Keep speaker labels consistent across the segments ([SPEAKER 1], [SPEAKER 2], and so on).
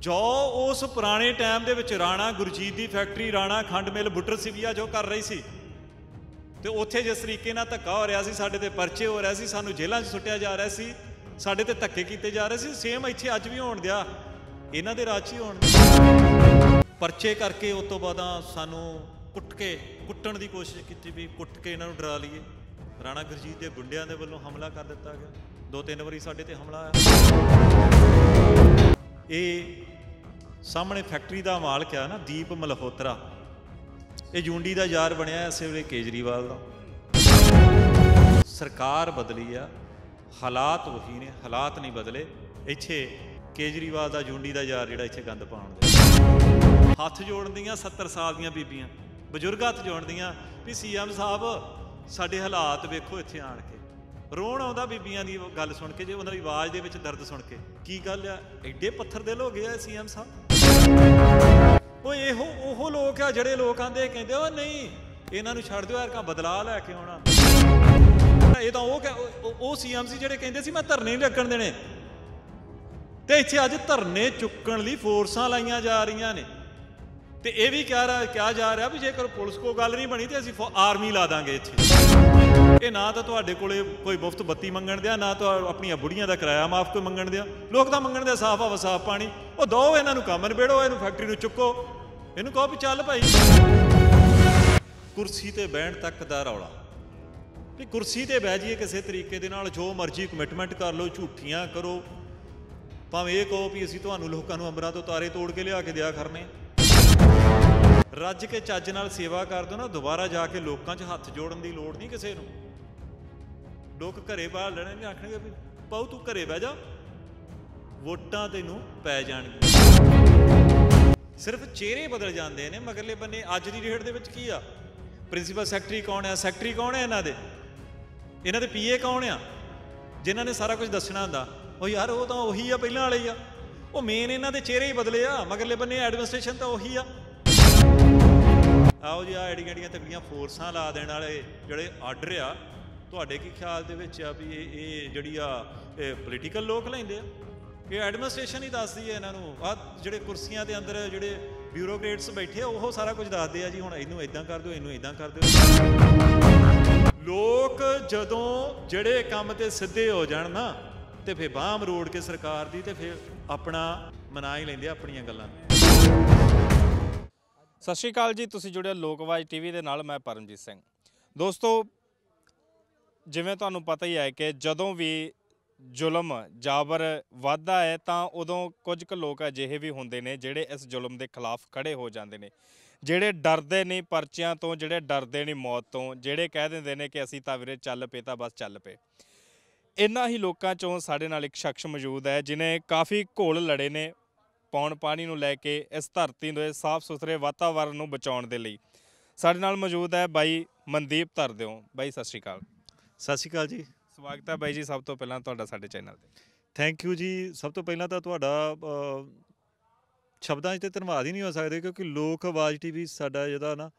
[SPEAKER 1] ਜੋ ਉਸ ਪੁਰਾਣੇ ਟਾਈਮ ਦੇ ਵਿੱਚ ਰਾਣਾ ਗੁਰਜੀਤ ਦੀ ਫੈਕਟਰੀ ਰਾਣਾ ਖੰਡ ਮਿਲ ਬੁੱਟਰ ਸਿਵਿਆ ਜੋ ਕਰ ਰਹੀ ਸੀ ਤੇ ਉੱਥੇ ਜਿਸ ਤਰੀਕੇ ਨਾਲ ਧੱਕਾ ਹੋ ਰਿਹਾ ਸੀ ਸਾਡੇ ਤੇ ਪਰਚੇ ਹੋ ਰਿਹਾ ਸੀ ਸਾਨੂੰ ਜੇਲ੍ਹਾਂ 'ਚ ਸੁੱਟਿਆ ਜਾ ਰਿਹਾ ਸੀ ਸਾਡੇ ਤੇ ਧੱਕੇ ਕੀਤੇ ਜਾ ਰਹੇ ਸੀ ਸੇਮ ਇੱਥੇ ਅੱਜ ਵੀ ਹੋਣ ਦਿਆ ਇਹਨਾਂ ਦੇ ਰਾਜ ਹੀ ਹੋਣ ਪਰਚੇ ਕਰਕੇ ਉਸ ਤੋਂ ਬਾਅਦ ਸਾਨੂੰ ਕੁੱਟ ਕੇ ਕੁੱਟਣ ਦੀ ਕੋਸ਼ਿਸ਼ ਕੀਤੀ ਵੀ ਕੁੱਟ ਕੇ ਇਹਨਾਂ ਨੂੰ ਡਰਾ ਲਈਏ ਰਾਣਾ ਗੁਰਜੀਤ ਦੇ ਗੁੰਡਿਆਂ ਦੇ ਵੱਲੋਂ ਹਮਲਾ ਕਰ ਦਿੱਤਾ ਗਿਆ ਦੋ ਤਿੰਨ ਵਾਰੀ ਸਾਡੇ ਤੇ ਹਮਲਾ ਆਇਆ ਇਹ ਸਾਹਮਣੇ ਫੈਕਟਰੀ ਦਾ ਮਾਲਕ ਆ ਨਾ ਦੀਪ ਮਲਹੋਤਰਾ ਇਹ ਜੁੰਡੀ ਦਾ ਯਾਰ ਬਣਿਆ ਇਸੇ ਵੇਲੇ ਕੇਜਰੀਵਾਲ ਦਾ ਸਰਕਾਰ ਬਦਲੀ ਆ ਹਾਲਾਤ ਉਹੀ ਨੇ ਹਾਲਾਤ ਨਹੀਂ ਬਦਲੇ ਇੱਥੇ ਕੇਜਰੀਵਾਲ ਦਾ ਜੁੰਡੀ ਦਾ ਯਾਰ ਜਿਹੜਾ ਇੱਥੇ ਗੰਦ ਪਾਉਣ ਦੇ ਹੱਥ ਜੋੜਦੀਆਂ 70 ਸਾਲ ਦੀਆਂ ਬੀਬੀਆਂ ਬਜ਼ੁਰਗਾਂ ਹੱਥ ਜੋੜਦੀਆਂ ਵੀ ਸੀਐਮ ਸਾਹਿਬ ਸਾਡੇ ਹਾਲਾਤ ਵੇਖੋ ਇੱਥੇ ਆਣ ਕੇ ਰੋਣ ਆਉਂਦਾ ਬੀਬੀਆਂ ਦੀ ਗੱਲ ਸੁਣ ਕੇ ਜੇ ਉਹਨਾਂ ਦੀ ਆਵਾਜ਼ ਦੇ ਵਿੱਚ ਦਰਦ ਸੁਣ ਕੇ ਕੀ ਗੱਲ ਆ ਐਡੇ ਪੱਥਰ ਦਿਲ ਹੋ ਗਏ ਆ
[SPEAKER 2] ਸੀਐਮ ਸਾਹਿਬ
[SPEAKER 1] ਉਹ ਇਹੋ ਉਹ ਲੋਕ ਆ ਜਿਹੜੇ ਲੋਕ ਆਂਦੇ ਕਹਿੰਦੇ ਉਹ ਨਹੀਂ ਇਹਨਾਂ ਨੂੰ ਛੱਡ ਦਿਓ ਕਾ ਬਦਲਾ ਲੈ ਕੇ ਆਉਣਾ ਇਹ ਤਾਂ ਉਹ ਉਹ ਸੀਐਮ ਸੀ ਜਿਹੜੇ ਕਹਿੰਦੇ ਸੀ ਮੈਂ ਧਰਨੇ ਨਹੀਂ ਲੱਗਣ ਦੇਣੇ ਤੇ ਇੱਥੇ ਅੱਜ ਧਰਨੇ ਚੁੱਕਣ ਲਈ ਫੋਰਸਾਂ ਲਾਈਆਂ ਜਾ ਰਹੀਆਂ ਨੇ ਤੇ ਇਹ ਵੀ ਕਹਿ ਰਿਹਾ ਕਿਹਾ ਜਾ ਰਿਹਾ ਵੀ ਜੇਕਰ ਪੁਲਿਸ ਕੋ ਗੱਲ ਨਹੀਂ ਬਣੀ ਤੇ ਅਸੀਂ ਆਰਮੀ ਲਾ ਦਾਂਗੇ ਇੱਥੇ ਇਹ ਨਾ ਤਾਂ ਤੁਹਾਡੇ ਕੋਲੇ ਕੋਈ ਮੁਫਤ ਬੱਤੀ ਮੰਗਣ ਦਿਆ ਨਾ ਤਾਂ ਆਪਣੀਆਂ ਬੁੜੀਆਂ ਦਾ ਕਿਰਾਇਆ ਮਾਫ ਕੋਈ ਮੰਗਣ ਦਿਆ ਲੋਕ ਤਾਂ ਮੰਗਣ ਦੇ ਸਾਫ ਹਵਾ ਵਸਾਫ ਪਾਣੀ ਉਹ ਦੋ ਇਹਨਾਂ ਨੂੰ ਕੰਮ ਨਿਬੇੜੋ ਇਹਨੂੰ ਫੈਕਟਰੀ ਨੂੰ ਚੁੱਕੋ ਇਹਨੂੰ ਕਹੋ ਵੀ ਚੱਲ ਭਾਈ ਕੁਰਸੀ ਤੇ ਬਹਿਣ ਤੱਕ ਦਾ ਰੌਲਾ ਵੀ ਕੁਰਸੀ ਤੇ ਬਹਿ ਜਾਈਏ ਕਿਸੇ ਤਰੀਕੇ ਦੇ ਨਾਲ ਜੋ ਮਰਜ਼ੀ ਕਮਿਟਮੈਂਟ ਕਰ ਲਓ ਝੂਠੀਆਂ ਕਰੋ ਭਾਵੇਂ ਇਹ ਕਹੋ ਵੀ ਅਸੀਂ ਤੁਹਾਨੂੰ ਲੋਕਾਂ ਨੂੰ ਅੰਬਰਾਂ ਤੋਂ ਤਾਰੇ ਤੋੜ ਕੇ ਲਿਆ ਕੇ ਦਿਆ ਕਰਨੇ ਰੱਜ ਕੇ ਚੱਜ ਨਾਲ ਸੇਵਾ ਕਰ ਦੋ ਨਾ ਦੁਬਾਰਾ ਜਾ ਕੇ ਲੋਕਾਂ 'ਚ ਹੱਥ ਜੋੜਨ ਦੀ ਲੋੜ ਨਹੀਂ ਕਿਸੇ ਨੂੰ ਲੋਕ ਘਰੇ ਬਾਹਰ ਲੈਣੇ ਆਖਣਗੇ ਵੀ ਪਾਉ ਤੂੰ ਘਰੇ ਬਹਿ ਜਾ ਵੋਟਾਂ ਤੈਨੂੰ ਪੈ ਜਾਣਗੀਆਂ ਸਿਰਫ ਚਿਹਰੇ ਬਦਲ ਜਾਂਦੇ ਨੇ ਮਗਰਲੇ ਬੰਨੇ ਅੱਜ ਦੀ ਰੇਡ ਦੇ ਵਿੱਚ ਕੀ ਆ ਪ੍ਰਿੰਸੀਪਲ ਸੈਕਟਰੀ ਕੌਣ ਆ ਸੈਕਟਰੀ ਕੌਣ ਆ ਇਹਨਾਂ ਦੇ ਇਹਨਾਂ ਦੇ ਪੀਏ ਕੌਣ ਆ ਜਿਨ੍ਹਾਂ ਨੇ ਸਾਰਾ ਕੁਝ ਦੱਸਣਾ ਹੁੰਦਾ ਉਹ ਯਾਰ ਉਹ ਤਾਂ ਉਹੀ ਆ ਪਹਿਲਾਂ ਵਾਲੇ ਹੀ ਆ ਉਹ ਮੇਨ ਇਹਨਾਂ ਦੇ ਚਿਹਰੇ ਹੀ ਬਦਲੇ ਆ ਮਗਰਲੇ ਬੰਨੇ ਐਡਮਿਨਿਸਟ੍ਰੇਸ਼ਨ ਤਾਂ ਉਹੀ ਆ ਆਓ ਜੀ ਆ ਐਡੀਆਂ ਐਡੀਆਂ ਤਕੜੀਆਂ ਫੋਰਸਾਂ ਲਾ ਦੇਣ ਵਾਲੇ ਜਿਹੜੇ ਆਰਡਰ ਆ ਤੁਹਾਡੇ ਕੀ ਖਿਆਲ ਦੇ ਵਿੱਚ ਆ ਵੀ ਇਹ ਇਹ ਜਿਹੜੀ ਆ ਇਹ ਪੋਲੀਟੀਕਲ ਲੋਕ ਲੈਂਦੇ ਆ ਕਿ ਐਡਮਿਨਿਸਟ੍ਰੇਸ਼ਨ ਹੀ ਦੱਸਦੀ ਹੈ ਇਹਨਾਂ ਨੂੰ ਆ ਜਿਹੜੇ ਕੁਰਸੀਆਂ ਦੇ ਅੰਦਰ ਜਿਹੜੇ ਬਿਊਰੋਕਰੇਟਸ ਬੈਠੇ ਉਹ ਸਾਰਾ ਕੁਝ ਦੱਸਦੇ ਆ ਜੀ ਹੁਣ ਇਹਨੂੰ ਇਦਾਂ ਕਰ ਦਿਓ ਇਹਨੂੰ ਇਦਾਂ ਕਰ ਦਿਓ ਲੋਕ ਜਦੋਂ ਜਿਹੜੇ ਕੰਮ ਤੇ ਸਿੱਧੇ ਹੋ ਜਾਣ ਨਾ ਤੇ ਫੇ ਬਾਹਮ ਰੋੜ ਕੇ ਸਰਕਾਰ ਦੀ ਤੇ ਫੇ ਆਪਣਾ ਮਨਾ ਹੀ ਲੈਂਦੇ ਆਪਣੀਆਂ
[SPEAKER 3] ਗੱਲਾਂ ਸਤਿ ਸ਼੍ਰੀ ਅਕਾਲ ਜੀ ਤੁਸੀਂ ਜੁੜਿਆ ਲੋਕਵਾਜ ਟੀਵੀ ਦੇ ਨਾਲ ਮੈਂ ਪਰਮਜੀਤ ਸਿੰਘ ਦੋਸਤੋ ਜਿਵੇਂ ਤੁਹਾਨੂੰ ਪਤਾ ਹੀ ਹੈ ਕਿ ਜਦੋਂ ਵੀ ਜ਼ੁਲਮ ਜਾਬਰ ਵਾਧਾ ਹੈ ਤਾਂ ਉਦੋਂ ਕੁਝ ਕੁ ਲੋਕ ਅਜਿਹੇ ਵੀ ਹੁੰਦੇ ਨੇ ਜਿਹੜੇ ਇਸ ਜ਼ੁਲਮ ਦੇ ਖਿਲਾਫ ਖੜੇ ਹੋ ਜਾਂਦੇ ਨੇ ਜਿਹੜੇ ਡਰਦੇ ਨਹੀਂ ਪਰਚਿਆਂ ਤੋਂ ਜਿਹੜੇ ਡਰਦੇ ਨਹੀਂ ਮੌਤ ਤੋਂ ਜਿਹੜੇ ਕਹਿ ਦਿੰਦੇ ਨੇ ਕਿ ਅਸੀਂ ਤਾਂ ਵੀਰੇ ਚੱਲ ਪਏ ਤਾਂ ਬਸ ਚੱਲ ਪਏ ਇੰਨਾ ਹੀ ਲੋਕਾਂ ਚੋਂ ਸਾਡੇ ਨਾਲ ਇੱਕ ਸ਼ਖਸ ਮੌਜੂਦ ਹੈ ਜਿਨੇ ਕਾਫੀ ਘੋਲ ਲੜੇ ਨੇ ਪੌਣ ਪਾਣੀ ਨੂੰ ਲੈ ਕੇ ਇਸ ਧਰਤੀ ਦੇ ਸਾਫ਼ ਸੁਥਰੇ ਵਾਤਾਵਰਣ ਨੂੰ ਬਚਾਉਣ ਦੇ ਲਈ ਸਾਡੇ ਨਾਲ ਮੌਜੂਦ ਹੈ ਬਾਈ ਮਨਦੀਪ ਧਰਦਿਓ ਬਾਈ ਸਤਿ ਸ਼੍ਰੀ ਅਕਾਲ ਸਤਿ ਸ਼੍ਰੀ ਅਕਾਲ ਜੀ ਸਵਾਗਤ ਹੈ ਬਾਈ ਜੀ ਸਭ ਤੋਂ ਪਹਿਲਾਂ ਤੁਹਾਡਾ ਸਾਡੇ ਚੈਨਲ ਤੇ
[SPEAKER 1] ਥੈਂਕ ਯੂ ਜੀ ਸਭ ਤੋਂ ਪਹਿਲਾਂ ਤਾਂ ਤੁਹਾਡਾ ਸ਼ਬਦਾਂ 'ਚ ਤੇ ਧੰਨਵਾਦ ਹੀ ਨਹੀਂ ਹੋ ਸਕਦੇ ਕਿਉਂਕਿ ਲੋਕ ਆਵਾਜ਼ ਟੀਵੀ ਸਾਡਾ ਜਿਹੜਾ ਨਾ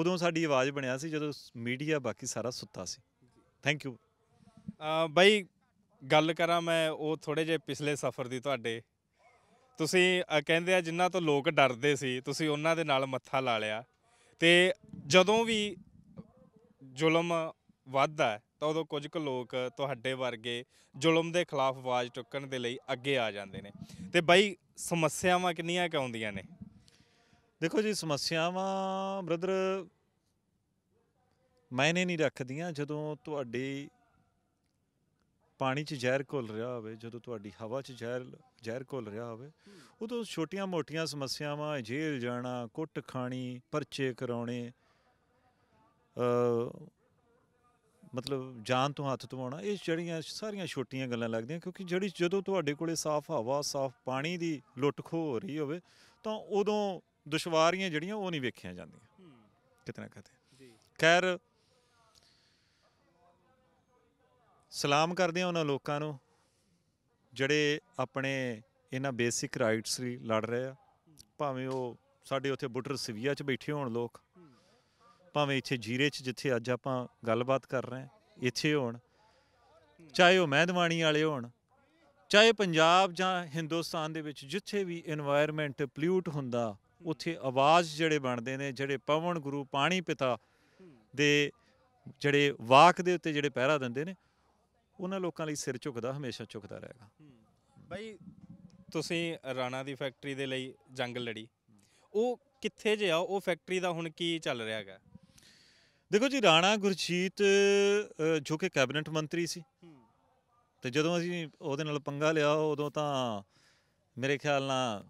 [SPEAKER 1] ਉਦੋਂ ਸਾਡੀ ਆਵਾਜ਼ ਬਣਿਆ ਸੀ ਜਦੋਂ ਮੀਡੀਆ ਬਾਕੀ ਸਾਰਾ ਸੁੱਤਾ ਸੀ ਥੈਂਕ ਯੂ
[SPEAKER 3] ਬਾਈ ਗੱਲ ਕਰਾਂ ਮੈਂ ਉਹ ਥੋੜੇ ਜੇ ਪਿਛਲੇ ਸਫ਼ਰ ਦੀ ਤੁਹਾਡੇ ਤੁਸੀਂ ਕਹਿੰਦੇ ਆ ਜਿਨ੍ਹਾਂ ਤੋਂ ਲੋਕ ਡਰਦੇ ਸੀ ਤੁਸੀਂ ਉਹਨਾਂ ਦੇ ਨਾਲ ਮੱਥਾ ਲਾ ਲਿਆ ਤੇ ਜਦੋਂ ਵੀ ਜ਼ੁਲਮ ਵੱਧਦਾ ਹੈ, ਤਾਂ ਉਦੋਂ ਕੁਝ ਕੁ ਲੋਕ ਤੁਹਾਡੇ ਵਰਗੇ ਜ਼ੁਲਮ ਦੇ ਖਿਲਾਫ ਆਵਾਜ਼ ਚੁੱਕਣ ਦੇ ਲਈ ਅੱਗੇ ਆ ਜਾਂਦੇ ਨੇ ਤੇ ਬਾਈ ਸਮੱਸਿਆਵਾਂ ਕਿੰਨੀਆਂ ਕ ਆਉਂਦੀਆਂ ਨੇ ਦੇਖੋ ਜੀ ਸਮੱਸਿਆਵਾਂ ਬ੍ਰਦਰ
[SPEAKER 1] ਮੈਨੇ ਨਹੀਂ ਰੱਖਦੀਆਂ ਜਦੋਂ ਤੁਹਾਡੀ ਪਾਣੀ 'ਚ ਜ਼ਹਿਰ ਘੁਲ ਰਿਹਾ ਹੋਵੇ ਜਦੋਂ ਤੁਹਾਡੀ ਹਵਾ 'ਚ ਜ਼ਹਿਰ ਜ਼ਹਿਰ ਘੁਲ ਰਿਹਾ ਹੋਵੇ ਉਦੋਂ ਛੋਟੀਆਂ-ਮੋਟੀਆਂ ਸਮੱਸਿਆਵਾਂ ਜੇਲ੍ਹ ਜਾਣਾ ਕੁੱਟ ਖਾਣੀ ਪਰਚੇ ਕਰਾਉਣੇ ਮਤਲਬ ਜਾਨ ਤੋਂ ਹੱਥ ਧਵਾਉਣਾ ਇਹ ਜਿਹੜੀਆਂ ਸਾਰੀਆਂ ਛੋਟੀਆਂ ਗੱਲਾਂ ਲੱਗਦੀਆਂ ਕਿਉਂਕਿ ਜਿਹੜੀ ਜਦੋਂ ਤੁਹਾਡੇ ਕੋਲੇ ਸਾਫ਼ ਹਵਾ ਸਾਫ਼ ਪਾਣੀ ਦੀ ਲੁੱਟ ਖੋ ਹੋ ਰਹੀ ਹੋਵੇ ਤਾਂ ਉਦੋਂ ਦੁਸ਼ਵਾਰੀਆਂ ਜਿਹੜੀਆਂ ਉਹ ਨਹੀਂ ਵੇਖੀਆਂ ਜਾਂਦੀਆਂ ਕਿਤਨਾ ਕਹਤੇ ਜੀ ਖੈਰ ਸਲਾਮ ਕਰਦੇ ਹਾਂ ਉਹਨਾਂ ਲੋਕਾਂ ਨੂੰ ਜਿਹੜੇ ਆਪਣੇ ਇਹਨਾਂ ਬੇਸਿਕ ਰਾਈਟਸ ਲਈ ਲੜ ਰਹੇ ਆ ਭਾਵੇਂ ਉਹ ਸਾਡੇ ਉੱਥੇ ਬੁੱਟਰ ਸਵੀਆ 'ਚ ਬੈਠੇ ਹੋਣ ਲੋਕ ਭਾਵੇਂ ਇੱਥੇ ਜੀਰੇ 'ਚ ਜਿੱਥੇ ਅੱਜ ਆਪਾਂ ਗੱਲਬਾਤ ਕਰ ਰਹੇ ਹਾਂ ਇੱਥੇ ਹੋਣ ਚਾਹੇ ਉਹ ਮਹਿਦਵਾਨੀ ਵਾਲੇ ਹੋਣ ਚਾਹੇ ਪੰਜਾਬ ਜਾਂ ਹਿੰਦੁਸਤਾਨ ਦੇ ਵਿੱਚ ਜਿੱਥੇ ਵੀ এনवायरमेंट ਪਲੂਟ ਹੁੰਦਾ ਉੱਥੇ ਆਵਾਜ਼ ਜਿਹੜੇ ਬਣਦੇ ਨੇ ਜਿਹੜੇ ਪਵਨ ਗੁਰੂ ਪਾਣੀ ਪਿਤਾ ਦੇ ਜਿਹੜੇ ਵਾਕ ਦੇ ਉੱਤੇ ਜਿਹੜੇ ਪਹਿਰਾ ਦਿੰਦੇ ਨੇ ਉਹਨਾਂ ਲੋਕਾਂ ਲਈ ਸਿਰ ਝੁਕਦਾ ਹਮੇਸ਼ਾ ਝੁਕਦਾ ਰਹੇਗਾ
[SPEAKER 3] ਬਾਈ ਤੁਸੀਂ ਰਾਣਾ ਦੀ ਫੈਕਟਰੀ ਦੇ ਲਈ ਜੰਗ ਲੜੀ ਉਹ ਕਿੱਥੇ ਜੇ ਆ ਉਹ ਫੈਕਟਰੀ ਦਾ ਹੁਣ ਕੀ ਚੱਲ ਰਿਹਾ ਹੈਗਾ
[SPEAKER 1] ਦੇਖੋ ਜੀ ਰਾਣਾ ਗੁਰਜੀਤ ਜੋ ਕਿ ਕੈਬਨਿਟ ਮੰਤਰੀ ਸੀ ਤੇ ਜਦੋਂ ਅਸੀਂ ਉਹਦੇ ਨਾਲ ਪੰਗਾ ਲਿਆ ਉਦੋਂ ਤਾਂ ਮੇਰੇ ਖਿਆਲ ਨਾਲ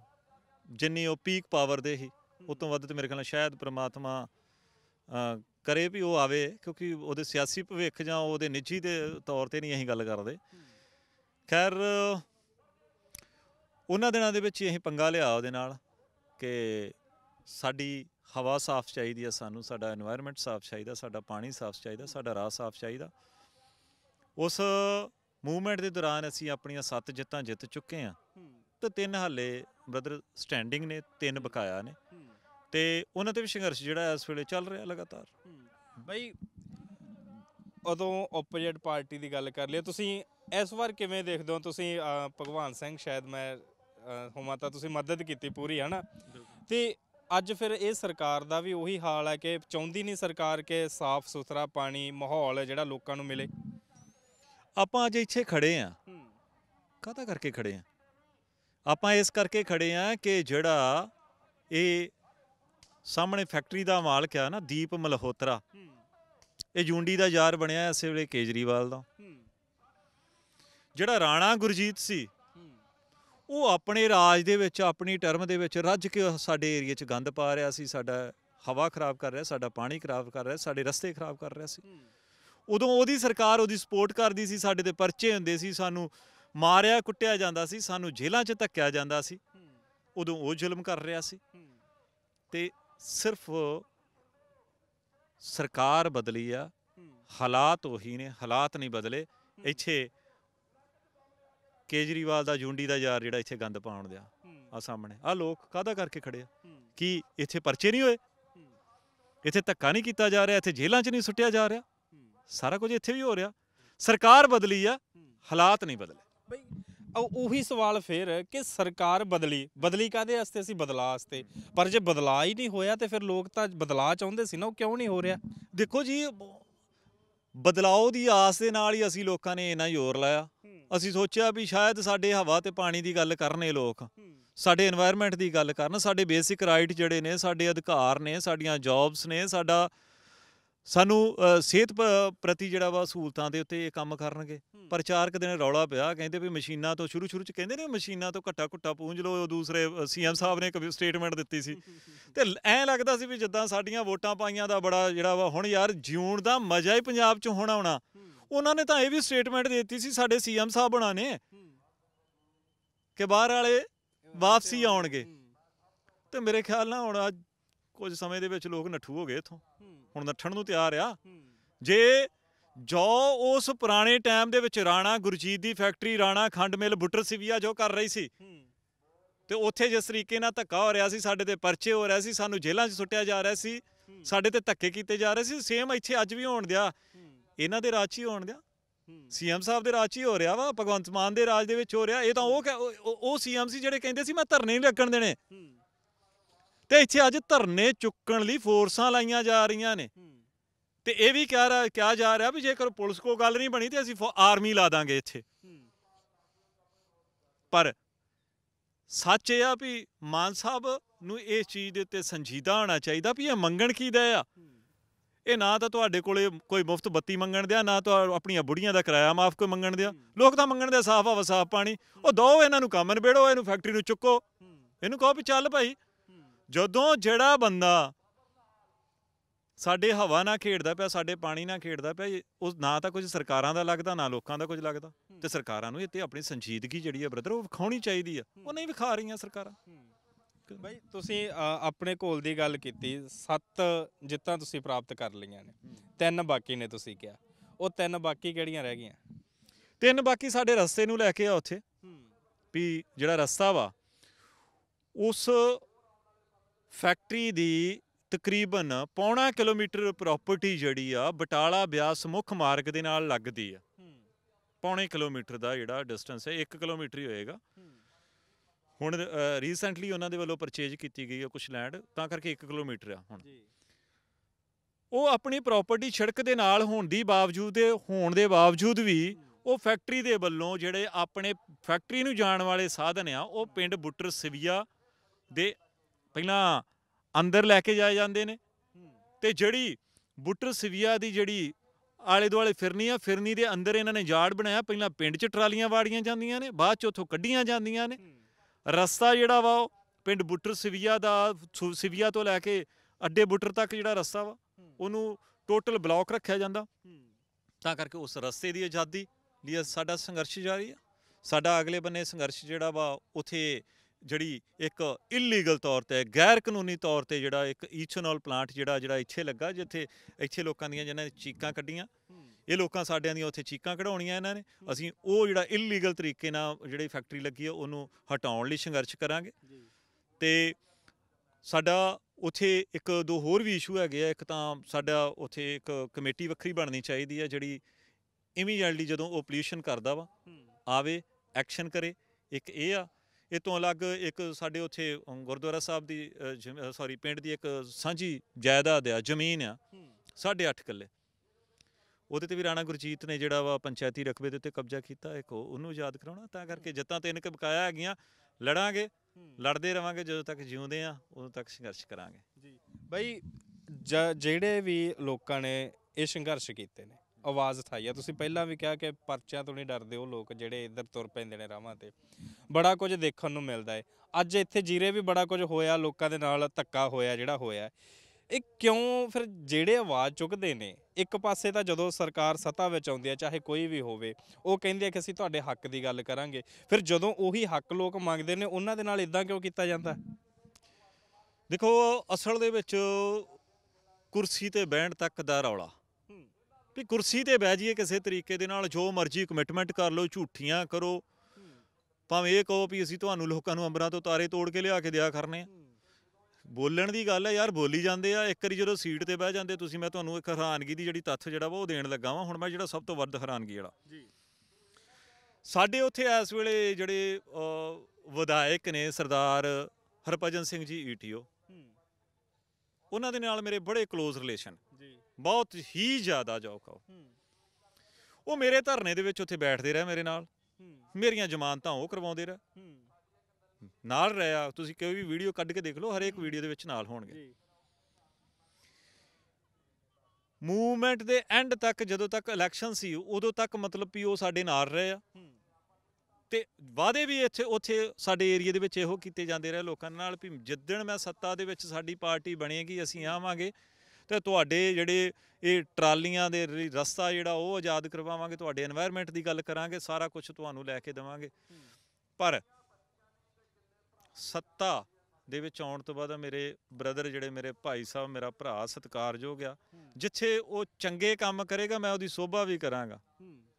[SPEAKER 1] ਜਿੰਨੀ ਉਹ ਪੀਕ ਪਾਵਰ ਦੇ ਸੀ ਉਸ ਤੋਂ ਵੱਧ ਤੇ ਮੇਰੇ ਖਿਆਲ ਨਾਲ ਸ਼ਾਇਦ ਪ੍ਰਮਾਤਮਾ ਕਰੇ ਵੀ ਉਹ ਆਵੇ ਕਿਉਂਕਿ ਉਹਦੇ ਸਿਆਸੀ ਭਵਿੱਖ ਜਾਂ ਉਹਦੇ ਨਿੱਜੀ ਦੇ ਤੌਰ ਤੇ ਨਹੀਂ ਅਸੀਂ ਗੱਲ ਕਰਦੇ ਖੈਰ ਉਹਨਾਂ ਦਿਨਾਂ ਦੇ ਵਿੱਚ ਇਹ ਪੰਗਾ ਲਿਆ ਉਹਦੇ ਨਾਲ ਕਿ ਸਾਡੀ ਹਵਾ ਸਾਫ਼ ਚਾਹੀਦੀ ਆ ਸਾਨੂੰ ਸਾਡਾ এনवायरमेंट ਸਾਫ਼ ਚਾਹੀਦਾ ਸਾਡਾ ਪਾਣੀ ਸਾਫ਼ ਚਾਹੀਦਾ ਸਾਡਾ ਰਾਹ ਸਾਫ਼ ਚਾਹੀਦਾ ਉਸ ਮੂਵਮੈਂਟ ਦੇ ਦੌਰਾਨ ਅਸੀਂ ਆਪਣੀਆਂ ਸੱਤ ਜਿੱਤਾਂ ਜਿੱਤ ਚੁੱਕੇ ਆ ਤੇ ਤਿੰਨ ਹਾਲੇ ਬ੍ਰਦਰ ਸਟੈਂਡਿੰਗ ਨੇ ਤਿੰਨ ਬਕਾਇਆ ਨੇ ਤੇ ਉਹਨਾਂ ਤੇ ਵੀ ਸੰਘਰਸ਼ ਜਿਹੜਾ ਇਸ ਵੇਲੇ ਚੱਲ ਰਿਹਾ ਲਗਾਤਾਰ
[SPEAKER 3] ਬਈ ਉਦੋਂ ਆਪੋਜੀਟ ਪਾਰਟੀ ਦੀ ਗੱਲ ਕਰ ਲਿਆ ਤੁਸੀਂ ਇਸ ਵਾਰ ਕਿਵੇਂ ਦੇਖਦੇ ਹੋ ਤੁਸੀਂ ਭਗਵਾਨ ਸਿੰਘ ਸ਼ਾਇਦ ਮੈਂ ਹੋਮਾ ਤਾਂ ਤੁਸੀਂ ਮਦਦ ਕੀਤੀ ਪੂਰੀ ਹੈ ਨਾ ਤੇ ਅੱਜ ਫਿਰ ਇਹ ਸਰਕਾਰ ਦਾ ਵੀ ਉਹੀ ਹਾਲ ਹੈ ਕਿ ਚਾਹੁੰਦੀ ਨਹੀਂ ਸਰਕਾਰ ਕਿ ਸਾਫ਼ ਸੁਥਰਾ ਪਾਣੀ ਮਾਹੌਲ ਜਿਹੜਾ ਲੋਕਾਂ ਨੂੰ ਮਿਲੇ ਆਪਾਂ ਅੱਜ
[SPEAKER 1] ਇੱਥੇ ਖੜੇ ਆ ਕਾਹਦਾ ਕਰਕੇ ਖੜੇ ਆ ਆਪਾਂ ਇਸ ਕਰਕੇ ਖੜੇ ਆ ਕਿ ਜਿਹੜਾ ਇਹ ਸਾਹਮਣੇ ਫੈਕਟਰੀ ਦਾ ਮਾਲਕ ਆ ਨਾ ਦੀਪ ਮਲਹੋਤਰਾ ਇਹ ਜੁੰਡੀ ਦਾ ਯਾਰ ਬਣਿਆ ਐਸੇ ਵੇਲੇ ਕੇਜਰੀਵਾਲ ਦਾ ਜਿਹੜਾ ਰਾਣਾ ਗੁਰਜੀਤ ਸੀ ਉਹ ਆਪਣੇ ਰਾਜ ਦੇ ਵਿੱਚ ਆਪਣੀ ਟਰਮ ਦੇ ਵਿੱਚ ਰੱਜ ਕੇ ਸਾਡੇ ਏਰੀਆ 'ਚ ਗੰਦ ਪਾ ਰਿਹਾ ਸੀ ਸਾਡਾ ਹਵਾ ਖਰਾਬ ਕਰ ਰਿਹਾ ਸਾਡਾ ਪਾਣੀ ਖਰਾਬ ਕਰ ਰਿਹਾ ਸਾਡੇ ਰਸਤੇ ਖਰਾਬ ਕਰ ਰਿਹਾ ਸੀ ਉਦੋਂ ਉਹਦੀ ਸਰਕਾਰ ਉਹਦੀ ਸਪੋਰਟ ਕਰਦੀ ਸੀ ਸਾਡੇ ਤੇ ਪਰਚੇ ਹੁੰਦੇ ਸੀ ਸਾਨੂੰ ਮਾਰਿਆ ਕੁੱਟਿਆ ਜਾਂਦਾ ਸੀ ਸਾਨੂੰ ਜੇਲ੍ਹਾਂ 'ਚ ਧੱਕਿਆ ਜਾਂਦਾ ਸੀ ਉਦੋਂ ਉਹ ਜ਼ੁਲਮ ਕਰ ਰਿਹਾ ਸੀ ਤੇ ਸਿਰਫ ਸਰਕਾਰ ਬਦਲੀ ਆ ਹਾਲਾਤ ਉਹੀ ਨੇ ਹਾਲਾਤ ਨਹੀਂ ਬਦਲੇ ਇੱਥੇ ਕੇਜਰੀਵਾਲ ਦਾ ਜੁੰਡੀ ਦਾ ਯਾਰ ਜਿਹੜਾ ਇੱਥੇ ਗੰਦ ਪਾਉਣ ਦਿਆ ਆ ਸਾਹਮਣੇ ਆ ਲੋਕ ਕਾਹਦਾ ਕਰਕੇ ਖੜੇ ਆ ਕੀ ਇੱਥੇ ਪਰਚੇ ਨਹੀਂ ਹੋਏ ਇੱਥੇ ਧੱਕਾ ਨਹੀਂ ਕੀਤਾ ਜਾ ਰਿਹਾ ਇੱਥੇ ਜੇਲ੍ਹਾਂ 'ਚ ਨਹੀਂ ਸੁੱਟਿਆ ਜਾ ਰਿਹਾ ਸਾਰਾ ਕੁਝ ਇੱਥੇ ਵੀ ਹੋ ਰਿਹਾ ਸਰਕਾਰ ਬਦਲੀ ਆ
[SPEAKER 3] ਹਾਲਾਤ ਨਹੀਂ ਬਦਲੇ ਉਹ ਉਹੀ ਸਵਾਲ ਫੇਰ ਕਿ ਸਰਕਾਰ ਬਦਲੀ ਬਦਲੀ ਕਾਦੇ ਵਾਸਤੇ ਅਸੀਂ ਬਦਲਾ ਵਾਸਤੇ ਪਰ ਜੇ ਬਦਲਾ ਹੀ ਨਹੀਂ ਹੋਇਆ ਤੇ ਫਿਰ ਲੋਕ ਤਾਂ ਬਦਲਾ ਚਾਹੁੰਦੇ ਸੀ ਨਾ ਉਹ ਕਿਉਂ ਨਹੀਂ ਹੋ ਰਿਹਾ ਦੇਖੋ ਜੀ ਬਦਲਾਅ ਦੀ ਆਸ ਦੇ ਨਾਲ ਹੀ ਅਸੀਂ ਲੋਕਾਂ ਨੇ ਇਹਨਾਂ ਜ਼ੋਰ
[SPEAKER 1] ਲਾਇਆ ਅਸੀਂ ਸੋਚਿਆ ਵੀ ਸ਼ਾਇਦ ਸਾਡੇ ਹਵਾ ਤੇ ਪਾਣੀ ਦੀ ਗੱਲ ਕਰਨੇ ਲੋਕ ਸਾਡੇ এনवायरमेंट ਦੀ ਗੱਲ ਕਰਨ ਸਾਡੇ ਬੇਸਿਕ ਰਾਈਟ ਜਿਹੜੇ ਨੇ ਸਾਡੇ ਅਧਿਕਾਰ ਨੇ ਸਾਡੀਆਂ ਜੌਬਸ ਨੇ ਸਾਡਾ ਸਾਨੂੰ ਸਿਹਤ ਪ੍ਰਤੀ ਜਿਹੜਾ ਵਾ ਸਹੂਲਤਾਂ ਦੇ ਉੱਤੇ ਇਹ ਕੰਮ ਕਰਨਗੇ ਪ੍ਰਚਾਰਕ ਦਿਨ ਰੌਲਾ ਪਿਆ ਕਹਿੰਦੇ ਵੀ ਮਸ਼ੀਨਾਂ ਤੋਂ ਸ਼ੁਰੂ ਸ਼ੁਰੂ ਚ ਕਹਿੰਦੇ ਨੇ ਮਸ਼ੀਨਾਂ ਤੋਂ ਘੱਟਾ ਘੁੱਟਾ ਪੂੰਝ ਲੋ ਦੂਸਰੇ ਸੀਐਮ ਸਾਹਿਬ ਨੇ ਇੱਕ ਸਟੇਟਮੈਂਟ ਦਿੱਤੀ ਸੀ ਤੇ ਐ ਲੱਗਦਾ ਸੀ ਵੀ ਜਿੱਦਾਂ ਸਾਡੀਆਂ ਵੋਟਾਂ ਪਾਈਆਂ ਦਾ ਬੜਾ ਜਿਹੜਾ ਵਾ ਹੁਣ ਯਾਰ ਜਿਉਣ ਦਾ ਮਜ਼ਾ ਹੀ ਪੰਜਾਬ 'ਚ ਹੋਣਾ ਹੋਣਾ ਉਹਨਾਂ ਨੇ ਤਾਂ ਇਹ ਵੀ ਸਟੇਟਮੈਂਟ ਦਿੱਤੀ ਸੀ ਸਾਡੇ ਸੀਐਮ ਸਾਹਿਬ ਬਣਾ ਨੇ ਕਿ ਬਾਹਰ ਵਾਲੇ ਵਾਪਸੀ ਆਉਣਗੇ ਤੇ ਮੇਰੇ ਖਿਆਲ ਨਾਲ ਹੁਣ ਅੱਜ ਕੁਝ ਸਮੇਂ ਦੇ ਵਿੱਚ ਲੋਕ ਨੱਠੂ ਹੋ ਗਏ ਇਥੋਂ ਹੁਣ ਨੱਠਣ ਨੂੰ ਤਿਆਰ ਆ ਜੇ ਜੋ ਉਸ ਪੁਰਾਣੇ ਟਾਈਮ ਦੇ ਵਿੱਚ ਰਾਣਾ ਗੁਰਜੀਤ ਦੀ ਫੈਕਟਰੀ ਰਾਣਾ ਖੰਡ ਮਿਲ ਬੁੱਟਰ ਸਿਵਿਆ ਜੋ ਕਰ ਰਹੀ ਸੀ ਤੇ ਉੱਥੇ ਜਿਸ ਤਰੀਕੇ ਨਾਲ ਧੱਕਾ ਹੋ ਰਿਹਾ ਸੀ ਸਾਡੇ ਤੇ ਪਰਚੇ ਹੋ ਰਿਹਾ ਸੀ ਸਾਨੂੰ ਜੇਲ੍ਹਾਂ 'ਚ ਸੁੱਟਿਆ ਜਾ ਰਿਹਾ ਸੀ ਸਾਡੇ ਤੇ ਧੱਕੇ ਕੀਤੇ ਜਾ ਰਹੇ ਸੀ ਸੇਮ ਇੱਥੇ ਅੱਜ ਵੀ ਹੋਣ ਦਿਆ ਇਹਨਾਂ ਦੇ ਰਾਜ 'ਚ ਹੀ ਹੋਣ ਦਿਆ ਸੀਐਮ ਸਾਹਿਬ ਦੇ ਰਾਜ 'ਚ ਹੀ ਹੋ ਰਿਹਾ ਵਾ ਭਗਵੰਤ ਮਾਨ ਦੇ ਰਾਜ ਦੇ ਵਿੱਚ ਹੋ ਰਿਹਾ ਇਹ ਤਾਂ ਉਹ ਉਹ ਸੀਐਮ ਸੀ ਜਿਹੜੇ ਕਹਿੰਦੇ ਸੀ ਮੈਂ ਧਰਨੇ ਨਹੀਂ ਲੱਗਣ ਦੇਣੇ ਤੇ ਇੱਥੇ ਅੱਜ ਧਰਨੇ ਚੁੱਕਣ ਲਈ ਫੋਰਸਾਂ ਲਾਈਆਂ ਜਾ ਰਹੀਆਂ ਨੇ ਤੇ ਇਹ ਵੀ ਕਹਿ ਰਿਹਾ ਕਿਹਾ ਜਾ ਰਿਹਾ ਵੀ ਜੇਕਰ ਪੁਲਿਸ ਕੋ ਗੱਲ ਨਹੀਂ ਬਣੀ ਤੇ ਅਸੀਂ ਆਰਮੀ ਲਾ ਦਾਂਗੇ ਇੱਥੇ ਪਰ ਸੱਚ ਇਹ ਆ ਵੀ ਮਾਨ ਸਾਹਿਬ ਨੂੰ ਇਸ ਚੀਜ਼ ਦੇ ਉੱਤੇ ਸੰਜੀਦਾ ਹੋਣਾ ਚਾਹੀਦਾ ਵੀ ਇਹ ਮੰਗਣ ਕੀ ਦਾ ਆ ਇਹ ਨਾ ਤਾਂ ਤੁਹਾਡੇ ਕੋਲੇ ਕੋਈ ਮੁਫਤ ਬੱਤੀ ਮੰਗਣ ਦਿਆ ਨਾ ਤਾਂ ਆਪਣੀਆਂ ਬੁੜੀਆਂ ਦਾ ਕਿਰਾਇਆ ਮਾਫ ਕੋਈ ਮੰਗਣ ਦਿਆ ਲੋਕ ਤਾਂ ਮੰਗਣ ਦੇ ਸਾਫ ਹਵਾ ਸਾਫ ਪਾਣੀ ਉਹ ਦੋ ਇਹਨਾਂ ਨੂੰ ਕੰਮ ਨਿਬੇੜੋ ਇਹਨੂੰ ਫੈਕਟਰੀ ਨੂੰ ਚੁੱਕੋ ਇਹਨੂੰ ਕਹੋ ਵੀ ਚੱਲ ਭਾਈ ਜਦੋਂ ਜਿਹੜਾ ਬੰਦਾ ਸਾਡੇ ਹਵਾ ਨਾਲ ਖੇਡਦਾ ਪਿਆ ਸਾਡੇ ਪਾਣੀ ਨਾਲ ਖੇਡਦਾ ਪਿਆ ਉਸ ਨਾ ਤਾਂ ਕੁਝ ਸਰਕਾਰਾਂ ਦਾ ਲੱਗਦਾ ਨਾ ਲੋਕਾਂ ਦਾ ਕੁਝ ਲੱਗਦਾ
[SPEAKER 3] ਤੇ ਸਰਕਾਰਾਂ ਨੂੰ ਇੱਥੇ ਆਪਣੀ ਸੰਜੀਦਗੀ ਜਿਹੜੀ ਹੈ ਬ੍ਰਦਰ ਉਹ ਵਿਖਾਉਣੀ ਚਾਹੀਦੀ ਆ
[SPEAKER 1] ਉਹ ਨਹੀਂ ਵਿਖਾ ਰਹੀਆਂ ਸਰਕਾਰਾਂ
[SPEAKER 3] ਬਈ ਤੁਸੀਂ ਆਪਣੇ ਕੋਲ ਦੀ ਗੱਲ ਕੀਤੀ ਸੱਤ ਜਿੱਤਾਂ ਤੁਸੀਂ ਪ੍ਰਾਪਤ ਕਰ ਲਈਆਂ ਨੇ ਤਿੰਨ ਬਾਕੀ ਨੇ ਤੁਸੀਂ ਕਿਹਾ ਉਹ ਤਿੰਨ ਬਾਕੀ ਕਿਹੜੀਆਂ ਰਹਿ ਗਈਆਂ ਤਿੰਨ ਬਾਕੀ ਸਾਡੇ ਰਸਤੇ ਨੂੰ ਲੈ ਕੇ ਆ ਉੱਥੇ ਵੀ ਜਿਹੜਾ ਰਸਤਾ ਵਾ
[SPEAKER 1] ਉਸ ਫੈਕਟਰੀ ਦੀ ਤਕਰੀਬਨ ਪੌਣਾ ਕਿਲੋਮੀਟਰ ਪ੍ਰਾਪਰਟੀ ਜਿਹੜੀ ਆ ਬਟਾਲਾ ਬਿਆਸ ਮੁੱਖ ਮਾਰਗ ਦੇ ਨਾਲ ਲੱਗਦੀ ਆ ਪੌਣੇ ਕਿਲੋਮੀਟਰ ਦਾ ਜਿਹੜਾ ਡਿਸਟੈਂਸ ਹੈ 1 ਕਿਲੋਮੀਟਰ ਹੀ ਹੋਏਗਾ ਹੁਣ ਰੀਸੈਂਟਲੀ ਉਹਨਾਂ ਦੇ ਵੱਲੋਂ ਪਰਚੇਜ ਕੀਤੀ ਗਈ ਹੈ ਕੁਝ ਲੈਂਡ ਤਾਂ ਕਰਕੇ 1 ਕਿਲੋਮੀਟਰ ਆ ਹੁਣ ਉਹ ਆਪਣੀ ਪ੍ਰਾਪਰਟੀ ਛੜਕ ਦੇ ਨਾਲ ਹੋਣ ਦੀ ਬਾਵਜੂਦ ਹੋਣ ਦੇ ਬਾਵਜੂਦ ਵੀ ਉਹ ਫੈਕਟਰੀ ਦੇ ਵੱਲੋਂ ਜਿਹੜੇ ਆਪਣੇ ਫੈਕਟਰੀ ਨੂੰ ਜਾਣ ਵਾਲੇ ਸਾਧਨ ਆ ਉਹ ਪਿੰਡ ਬੁੱਟਰ ਸਿਵਿਆ ਦੇ ਪਹਿਲਾਂ ਅੰਦਰ ਲੈ ਕੇ ਜਾਏ ਜਾਂਦੇ ਨੇ ਤੇ ਜਿਹੜੀ ਬੁੱਟਰ ਸਿਵਿਆ ਦੀ ਜਿਹੜੀ ਆਲੇ ਦੁਆਲੇ ਫਿਰਨੀ ਆ ਫਿਰਨੀ ਦੇ ਅੰਦਰ ਇਹਨਾਂ ਨੇ ਜਾੜ ਬਣਾਇਆ ਪਹਿਲਾਂ ਪਿੰਡ 'ਚ ਟਰਾਲੀਆਂ ਵਾੜੀਆਂ ਜਾਂਦੀਆਂ ਨੇ ਬਾਅਦ 'ਚ ਉੱਥੋਂ ਕੱਢੀਆਂ ਜਾਂਦੀਆਂ ਨੇ ਰਸਤਾ ਜਿਹੜਾ ਵਾ ਉਹ ਪਿੰਡ ਬੁੱਟਰ ਸਿਵਿਆ ਦਾ ਸਿਵਿਆ ਤੋਂ ਲੈ ਕੇ ਅੱਡੇ ਬੁੱਟਰ ਤੱਕ ਜਿਹੜਾ ਰਸਤਾ ਵਾ ਉਹਨੂੰ ਟੋਟਲ ਬਲੌਕ ਰੱਖਿਆ ਜਾਂਦਾ ਤਾਂ ਕਰਕੇ ਉਸ ਰਸਤੇ ਦੀ ਆਜ਼ਾਦੀ ਲਈ ਸਾਡਾ ਸੰਘਰਸ਼ ਜਾਰੀ ਆ ਸਾਡਾ ਅਗਲੇ ਬੰਨੇ ਸੰਘਰਸ਼ ਜਿਹੜਾ ਵਾ ਉਥੇ ਜਿਹੜੀ ਇੱਕ ਇਲੀਗਲ ਤੌਰ ਤੇ ਗੈਰ ਕਾਨੂੰਨੀ ਤੌਰ ਤੇ ਜਿਹੜਾ ਇੱਕ ਈਥਨੋਲ ਪਲਾਂਟ ਜਿਹੜਾ ਜਿਹੜਾ ਇੱਥੇ ਲੱਗਾ ਜਿੱਥੇ ਇੱਥੇ ਲੋਕਾਂ ਦੀਆਂ ਜਿਹਨਾਂ ਨੇ ਚੀਕਾਂ ਕੱਢੀਆਂ ਇਹ ਲੋਕਾਂ ਸਾਡਿਆਂ ਦੀਆਂ ਉੱਥੇ ਚੀਕਾਂ ਕਢਾਉਣੀਆਂ ਇਹਨਾਂ ਨੇ ਅਸੀਂ ਉਹ ਜਿਹੜਾ ਇਲੀਗਲ ਤਰੀਕੇ ਨਾਲ ਜਿਹੜੀ ਫੈਕਟਰੀ ਲੱਗੀ ਹੈ ਉਹਨੂੰ ਹਟਾਉਣ ਲਈ ਸੰਘਰਸ਼ ਕਰਾਂਗੇ ਤੇ ਸਾਡਾ ਉਥੇ ਇੱਕ ਦੋ ਹੋਰ ਵੀ ਇਸ਼ੂ ਹੈਗੇ ਆ ਇੱਕ ਤਾਂ ਸਾਡਾ ਉਥੇ ਇੱਕ ਕਮੇਟੀ ਵੱਖਰੀ ਬਣਨੀ ਚਾਹੀਦੀ ਹੈ ਜਿਹੜੀ ਇਮੀਡੀਏਟਲੀ ਜਦੋਂ ਉਹ ਪੋਲੂਸ਼ਨ ਕਰਦਾ ਵਾ ਆਵੇ ਐਕਸ਼ਨ ਕਰੇ ਇੱਕ ਇਹ ਆ ਇਹ ਤੋਂ ਅਲੱਗ ਇੱਕ ਸਾਡੇ ਉੱਥੇ ਗੁਰਦੁਆਰਾ ਸਾਹਿਬ ਦੀ ਸੌਰੀ ਪਿੰਡ ਦੀ ਇੱਕ ਸਾਂਝੀ ਜਾਇਦਾਦ ਆ ਜ਼ਮੀਨ ਆ 8.5 ਕਿੱਲੇ ਉਹਦੇ ਤੇ ਵੀ ਰਾਣਾ ਗੁਰਜੀਤ ਨੇ ਜਿਹੜਾ ਵਾ ਪੰਚਾਇਤੀ ਰਕਬੇ ਦੇ ਉੱਤੇ ਕਬਜ਼ਾ ਕੀਤਾ ਇੱਕ ਉਹਨੂੰ ਯਾਦ ਕਰਾਉਣਾ ਤਾਂ ਕਰਕੇ ਜਿੱਤਾਂ ਤੇ ਇਨਕ ਬਕਾਇਆ ਹੈਗੀਆਂ ਲੜਾਂਗੇ ਲੜਦੇ ਰਵਾਂਗੇ ਜਦੋਂ
[SPEAKER 3] ਤੱਕ ਜਿਉਂਦੇ ਆ ਉਦੋਂ ਤੱਕ ਸੰਘਰਸ਼ ਕਰਾਂਗੇ ਜੀ ਬਾਈ ਜਿਹੜੇ ਵੀ ਲੋਕਾਂ ਨੇ ਇਹ ਸੰਘਰਸ਼ ਕੀਤੇ ਨੇ ਆਵਾਜ਼ ਉਠਾਈ ਆ ਤੁਸੀਂ ਪਹਿਲਾਂ ਵੀ ਕਿਹਾ ਕਿ ਪਰਚਿਆਂ ਤੋਂ ਨਹੀਂ ਡਰਦੇ ਉਹ ਲੋਕ ਜਿਹੜੇ ਇੱਧਰ ਤੁਰ ਪੈਂਦੇ ਨੇ ਰਾਵਾਂ ਤੇ ਬੜਾ ਕੁਝ ਦੇਖਣ ਨੂੰ ਮਿਲਦਾ ਹੈ ਅੱਜ ਇੱਥੇ ਜੀਰੇ ਵੀ ਬੜਾ ਕੁਝ ਹੋਇਆ ਲੋਕਾਂ ਦੇ ਨਾਲ ਧੱਕਾ ਹੋਇਆ ਜਿਹੜਾ ਹੋਇਆ ਇਹ ਕਿਉਂ ਫਿਰ ਜਿਹੜੇ ਆਵਾਜ਼ ਚੁੱਕਦੇ ਨੇ ਇੱਕ ਪਾਸੇ ਤਾਂ ਜਦੋਂ ਸਰਕਾਰ ਸੱਤਾ ਵਿੱਚ ਆਉਂਦੀ ਹੈ ਚਾਹੇ ਕੋਈ ਵੀ ਹੋਵੇ ਉਹ ਕਹਿੰਦੇ ਆ ਕਿ ਅਸੀਂ ਤੁਹਾਡੇ ਹੱਕ ਦੀ ਗੱਲ ਕਰਾਂਗੇ ਫਿਰ ਜਦੋਂ ਉਹੀ ਹੱਕ ਲੋਕ ਮੰਗਦੇ ਨੇ ਉਹਨਾਂ ਦੇ ਨਾਲ ਇਦਾਂ ਕਿਉਂ ਕੀਤਾ ਜਾਂਦਾ ਦੇਖੋ ਅਸਲ ਦੇ ਵਿੱਚ ਕੁਰਸੀ ਤੇ ਬੈਠਣ ਤੱਕ
[SPEAKER 1] ਦਾ ਰੌਲਾ ਵੀ ਕੁਰਸੀ ਤੇ ਬਹਿ ਜਾਈਏ ਕਿਸੇ ਤਰੀਕੇ ਦੇ ਨਾਲ ਜੋ ਮਰਜ਼ੀ ਕਮਿਟਮੈਂਟ ਕਰ ਲਓ ਝੂਠੀਆਂ ਕਰੋ ਭਾਵੇਂ ਇਹ ਕਹੋ ਵੀ ਅਸੀਂ ਤੁਹਾਨੂੰ ਲੋਕਾਂ ਨੂੰ ਅੰਬਰਾਂ ਤੋਂ ਤਾਰੇ ਤੋੜ ਕੇ ਲਿਆ ਕੇ ਦਿਆ ਕਰਨੇ ਆ ਬੋਲਣ ਦੀ ਗੱਲ ਹੈ ਯਾਰ ਬੋਲੀ ਜਾਂਦੇ ਆ ਇੱਕ ਵਾਰੀ ਜਦੋਂ ਸੀਟ ਤੇ ਬਹਿ ਜਾਂਦੇ ਤੁਸੀਂ ਮੈਂ ਤੁਹਾਨੂੰ ਇੱਕ ਹੈਰਾਨਗੀ ਦੀ ਜਿਹੜੀ ਤੱਥ ਜਿਹੜਾ ਉਹ ਦੇਣ ਲੱਗਾ ਵਾਂ ਹੁਣ ਮੈਂ ਜਿਹੜਾ ਸਭ ਤੋਂ ਵੱਧ ਹੈਰਾਨਗੀ ਵਾਲਾ ਜੀ ਸਾਡੇ ਉੱਥੇ ਇਸ ਵੇਲੇ ਜਿਹੜੇ ਵਿਧਾਇਕ ਨੇ ਸਰਦਾਰ ਹਰਪਜਨ ਸਿੰਘ ਜੀ ਈਟੀਓ e ਉਹਨਾਂ ਦੇ ਨਾਲ ਮੇਰੇ ਬੜੇ ক্লোਜ਼ ਰਿਲੇਸ਼ਨ ਬਹੁਤ ਹੀ ਜ਼ਿਆਦਾ ਜੌਬ ਉਹ ਮੇਰੇ ਧਰਨੇ ਦੇ ਵਿੱਚ ਉੱਥੇ ਬੈਠਦੇ ਰਹੇ ਮੇਰੇ ਨਾਲ ਮੇਰੀਆਂ ਜ਼ਮਾਨਤਾਂ ਉਹ ਕਰਵਾਉਂਦੇ ਰਹੇ ਨਾਲ ਰਿਹਾ ਤੁਸੀਂ ਕੋਈ ਵੀ ਵੀਡੀਓ ਕੱਢ ਕੇ ਦੇਖ ਲਓ ਹਰੇਕ ਵੀਡੀਓ ਦੇ ਵਿੱਚ ਨਾਲ ਹੋਣਗੇ ਮੂਵਮੈਂਟ ਦੇ ਐਂਡ ਤੱਕ ਜਦੋਂ ਤੱਕ ਇਲੈਕਸ਼ਨ ਸੀ ਉਦੋਂ ਤੱਕ ਮਤਲਬ ਵੀ ਉਹ ਸਾਡੇ ਨਾਲ ਰਹੇ ਆ ਤੇ ਵਾਅਦੇ ਵੀ ਇੱਥੇ ਉੱਥੇ ਸਾਡੇ ਏਰੀਆ ਦੇ ਵਿੱਚ ਇਹੋ ਕੀਤੇ ਜਾਂਦੇ ਰਹੇ ਲੋਕਾਂ ਨਾਲ ਵੀ ਜਿੱਦਣ ਮੈਂ ਸੱਤਾ ਦੇ ਵਿੱਚ ਸਾਡੀ ਪਾਰਟੀ ਬਣੇਗੀ ਅਸੀਂ ਆਵਾਂਗੇ ਤੇ ਤੁਹਾਡੇ ਜਿਹੜੇ ਇਹ ਟਰਾਲੀਆਂ ਦੇ ਰਸਤਾ ਜਿਹੜਾ ਉਹ ਆਜ਼ਾਦ ਕਰਵਾਵਾਂਗੇ ਤੁਹਾਡੇ এনवायरमेंट ਦੀ ਗੱਲ ਕਰਾਂਗੇ ਸਾਰਾ ਕੁਝ ਤੁਹਾਨੂੰ ਲੈ ਕੇ ਦੇਵਾਂਗੇ ਪਰ ਸੱਤਾ ਦੇ ਵਿੱਚ ਆਉਣ ਤੋਂ ਬਾਅਦ ਮੇਰੇ ਬ੍ਰਦਰ ਜਿਹੜੇ ਮੇਰੇ ਭਾਈ ਸਾਹਿਬ ਮੇਰਾ ਭਰਾ ਸਤਿਕਾਰਯੋਗ ਆ ਜਿੱਥੇ ਉਹ ਚੰਗੇ ਕੰਮ ਕਰੇਗਾ ਮੈਂ ਉਹਦੀ ਸੋਭਾ ਵੀ ਕਰਾਂਗਾ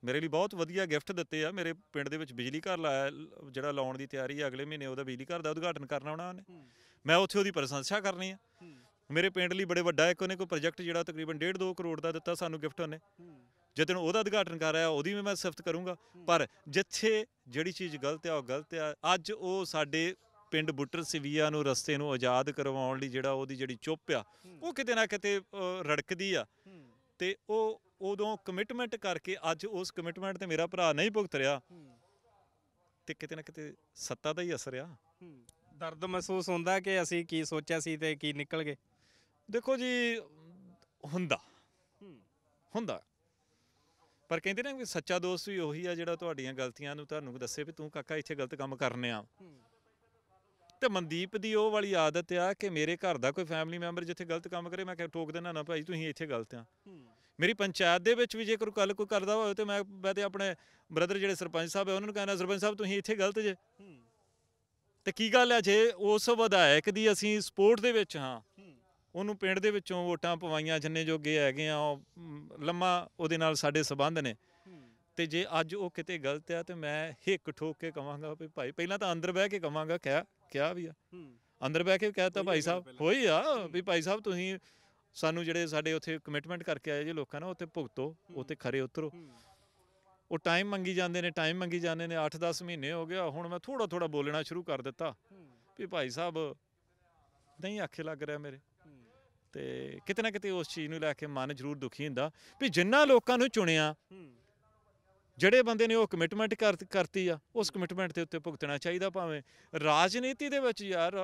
[SPEAKER 1] ਮੇਰੇ ਲਈ ਬਹੁਤ ਵਧੀਆ ਗਿਫਟ ਦਿੱਤੇ ਆ ਮੇਰੇ ਪਿੰਡ ਦੇ ਵਿੱਚ ਬਿਜਲੀ ਘਰ ਲਾਇਆ ਜਿਹੜਾ ਲਾਉਣ ਦੀ ਤਿਆਰੀ ਆ ਅਗਲੇ ਮਹੀਨੇ ਉਹਦਾ ਬਿਜਲੀ ਘਰ ਦਾ ਉਦਘਾਟਨ ਕਰਨਾ ਉਹਨਾਂ ਨੇ ਮੈਂ ਉੱਥੇ ਉਹਦੀ ਪ੍ਰਸ਼ੰਸਾ ਕਰਨੀ ਆ ਮੇਰੇ ਪਿੰਡ ਲਈ ਬੜੇ ਵੱਡਾ ਇੱਕ ਉਹਨੇ ਕੋਈ ਪ੍ਰੋਜੈਕਟ ਜਿਹੜਾ ਤਕਰੀਬਨ 1.5 2 ਕਰੋੜ ਦਾ ਦਿੱਤਾ ਸਾਨੂੰ ਗਿਫਟ ਉਹਨੇ ਜਦੋਂ ਉਹਦਾ ਉਦਘਾਟਨ ਕਰ ਰਿਹਾ ਉਹਦੀ ਵੀ ਮੈਂ ਸਿਫਤ ਕਰੂੰਗਾ ਪਰ ਜਿੱਥੇ ਜਿਹੜੀ ਚੀਜ਼ ਗਲਤ ਆ ਉਹ ਗਲਤ ਆ ਅੱਜ ਉਹ ਸਾਡੇ ਪਿੰਡ ਬੁੱਟਰ ਸਿਵੀਆ ਨੂੰ ਰਸਤੇ ਨੂੰ ਆਜ਼ਾਦ ਕਰਵਾਉਣ ਲਈ ਜਿਹੜਾ ਉਹਦੀ ਜਿਹੜੀ ਚੁੱਪ ਆ ਉਹ ਕਿਤੇ ਨਾ ਕਿਤੇ ਰੜਕਦੀ ਆ ਤੇ ਉਹ ਉਦੋਂ ਕਮਿਟਮੈਂਟ ਕਰਕੇ ਅੱਜ ਉਸ ਕਮਿਟਮੈਂਟ ਤੇ ਮੇਰਾ ਭਰਾ ਨਹੀਂ ਭੁਗਤ ਰਿਹਾ ਤੇ ਕਿਤੇ ਨਾ ਕਿਤੇ ਸੱਤਾ ਦਾ ਹੀ ਅਸਰ ਆ ਦਰਦ
[SPEAKER 3] ਮਹਿਸੂਸ ਹੁੰਦਾ ਕਿ ਅਸੀਂ ਕੀ ਸੋਚਿਆ
[SPEAKER 1] ਸੀ ਤੇ ਕੀ ਨਿਕਲ ਗਏ ਦੇਖੋ ਜੀ ਹੁੰਦਾ ਹੁੰਦਾ ਪਰ ਕਹਿੰਦੇ ਨੇ ਕਿ ਸੱਚਾ ਦੋਸਤ ਵੀ ਉਹੀ ਆ ਜਿਹੜਾ ਤੁਹਾਡੀਆਂ ਗਲਤੀਆਂ ਨੂੰ ਤੁਹਾਨੂੰ ਦੱਸੇ ਵੀ ਤੂੰ ਕਾਕਾ ਇੱਥੇ ਗਲਤ ਕੰਮ ਕਰਨੇ ਆ ਤੇ ਮਨਦੀਪ ਦੀ ਉਹ ਵਾਲੀ ਆਦਤ ਆ ਕਿ ਮੇਰੇ ਘਰ ਦਾ ਕੋਈ ਫੈਮਿਲੀ ਮੈਂਬਰ ਜਿੱਥੇ ਗਲਤ ਕੰਮ ਕਰੇ ਮੈਂ ਕਿਹਾ ਟੋਕ ਦੇਣਾ ਨਾ ਭਾਈ ਤੁਸੀਂ ਇੱਥੇ ਗਲਤ ਆ ਮੇਰੀ ਪੰਚਾਇਤ ਦੇ ਵਿੱਚ ਵੀ ਜੇਕਰ ਕੋਈ ਕੱਲ ਕੋਈ ਕਰਦਾ ਹੋਵੇ ਤੇ ਮੈਂ ਮੈਂ ਤੇ ਆਪਣੇ ਬ੍ਰਦਰ ਜਿਹੜੇ ਸਰਪੰਚ ਸਾਹਿਬ ਹੈ ਉਹਨਾਂ ਨੂੰ ਕਹਿੰਦਾ ਸਰਪੰਚ ਸਾਹਿਬ ਤੁਸੀਂ ਇੱਥੇ ਗਲਤ ਜੇ ਤੇ ਕੀ ਗੱਲ ਆ ਜੇ ਉਸ ਵਿਧਾਇਕ ਦੀ ਅਸੀਂ ਸਪੋਰਟ ਦੇ ਵਿੱਚ ਹਾਂ ਉਹਨੂੰ ਪਿੰਡ ਦੇ ਵਿੱਚੋਂ ਵੋਟਾਂ ਪਵਾਈਆਂ ਜਿੰਨੇ ਜੋਗੇ ਹੈਗੇ ਆ ਉਹ ਲੰਮਾ ਉਹਦੇ ਨਾਲ ਸਾਡੇ ਸਬੰਧ ਨੇ ਤੇ ਜੇ ਅੱਜ ਉਹ ਕਿਤੇ ਗਲਤ ਆ ਤੇ ਮੈਂ ਹਿੱਕ ਠੋਕ ਕੇ ਕਵਾਂਗਾ ਵੀ ਭਾਈ ਪਹਿਲਾਂ ਤਾਂ ਅੰਦਰ ਬਹਿ ਕੇ ਕਵਾਂਗਾ ਕਿਆ ਕਿਆ ਵੀ ਆ ਅੰਦਰ ਬਹਿ ਕੇ ਕਹਤਾ ਭਾਈ ਸਾਹਿਬ ਹੋਈ ਆ ਵੀ ਭਾਈ ਸਾਹਿਬ ਤੁਸੀਂ ਸਾਨੂੰ ਜਿਹੜੇ ਸਾਡੇ ਉੱਥੇ ਕਮਿਟਮੈਂਟ ਕਰਕੇ ਆਏ ਜੇ ਲੋਕਾਂ ਨਾਲ ਉੱਥੇ ਭੁਗਤੋ ਉੱਥੇ ਖਰੇ ਉਤਰੋ ਉਹ ਟਾਈਮ ਮੰਗੀ ਜਾਂਦੇ ਨੇ ਟਾਈਮ ਮੰਗੀ ਜਾਂਦੇ ਨੇ 8-10 ਮਹੀਨੇ ਹੋ ਗਿਆ ਹੁਣ ਮੈਂ ਥੋੜਾ ਥੋੜਾ ਬੋਲਣਾ ਸ਼ੁਰੂ ਕਰ ਦਿੱਤਾ ਵੀ ਭਾਈ ਸਾਹਿਬ ਨਹੀਂ ਆਖੇ ਲੱਗ ਰਿਹਾ ਮੇਰੇ ਤੇ ਕਿਤੇ ਨਾ ਕਿਤੇ ਉਸ ਚੀਜ਼ ਨੂੰ ਲੈ ਕੇ ਮਨ ਜ਼ਰੂਰ ਦੁਖੀ ਹੁੰਦਾ ਵੀ ਜਿੰਨਾ ਲੋਕਾਂ ਨੂੰ ਚੁਣਿਆ ਜਿਹੜੇ ਬੰਦੇ ਨੇ ਉਹ ਕਮਿਟਮੈਂਟ ਕਰਤੀ ਆ ਉਸ ਕਮਿਟਮੈਂਟ ਦੇ ਉੱਤੇ ਭੁਗਤਣਾ ਚਾਹੀਦਾ ਭਾਵੇਂ ਰਾਜਨੀਤੀ ਦੇ ਵਿੱਚ ਯਾਰ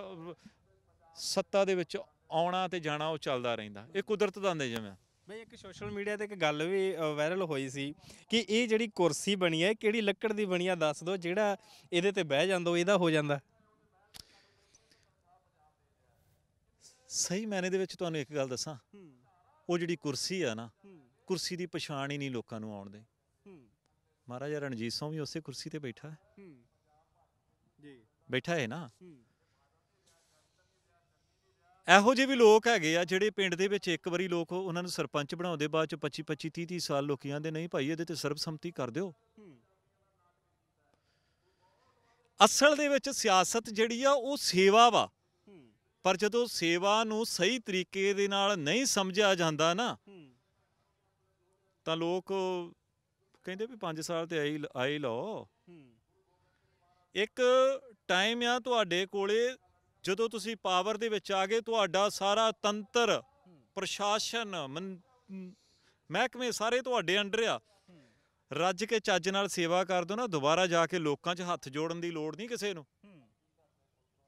[SPEAKER 3] ਸੱਤਾ ਦੇ ਵਿੱਚ ਆਉਣਾ ਤੇ ਜਾਣਾ ਉਹ ਚੱਲਦਾ ਰਹਿੰਦਾ ਇਹ ਕੁਦਰਤ ਦਾ ਨਿਯਮ ਜਿਵੇਂ ਮੈਂ ਇੱਕ ਸੋਸ਼ਲ ਮੀਡੀਆ ਤੇ ਇੱਕ ਗੱਲ ਵੀ ਵਾਇਰਲ ਹੋਈ ਸੀ ਕਿ ਇਹ ਜਿਹੜੀ ਕੁਰਸੀ ਬਣੀ ਹੈ ਕਿਹੜੀ ਲੱਕੜ ਦੀ ਬਣੀ ਆ ਦੱਸ ਦਿਓ ਜਿਹੜਾ ਇਹਦੇ ਤੇ ਬਹਿ ਜਾਂਦਾ ਉਹ ਇਹਦਾ ਹੋ ਜਾਂਦਾ
[SPEAKER 1] ਸਹੀ ਮੈਨੇ ਦੇ ਵਿੱਚ ਤੁਹਾਨੂੰ ਇੱਕ ਗੱਲ ਦੱਸਾਂ ਉਹ ਜਿਹੜੀ ਕੁਰਸੀ ਆ ਨਾ ਕੁਰਸੀ ਦੀ ਪਛਾਣ ਹੀ ਨਹੀਂ ਲੋਕਾਂ ਨੂੰ ਆਉਣ ਦੇ ਮਹਾਰਾਜਾ ਰਣਜੀਤ ਸਿੰਘ ਵੀ ਉਸੇ ਕੁਰਸੀ ਤੇ ਬੈਠਾ ਹੈ ਜੀ ਬੈਠਾ ਹੈ ਨਾ ਇਹੋ ਜਿਹੇ ਵੀ ਲੋਕ ਹੈਗੇ ਆ ਜਿਹੜੇ ਪਿੰਡ ਦੇ ਵਿੱਚ ਇੱਕ ਵਾਰੀ ਲੋਕ ਉਹਨਾਂ ਨੂੰ ਸਰਪੰਚ ਬਣਾਉਂਦੇ ਬਾਅਦ ਚ 25 25 30 30 ਸਾਲ ਲੋਕੀ ਆਂਦੇ ਨਹੀਂ ਭਾਈ ਇਹਦੇ ਤੇ ਸਰਬਸੰਮਤੀ ਕਰ ਦਿਓ ਅਸਲ ਦੇ ਵਿੱਚ ਸਿਆਸਤ ਜਿਹੜੀ ਆ ਉਹ ਸੇਵਾ ਵਾ ਪਰ ਜਦੋਂ ਸੇਵਾ ਨੂੰ ਸਹੀ ਤਰੀਕੇ ਦੇ ਨਾਲ ਨਹੀਂ ਸਮਝਿਆ ਜਾਂਦਾ ਨਾ ਤਾਂ ਲੋਕ ਕਹਿੰਦੇ ਵੀ 5 ਸਾਲ ਤੇ ਆਈ ਆਈ ਲਓ ਇੱਕ ਟਾਈਮ ਆ ਤੁਹਾਡੇ ਕੋਲੇ ਜਦੋਂ ਤੁਸੀਂ ਪਾਵਰ ਦੇ ਵਿੱਚ ਆ ਗਏ ਤੁਹਾਡਾ ਸਾਰਾ ਤੰਤਰ ਪ੍ਰਸ਼ਾਸਨ ਮਹਿਕਮੇ ਸਾਰੇ ਤੁਹਾਡੇ ਅੰਡਰ ਆ ਰੱਜ ਕੇ ਚੱਜ ਨਾਲ ਸੇਵਾ ਕਰ ਦੋ ਨਾ ਦੁਬਾਰਾ ਜਾ ਕੇ ਲੋਕਾਂ 'ਚ ਹੱਥ ਜੋੜਨ ਦੀ ਲੋੜ ਨਹੀਂ ਕਿਸੇ ਨੂੰ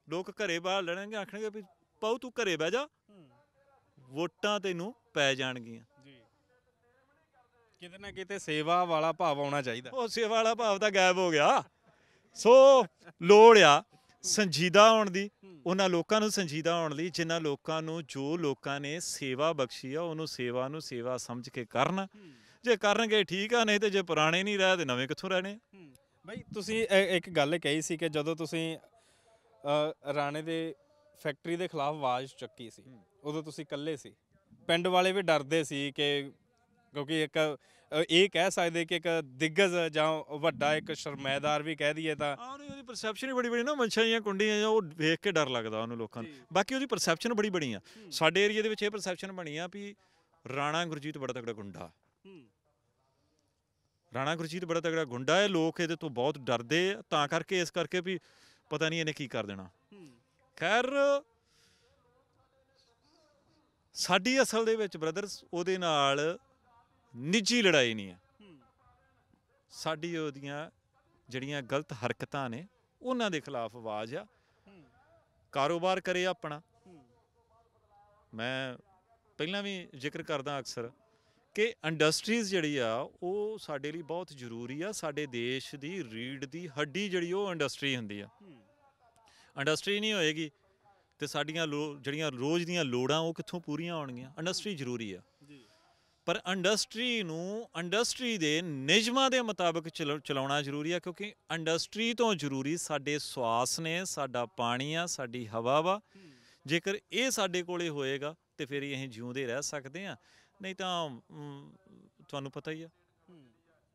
[SPEAKER 1] ਲੋਕ ਘਰੇ ਬਾਹਰ ਲੜਨਗੇ ਆਖਣਗੇ ਵੀ ਪਾਉ ਤੂੰ ਘਰੇ ਬਹਿ ਜਾ ਵੋਟਾਂ ਤੈਨੂੰ ਪੈ ਜਾਣਗੀਆਂ ਜੀ ਕਿਤੇ ਨਾ ਕਿਤੇ ਸੇਵਾ ਵਾਲਾ ਭਾਵ ਆਉਣਾ ਚਾਹੀਦਾ ਉਹ ਸੇਵਾ ਵਾਲਾ ਭਾਵ ਤਾਂ ਗਾਇਬ ਹੋ ਗਿਆ ਸੋ ਲੋੜ ਆ ਸੰਜੀਦਾ ਹੋਣ ਦੀ ਉਹਨਾਂ ਲੋਕਾਂ ਨੂੰ ਸੰਜੀਦਾ ਹੋਣ ਲਈ ਜਿਨ੍ਹਾਂ ਲੋਕਾਂ ਨੂੰ ਜੋ ਲੋਕਾਂ ਨੇ ਸੇਵਾ ਬਖਸ਼ੀ ਆ ਉਹਨੂੰ ਸੇਵਾ ਨੂੰ ਸੇਵਾ ਸਮਝ ਕੇ ਕਰਨ ਜੇ ਕਰਨਗੇ ਠੀਕ ਆ ਨਹੀਂ ਤੇ ਜੇ ਪੁਰਾਣੇ ਨਹੀਂ ਰਹੇ ਤੇ ਨਵੇਂ ਕਿੱਥੋਂ ਰਹਿਣੇ
[SPEAKER 3] ਬਈ ਤੁਸੀਂ ਇੱਕ ਗੱਲ ਕਹੀ ਸੀ ਕਿ ਜਦੋਂ ਤੁਸੀਂ ਰਾਣੇ ਦੇ ਫੈਕਟਰੀ ਦੇ ਖਿਲਾਫ ਆਵਾਜ਼ ਚੱਕੀ ਸੀ ਉਦੋਂ ਤੁਸੀਂ ਇਕੱਲੇ ਸੀ ਪਿੰਡ ਵਾਲੇ ਵੀ ਡਰਦੇ ਸੀ ਕਿ ਕਿਉਂਕਿ ਇੱਕ ਇਹ ਕਹਿ ਸਕਦੇ ਕਿ ਇੱਕ ਦਿੱਗਜ ਜਾਂ ਵੱਡਾ ਇੱਕ ਸ਼ਰਮੈਦਾਰ ਵੀ ਕਹਿ ਦਈਏ ਤਾਂ ਉਹਦੀ ਪਰਸੈਪਸ਼ਨ
[SPEAKER 1] ਹੀ ਬੜੀ ਬੜੀ ਨਾ ਮਨਸ਼ਾ ਜਾਂ ਕੁੰਡੀਆਂ ਜਾਂ ਉਹ ਵੇਖ ਕੇ ਡਰ ਲੱਗਦਾ ਉਹਨੂੰ ਲੋਕਾਂ ਨੂੰ ਬਾਕੀ ਉਹਦੀ ਪਰਸੈਪਸ਼ਨ ਬੜੀ ਬੜੀ ਆ ਸਾਡੇ ਏਰੀਆ ਦੇ ਵਿੱਚ ਇਹ ਪਰਸੈਪਸ਼ਨ ਬਣੀ ਆ ਵੀ ਰਾਣਾ ਗੁਰਜੀਤ ਬੜਾ ਤਕੜਾ ਗੁੰਡਾ ਰਾਣਾ ਗੁਰਜੀਤ ਬੜਾ ਤਗੜਾ ਗੁੰਡਾ ਹੈ ਲੋਕ ਇਹਦੇ ਤੋਂ ਬਹੁਤ ਡਰਦੇ ਤਾਂ ਕਰਕੇ ਇਸ ਕਰਕੇ ਵੀ ਪਤਾ ਨਹੀਂ ਇਹਨੇ ਕੀ ਕਰ ਦੇਣਾ ਖੈਰ ਸਾਡੀ ਅਸਲ ਦੇ ਵਿੱਚ ਬ੍ਰਦਰਸ ਉਹਦੇ ਨਾਲ ਨਿੱਜੀ ਲੜਾਈ ਨਹੀਂ ਹੈ ਸਾਡੀ ਉਹਦੀਆਂ ਜਿਹੜੀਆਂ ਗਲਤ ਹਰਕਤਾਂ ਨੇ ਉਹਨਾਂ ਦੇ ਖਿਲਾਫ ਆਵਾਜ਼ ਆ ਕਾਰੋਬਾਰ ਕਰੇ ਆਪਣਾ ਮੈਂ ਪਹਿਲਾਂ ਵੀ ਜ਼ਿਕਰ ਕਰਦਾ ਅਕਸਰ ਕਿ ਇੰਡਸਟਰੀਜ਼ ਜਿਹੜੀ ਆ ਉਹ ਸਾਡੇ ਲਈ ਬਹੁਤ ਜ਼ਰੂਰੀ ਆ ਸਾਡੇ ਦੇਸ਼ ਦੀ ਰੀੜ ਦੀ ਹੱਡੀ ਜਿਹੜੀ ਉਹ ਇੰਡਸਟਰੀ ਹੁੰਦੀ ਆ ਇੰਡਸਟਰੀ ਨਹੀਂ ਹੋਏਗੀ ਤੇ ਸਾਡੀਆਂ ਜਿਹੜੀਆਂ ਰੋਜ਼ ਦੀਆਂ ਲੋੜਾਂ ਉਹ ਕਿੱਥੋਂ ਪੂਰੀਆਂ ਹੋਣਗੀਆਂ ਇੰਡਸਟਰੀ ਜ਼ਰੂਰੀ ਆ ਪਰ ਇੰਡਸਟਰੀ ਨੂੰ ਇੰਡਸਟਰੀ ਦੇ ਨਿਯਮਾਂ ਦੇ ਮੁਤਾਬਕ ਚਲਾਉਣਾ ਜ਼ਰੂਰੀ ਆ ਕਿਉਂਕਿ ਇੰਡਸਟਰੀ ਤੋਂ ਜ਼ਰੂਰੀ ਸਾਡੇ ਸਵਾਸ ਨੇ ਸਾਡਾ ਪਾਣੀ ਆ ਸਾਡੀ ਹਵਾ ਵਾ ਜੇਕਰ ਇਹ ਸਾਡੇ ਕੋਲੇ ਹੋਏਗਾ ਤੇ ਫਿਰ ਅਸੀਂ ਜਿਉਂਦੇ ਰਹਿ ਸਕਦੇ ਆ ਨਹੀਂ ਤਾਂ ਤੁਹਾਨੂੰ ਪਤਾ ਹੀ ਆ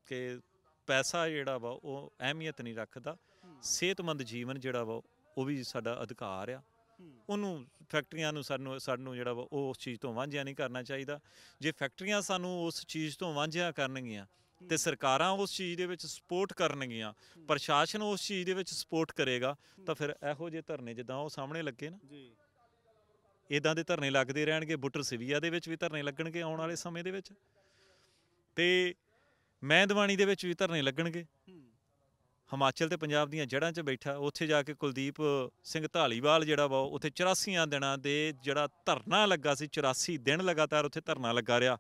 [SPEAKER 1] ਕਿ ਪੈਸਾ ਜਿਹੜਾ ਵਾ ਉਹ ਅਹਿਮੀਅਤ ਨਹੀਂ ਰੱਖਦਾ ਸਿਹਤਮੰਦ ਜੀਵਨ ਜਿਹੜਾ ਵਾ ਉਹ ਵੀ ਸਾਡਾ ਅਧਿਕਾਰ ਆ ਉਹਨੂੰ ਫੈਕਟਰੀਆਂ ਨੂੰ ਸਾਨੂੰ ਸਾਨੂੰ ਜਿਹੜਾ ਵਾ ਉਹ ਉਸ ਚੀਜ਼ ਤੋਂ ਵਾਂਝਿਆ ਨਹੀਂ ਕਰਨਾ ਚਾਹੀਦਾ ਜੇ ਫੈਕਟਰੀਆਂ ਸਾਨੂੰ ਉਸ ਚੀਜ਼ ਤੋਂ ਵਾਂਝਿਆ ਕਰਨਗੀਆਂ ਤੇ ਸਰਕਾਰਾਂ ਉਸ ਚੀਜ਼ ਦੇ ਵਿੱਚ ਸਪੋਰਟ ਕਰਨਗੀਆਂ ਪ੍ਰਸ਼ਾਸਨ ਉਸ ਚੀਜ਼ ਦੇ ਵਿੱਚ ਸਪੋਰਟ ਕਰੇਗਾ ਤਾਂ ਫਿਰ ਇਹੋ ਜਿਹੇ ਧਰਨੇ ਜਿੱਦਾਂ ਉਹ ਸਾਹਮਣੇ ਲੱਗੇ ਨਾ ਜੀ ਇਦਾਂ ਦੇ ਧਰਨੇ ਲੱਗਦੇ ਰਹਿਣਗੇ ਬੁੱਟਰ ਸਿਵੀਆ ਦੇ ਵਿੱਚ ਵੀ ਧਰਨੇ ਲੱਗਣਗੇ ਆਉਣ ਵਾਲੇ ਸਮੇਂ ਦੇ ਵਿੱਚ ਤੇ ਮਹਿਦਵਾਣੀ ਦੇ ਵਿੱਚ ਵੀ ਧਰਨੇ ਲੱਗਣਗੇ ਹਿਮਾਚਲ ਤੇ ਪੰਜਾਬ ਦੀਆਂ ਜੜ੍ਹਾਂ 'ਚ ਬੈਠਾ ਉੱਥੇ ਜਾ ਕੇ ਕੁਲਦੀਪ ਸਿੰਘ ਢਾਲੀਵਾਲ ਜਿਹੜਾ ਵਾ ਉੱਥੇ 84 ਦਿਨਾਂ ਦੇ ਜਿਹੜਾ ਧਰਨਾ ਲੱਗਾ ਸੀ 84 ਦਿਨ ਲਗਾਤਾਰ ਉੱਥੇ ਧਰਨਾ ਲੱਗਾ ਰਿਹਾ